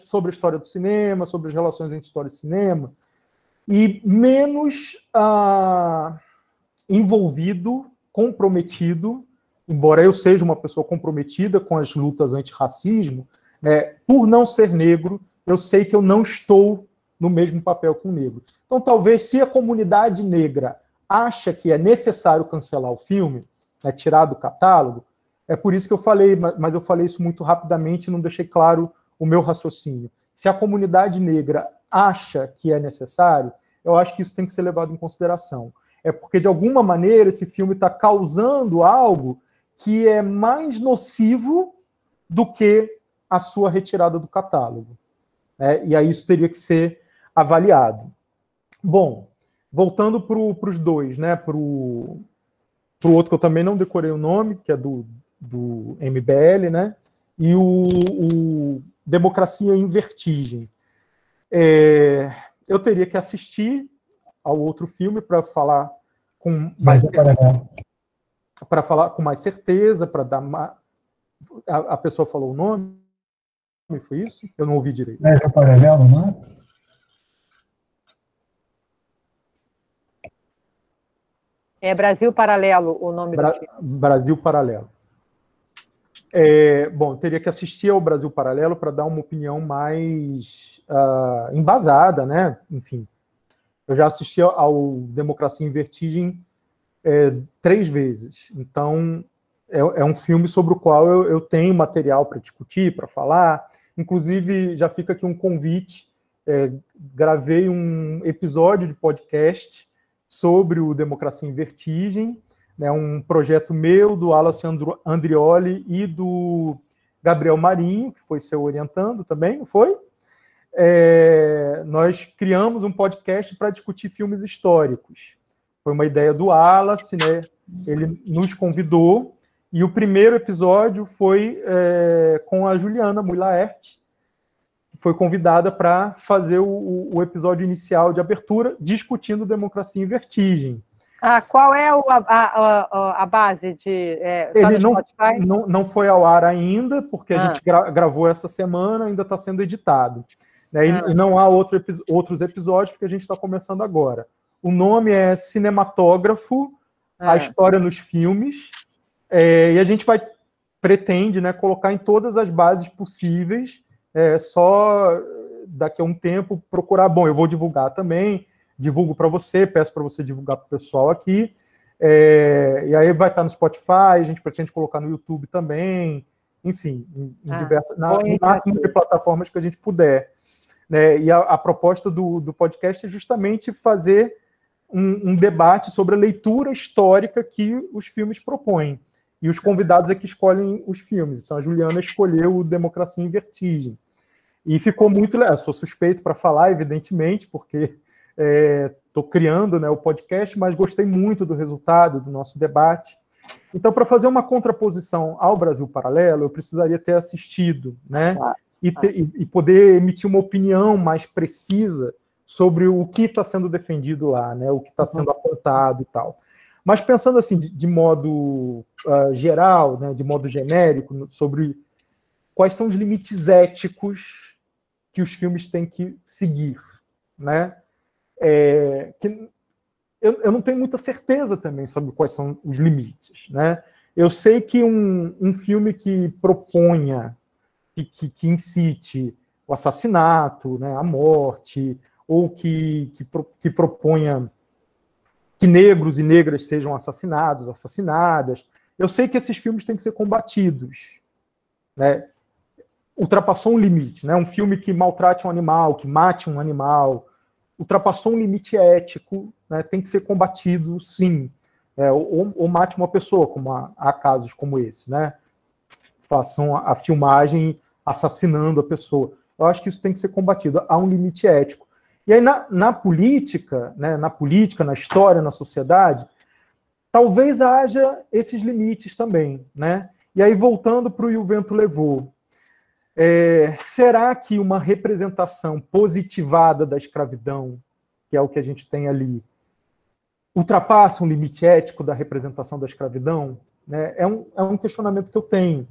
sobre a história do cinema, sobre as relações entre história e cinema, e menos ah, envolvido, comprometido, embora eu seja uma pessoa comprometida com as lutas anti-racismo, né? por não ser negro, eu sei que eu não estou no mesmo papel que o negro. Então, talvez, se a comunidade negra acha que é necessário cancelar o filme, né, tirar do catálogo, é por isso que eu falei, mas eu falei isso muito rapidamente e não deixei claro o meu raciocínio. Se a comunidade negra acha que é necessário, eu acho que isso tem que ser levado em consideração. É porque, de alguma maneira, esse filme está causando algo que é mais nocivo do que a sua retirada do catálogo. Né? E aí isso teria que ser avaliado. Bom, voltando para os dois, né? Para o outro que eu também não decorei o nome, que é do, do MBL, né? E o, o Democracia em Vertigem. É, eu teria que assistir ao outro filme para falar com mais para falar com mais certeza, para dar ma... a, a pessoa falou o nome foi isso? Eu não ouvi direito. É, é paralelo, não é? É Brasil Paralelo o nome Bra do filme. Brasil Paralelo. É, bom, teria que assistir ao Brasil Paralelo para dar uma opinião mais uh, embasada, né? Enfim, eu já assisti ao Democracia em Vertigem é, três vezes. Então, é, é, um filme sobre o qual eu, eu tenho material para discutir, para falar. Inclusive, já fica aqui um convite. É, gravei um episódio de podcast sobre o Democracia em Vertigem, né, um projeto meu, do Wallace Andrioli e do Gabriel Marinho, que foi seu orientando também, não foi? É, nós criamos um podcast para discutir filmes históricos. Foi uma ideia do Wallace, né? ele nos convidou e o primeiro episódio foi é, com a Juliana Mulaert, que foi convidada para fazer o, o, episódio inicial de abertura, discutindo democracia em vertigem. Ah, qual é o, a, a, a, base de. É, tá Ele não, não, não foi ao ar ainda, porque ah. a gente gra gravou essa semana, ainda está sendo editado. Né? Ah. E não há outro, outros episódios, porque a gente está começando agora. O nome é Cinematógrafo, a ah. história nos filmes. É, e a gente vai pretende né, colocar em todas as bases possíveis, é, só daqui a um tempo procurar. Bom, eu vou divulgar também, divulgo para você, peço para você divulgar para o pessoal aqui. É, e aí vai estar no Spotify, a gente pretende colocar no YouTube também, enfim, em, em ah, diversas, na, no máximo de plataformas que a gente puder. Né? E a, a proposta do, do podcast é justamente fazer um, um debate sobre a leitura histórica que os filmes propõem. E os convidados é que escolhem os filmes. Então a Juliana escolheu o Democracia em Vertigem. E ficou muito legal. Sou suspeito para falar, evidentemente, porque estou é, criando né, o podcast, mas gostei muito do resultado do nosso debate. Então, para fazer uma contraposição ao Brasil Paralelo, eu precisaria ter assistido, né? Ah, tá. e, ter, ah. e, poder emitir uma opinião mais precisa sobre o que está sendo defendido lá, né? O que está uhum. sendo apontado e tal. Mas pensando assim, de, de modo uh, geral, né, de modo genérico, sobre quais são os limites éticos que os filmes têm que seguir, né? É, que eu, eu, não tenho muita certeza também sobre quais são os limites, né? Eu sei que um, um filme que proponha e que, que incite o assassinato, né, a morte, ou que, que, que proponha que negros e negras sejam assassinados, assassinadas. Eu sei que esses filmes têm que ser combatidos. Né? Ultrapassou um limite. Né? Um filme que maltrate um animal, que mate um animal, ultrapassou um limite ético, né? tem que ser combatido, sim. É, ou, ou, mate uma pessoa, como há, há casos como esse. Né? Façam a, a filmagem assassinando a pessoa. Eu acho que isso tem que ser combatido. Há um limite ético. E aí, na, na política, né, na política, na história, na sociedade, talvez haja esses limites também. Né? E aí, voltando para o E o Vento Levou, é, será que uma representação positivada da escravidão, que é o que a gente tem ali, ultrapassa um limite ético da representação da escravidão? Né? É, um, é um questionamento que eu tenho.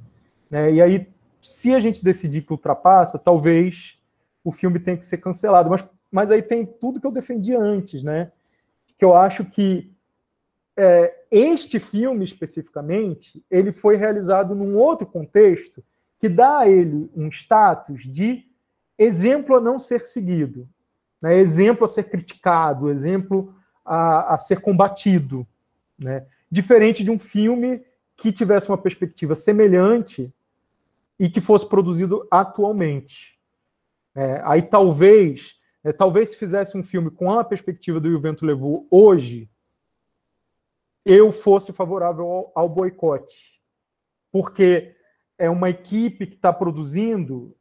Né? E aí, se a gente decidir que ultrapassa, talvez o filme tenha que ser cancelado. Mas mas aí tem tudo que eu defendi antes, né? Que eu acho que é, este filme especificamente, ele foi realizado num outro contexto que dá a ele um status de exemplo a não ser seguido, né? exemplo a ser criticado, exemplo a, a ser combatido. Né? Diferente de um filme que tivesse uma perspectiva semelhante e que fosse produzido atualmente. É, aí talvez é, talvez se fizesse um filme com a perspectiva do Juventus Levou hoje, eu fosse favorável ao, ao boicote. Porque é uma equipe que está produzindo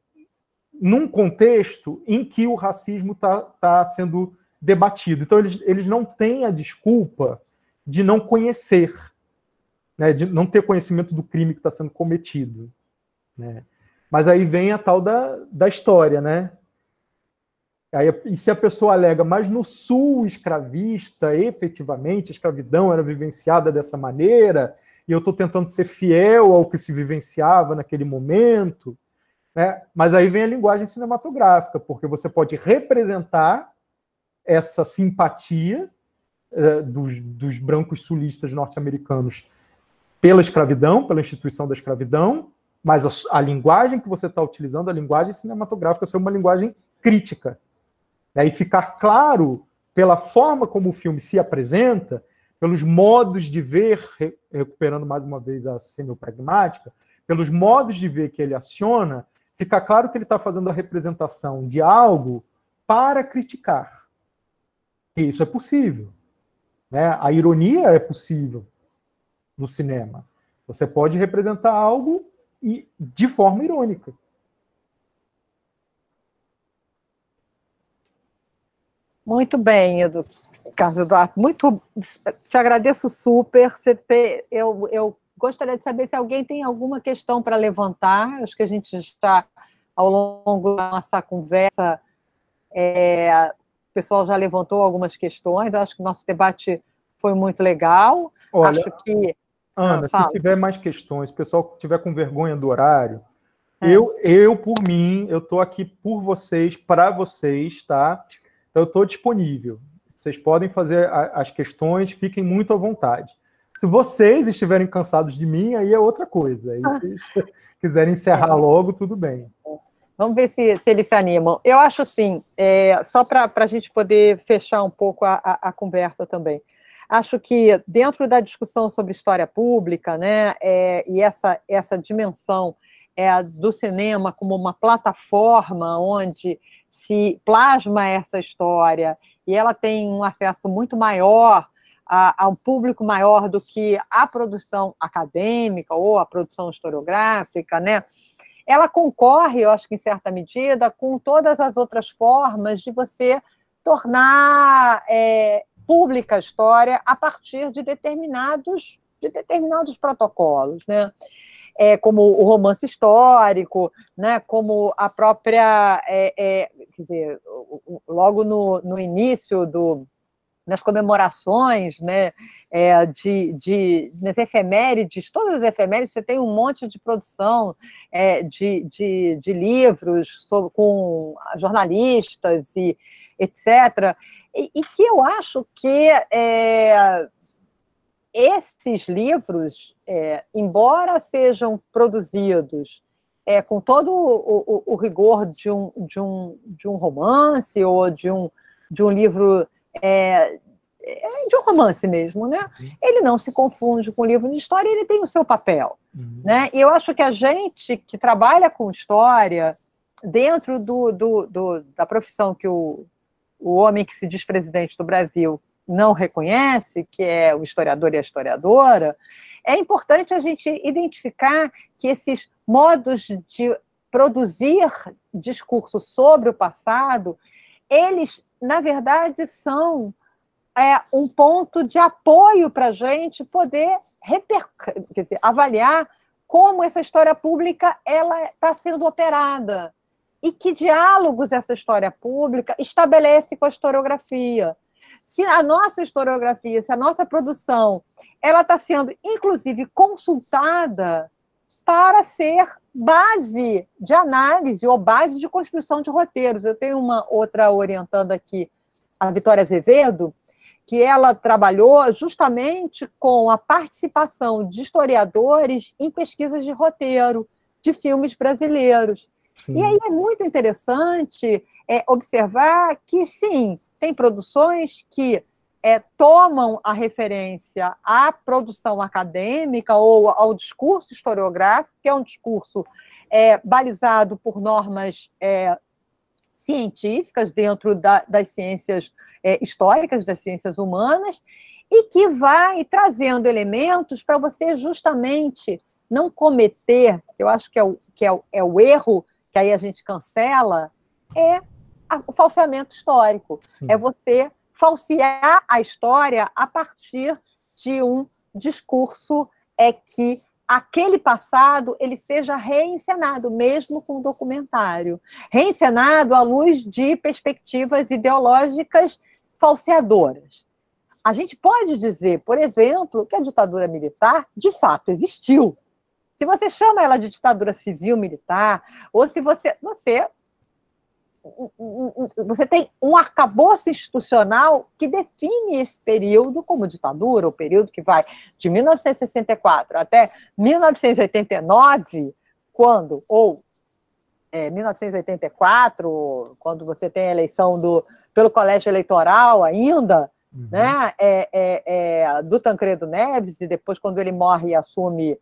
num contexto em que o racismo está tá sendo debatido. Então, eles, eles não têm a desculpa de não conhecer, né, de não ter conhecimento do crime que está sendo cometido. Né? Mas aí vem a tal da, da história, né? Aí, e se a pessoa alega, mas no sul escravista, efetivamente, a escravidão era vivenciada dessa maneira, e eu estou tentando ser fiel ao que se vivenciava naquele momento. Né? Mas aí vem a linguagem cinematográfica, porque você pode representar essa simpatia eh, dos, dos brancos sulistas norte-americanos pela escravidão, pela instituição da escravidão, mas a, a linguagem que você está utilizando, a linguagem cinematográfica, ser é uma linguagem crítica né, e ficar claro pela forma como o filme se apresenta, pelos modos de ver, recuperando mais uma vez a semiopragmática, pelos modos de ver que ele aciona, fica claro que ele está fazendo a representação de algo para criticar. E isso é possível. Né? A ironia é possível no cinema. Você pode representar algo e de forma irônica. Muito bem, Edu. Carlos Eduardo, muito te agradeço super. Você ter, eu, eu gostaria de saber se alguém tem alguma questão para levantar. Acho que a gente já, ao longo da nossa conversa, é, o pessoal já levantou algumas questões. Acho que o nosso debate foi muito legal. Olha, Acho que. Ana, ah, se tiver mais questões, o pessoal que tiver com vergonha do horário, é. eu, eu, por mim, eu estou aqui por vocês, para vocês, tá? Então, eu estou disponível. Vocês podem fazer as questões, fiquem muito à vontade. Se vocês estiverem cansados de mim, aí é outra coisa. Aí, se quiserem encerrar logo, tudo bem. Vamos ver se, se eles se animam. Eu acho assim, é, só para a gente poder fechar um pouco a, a, a, conversa também. Acho que dentro da discussão sobre história pública, né, é, e essa, essa dimensão é a do cinema como uma plataforma onde se plasma essa história e ela tem um acesso muito maior a, a, um público maior do que a produção acadêmica ou a produção historiográfica, né? Ela concorre, eu acho que em certa medida, com todas as outras formas de você tornar é, pública a história a partir de determinados de determinados protocolos, né? É, como o romance histórico, né? como a própria. É, é, quer dizer, logo no, no início do, nas comemorações, né, é, de, de, nas efemérides, todas as efemérides, você tem um monte de produção é, de, de, de, livros sobre, com jornalistas e etc. E, e que eu acho que é, esses livros, é, embora sejam produzidos é, com todo o, o, o, rigor de um, de, um, de um romance ou de um, de um livro é, é de um romance mesmo, né? Ele não se confunde com o livro de história, ele tem o seu papel, uhum. né? E eu acho que a gente que trabalha com história dentro do, do, do da profissão que o, o homem que se diz presidente do Brasil não reconhece, que é o historiador e a historiadora, é importante a gente identificar que esses modos de produzir discurso sobre o passado, eles, na verdade, são é, um ponto de apoio para a gente poder reper... quer dizer, avaliar como essa história pública ela está sendo operada e que diálogos essa história pública estabelece com a historiografia. Se a nossa historiografia, se a nossa produção, ela está sendo, inclusive, consultada para ser base de análise ou base de construção de roteiros. Eu tenho uma outra orientando aqui, a Vitória Azevedo, que ela trabalhou justamente com a participação de historiadores em pesquisas de roteiro de filmes brasileiros. Sim. E aí é muito interessante é, observar que, sim, tem produções que é, tomam a referência à produção acadêmica ou ao discurso historiográfico, que é um discurso é, balizado por normas é, científicas dentro da, das ciências é, históricas, das ciências humanas, e que vai trazendo elementos para você justamente não cometer, eu acho que é o, que é o, é o erro que aí a gente cancela, é o falseamento histórico. Sim. É você falsear a história a partir de um discurso é que aquele passado ele seja reencenado, mesmo com o documentário. Reencenado à luz de perspectivas ideológicas falseadoras. A gente pode dizer, por exemplo, que a ditadura militar de fato existiu. Se você chama ela de ditadura civil militar, ou se você, você você tem um arcabouço institucional que define esse período como ditadura, o período que vai de 1964 até 1989, quando, ou é, 1984, quando você tem a eleição do, pelo colégio eleitoral ainda, uhum. né, é, é, é do Tancredo Neves, e depois quando ele morre e assume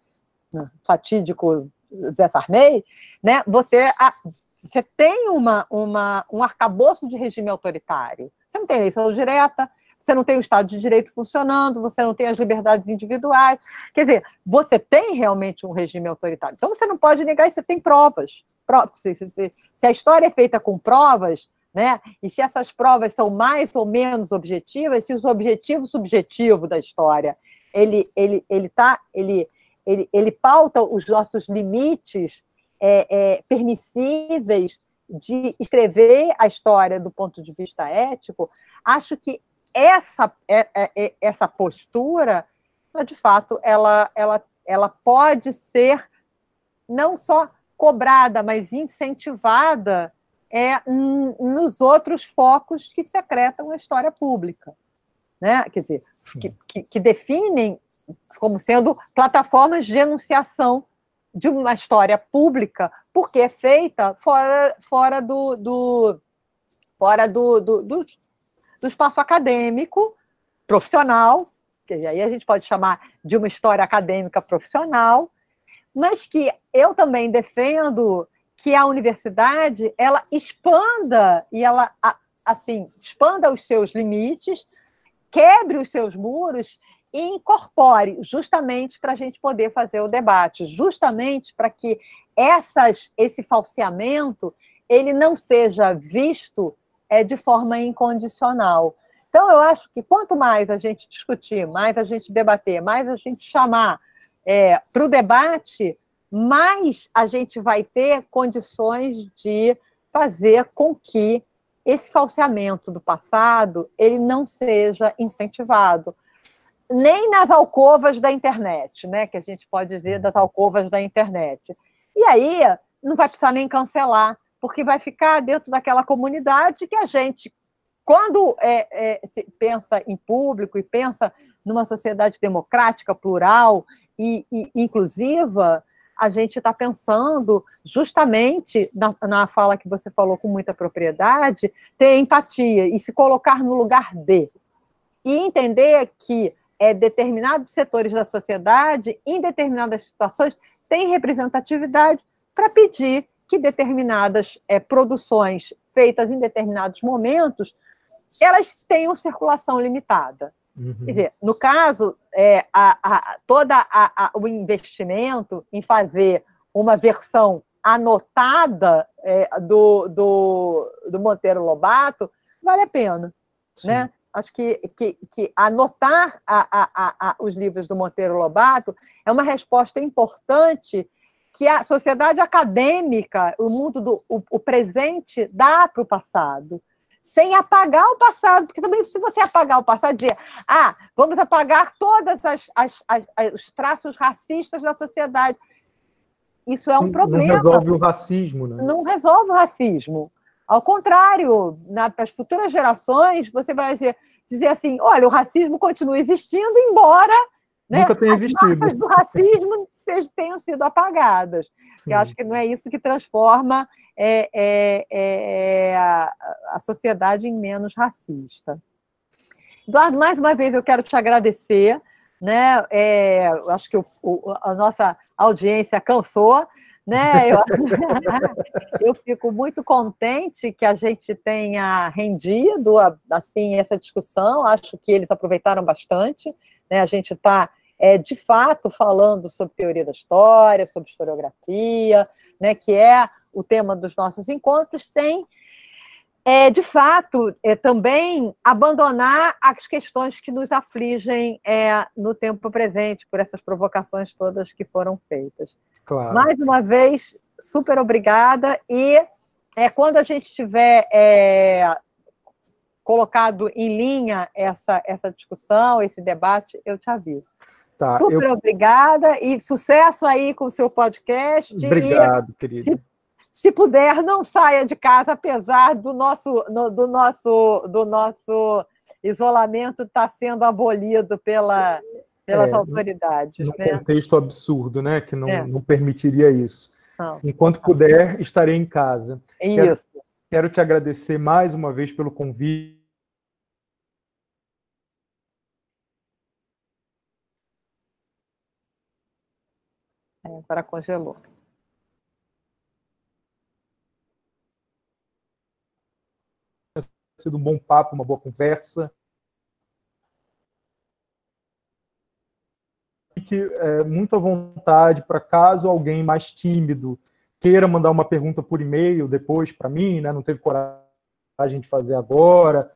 hum, fatídico Zé Sarney, né, você a, você tem uma, uma, um arcabouço de regime autoritário. Você não tem eleição direta, você não tem o Estado de Direito funcionando, você não tem as liberdades individuais. Quer dizer, você tem realmente um regime autoritário. Então você não pode negar isso, você tem provas. Se, se, se a história é feita com provas, né? E se essas provas são mais ou menos objetivas, se os objetivos subjetivo da história ele ele ele tá ele ele, ele pauta os nossos limites é, é, permissíveis de escrever a história do ponto de vista ético, acho que essa, é, é, é, essa postura, ela, de fato, ela, ela, ela pode ser não só cobrada, mas incentivada é, nos outros focos que secretam a história pública. Né? Quer dizer, que, que, que definem como sendo plataformas de enunciação de uma história pública porque é feita fora, fora do, do fora do, do, do, do espaço acadêmico profissional, que aí a gente pode chamar de uma história acadêmica profissional, mas que eu também defendo que a universidade ela expanda e ela assim expanda os seus limites, quebre os seus muros e incorpore, justamente para a gente poder fazer o debate, justamente para que essas, esse falseamento ele não seja visto é, de forma incondicional. Então, eu acho que quanto mais a gente discutir, mais a gente debater, mais a gente chamar é, eh, para o debate, mais a gente vai ter condições de fazer com que esse falseamento do passado ele não seja incentivado nem nas alcovas da internet, né? Que a gente pode dizer das alcovas da internet. E aí não vai precisar nem cancelar, porque vai ficar dentro daquela comunidade que a gente, quando é, é, pensa em público e pensa numa sociedade democrática, plural e, e inclusiva, a gente está pensando justamente na, na fala que você falou com muita propriedade, ter empatia e se colocar no lugar de. E entender que é, determinados setores da sociedade, em determinadas situações, têm representatividade para pedir que determinadas é, produções feitas em determinados momentos elas tenham circulação limitada. Uhum. Quer dizer, no caso, é, a, a, todo o investimento em fazer uma versão anotada é, do, do, do Monteiro Lobato vale a pena. Né? acho que, que, que anotar a, a, a, os livros do Monteiro Lobato é uma resposta importante que a sociedade acadêmica, o mundo do o, o presente, dá para o passado. Sem apagar o passado, porque também se você apagar o passado, dizer, ah, vamos apagar todos os traços racistas da sociedade. Isso é um problema. Não resolve o racismo, né? Não resolve o racismo. Ao contrário, na, para as futuras gerações, você vai dizer assim: olha, o racismo continua existindo, embora né, Nunca as existido. marcas do racismo tenham sido apagadas. Eu acho que não é isso que transforma é, é, é, é, a, a sociedade em menos racista. Eduardo, mais uma vez eu quero te agradecer. Né? É, acho que o, o, a nossa audiência cansou, né? Eu, eu fico muito contente que a gente tenha rendido assim essa discussão. Acho que eles aproveitaram bastante. Né? A gente está é, de fato falando sobre teoria da história, sobre historiografia, né? Que é o tema dos nossos encontros, sem é, de fato, é, também abandonar as questões que nos afligem é, no tempo presente, por essas provocações todas que foram feitas. Claro. Mais uma vez, super obrigada. E é, quando a gente tiver é, colocado em linha essa, essa discussão, esse debate, eu te aviso. Tá, super eu... obrigada e sucesso aí com o seu podcast. Obrigado, e, querida. Se, se, puder, não saia de casa, apesar do nosso, no, do nosso, do nosso isolamento estar tá sendo abolido pela pelas é, autoridades. Num né? contexto absurdo, né? Que não, é. não permitiria isso. Não. Enquanto puder, estarei em casa. É isso. Quero, quero te agradecer mais uma vez pelo convite. Para é, congelou. congelou. sido um bom papo, uma boa conversa. fique é, muito à vontade para caso alguém mais tímido queira mandar uma pergunta por e-mail depois para mim, né? não teve coragem de fazer agora.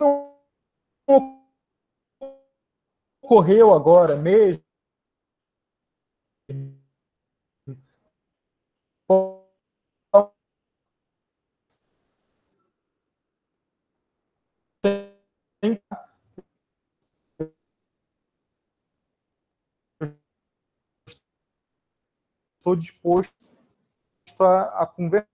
Não ocorreu agora mesmo, estou disposto a, a conversar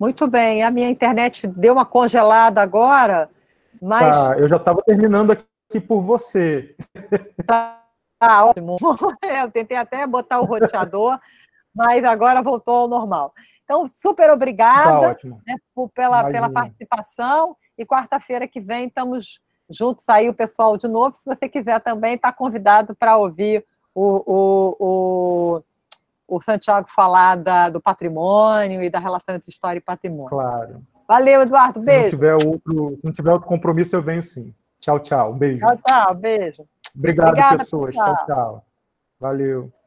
Muito bem. A minha internet deu uma congelada agora, mas. Tá, eu já estava terminando aqui por você. Tá, ótimo. Eu tentei até botar o roteador, mas agora voltou ao normal. Então, super obrigada tá né, pela, pela participação. E quarta-feira que vem estamos juntos aí, o pessoal de novo. Se você quiser também, está convidado para ouvir o, o, o o Santiago falar da, do patrimônio e da relação entre história e patrimônio. Claro. Valeu, Eduardo. Beijo. Se não tiver outro, não tiver outro compromisso, eu venho sim. Tchau, tchau. Um beijo. Tchau, tchau. Beijo. Obrigado, Obrigada, pessoas. Tchau, tchau. tchau. Valeu.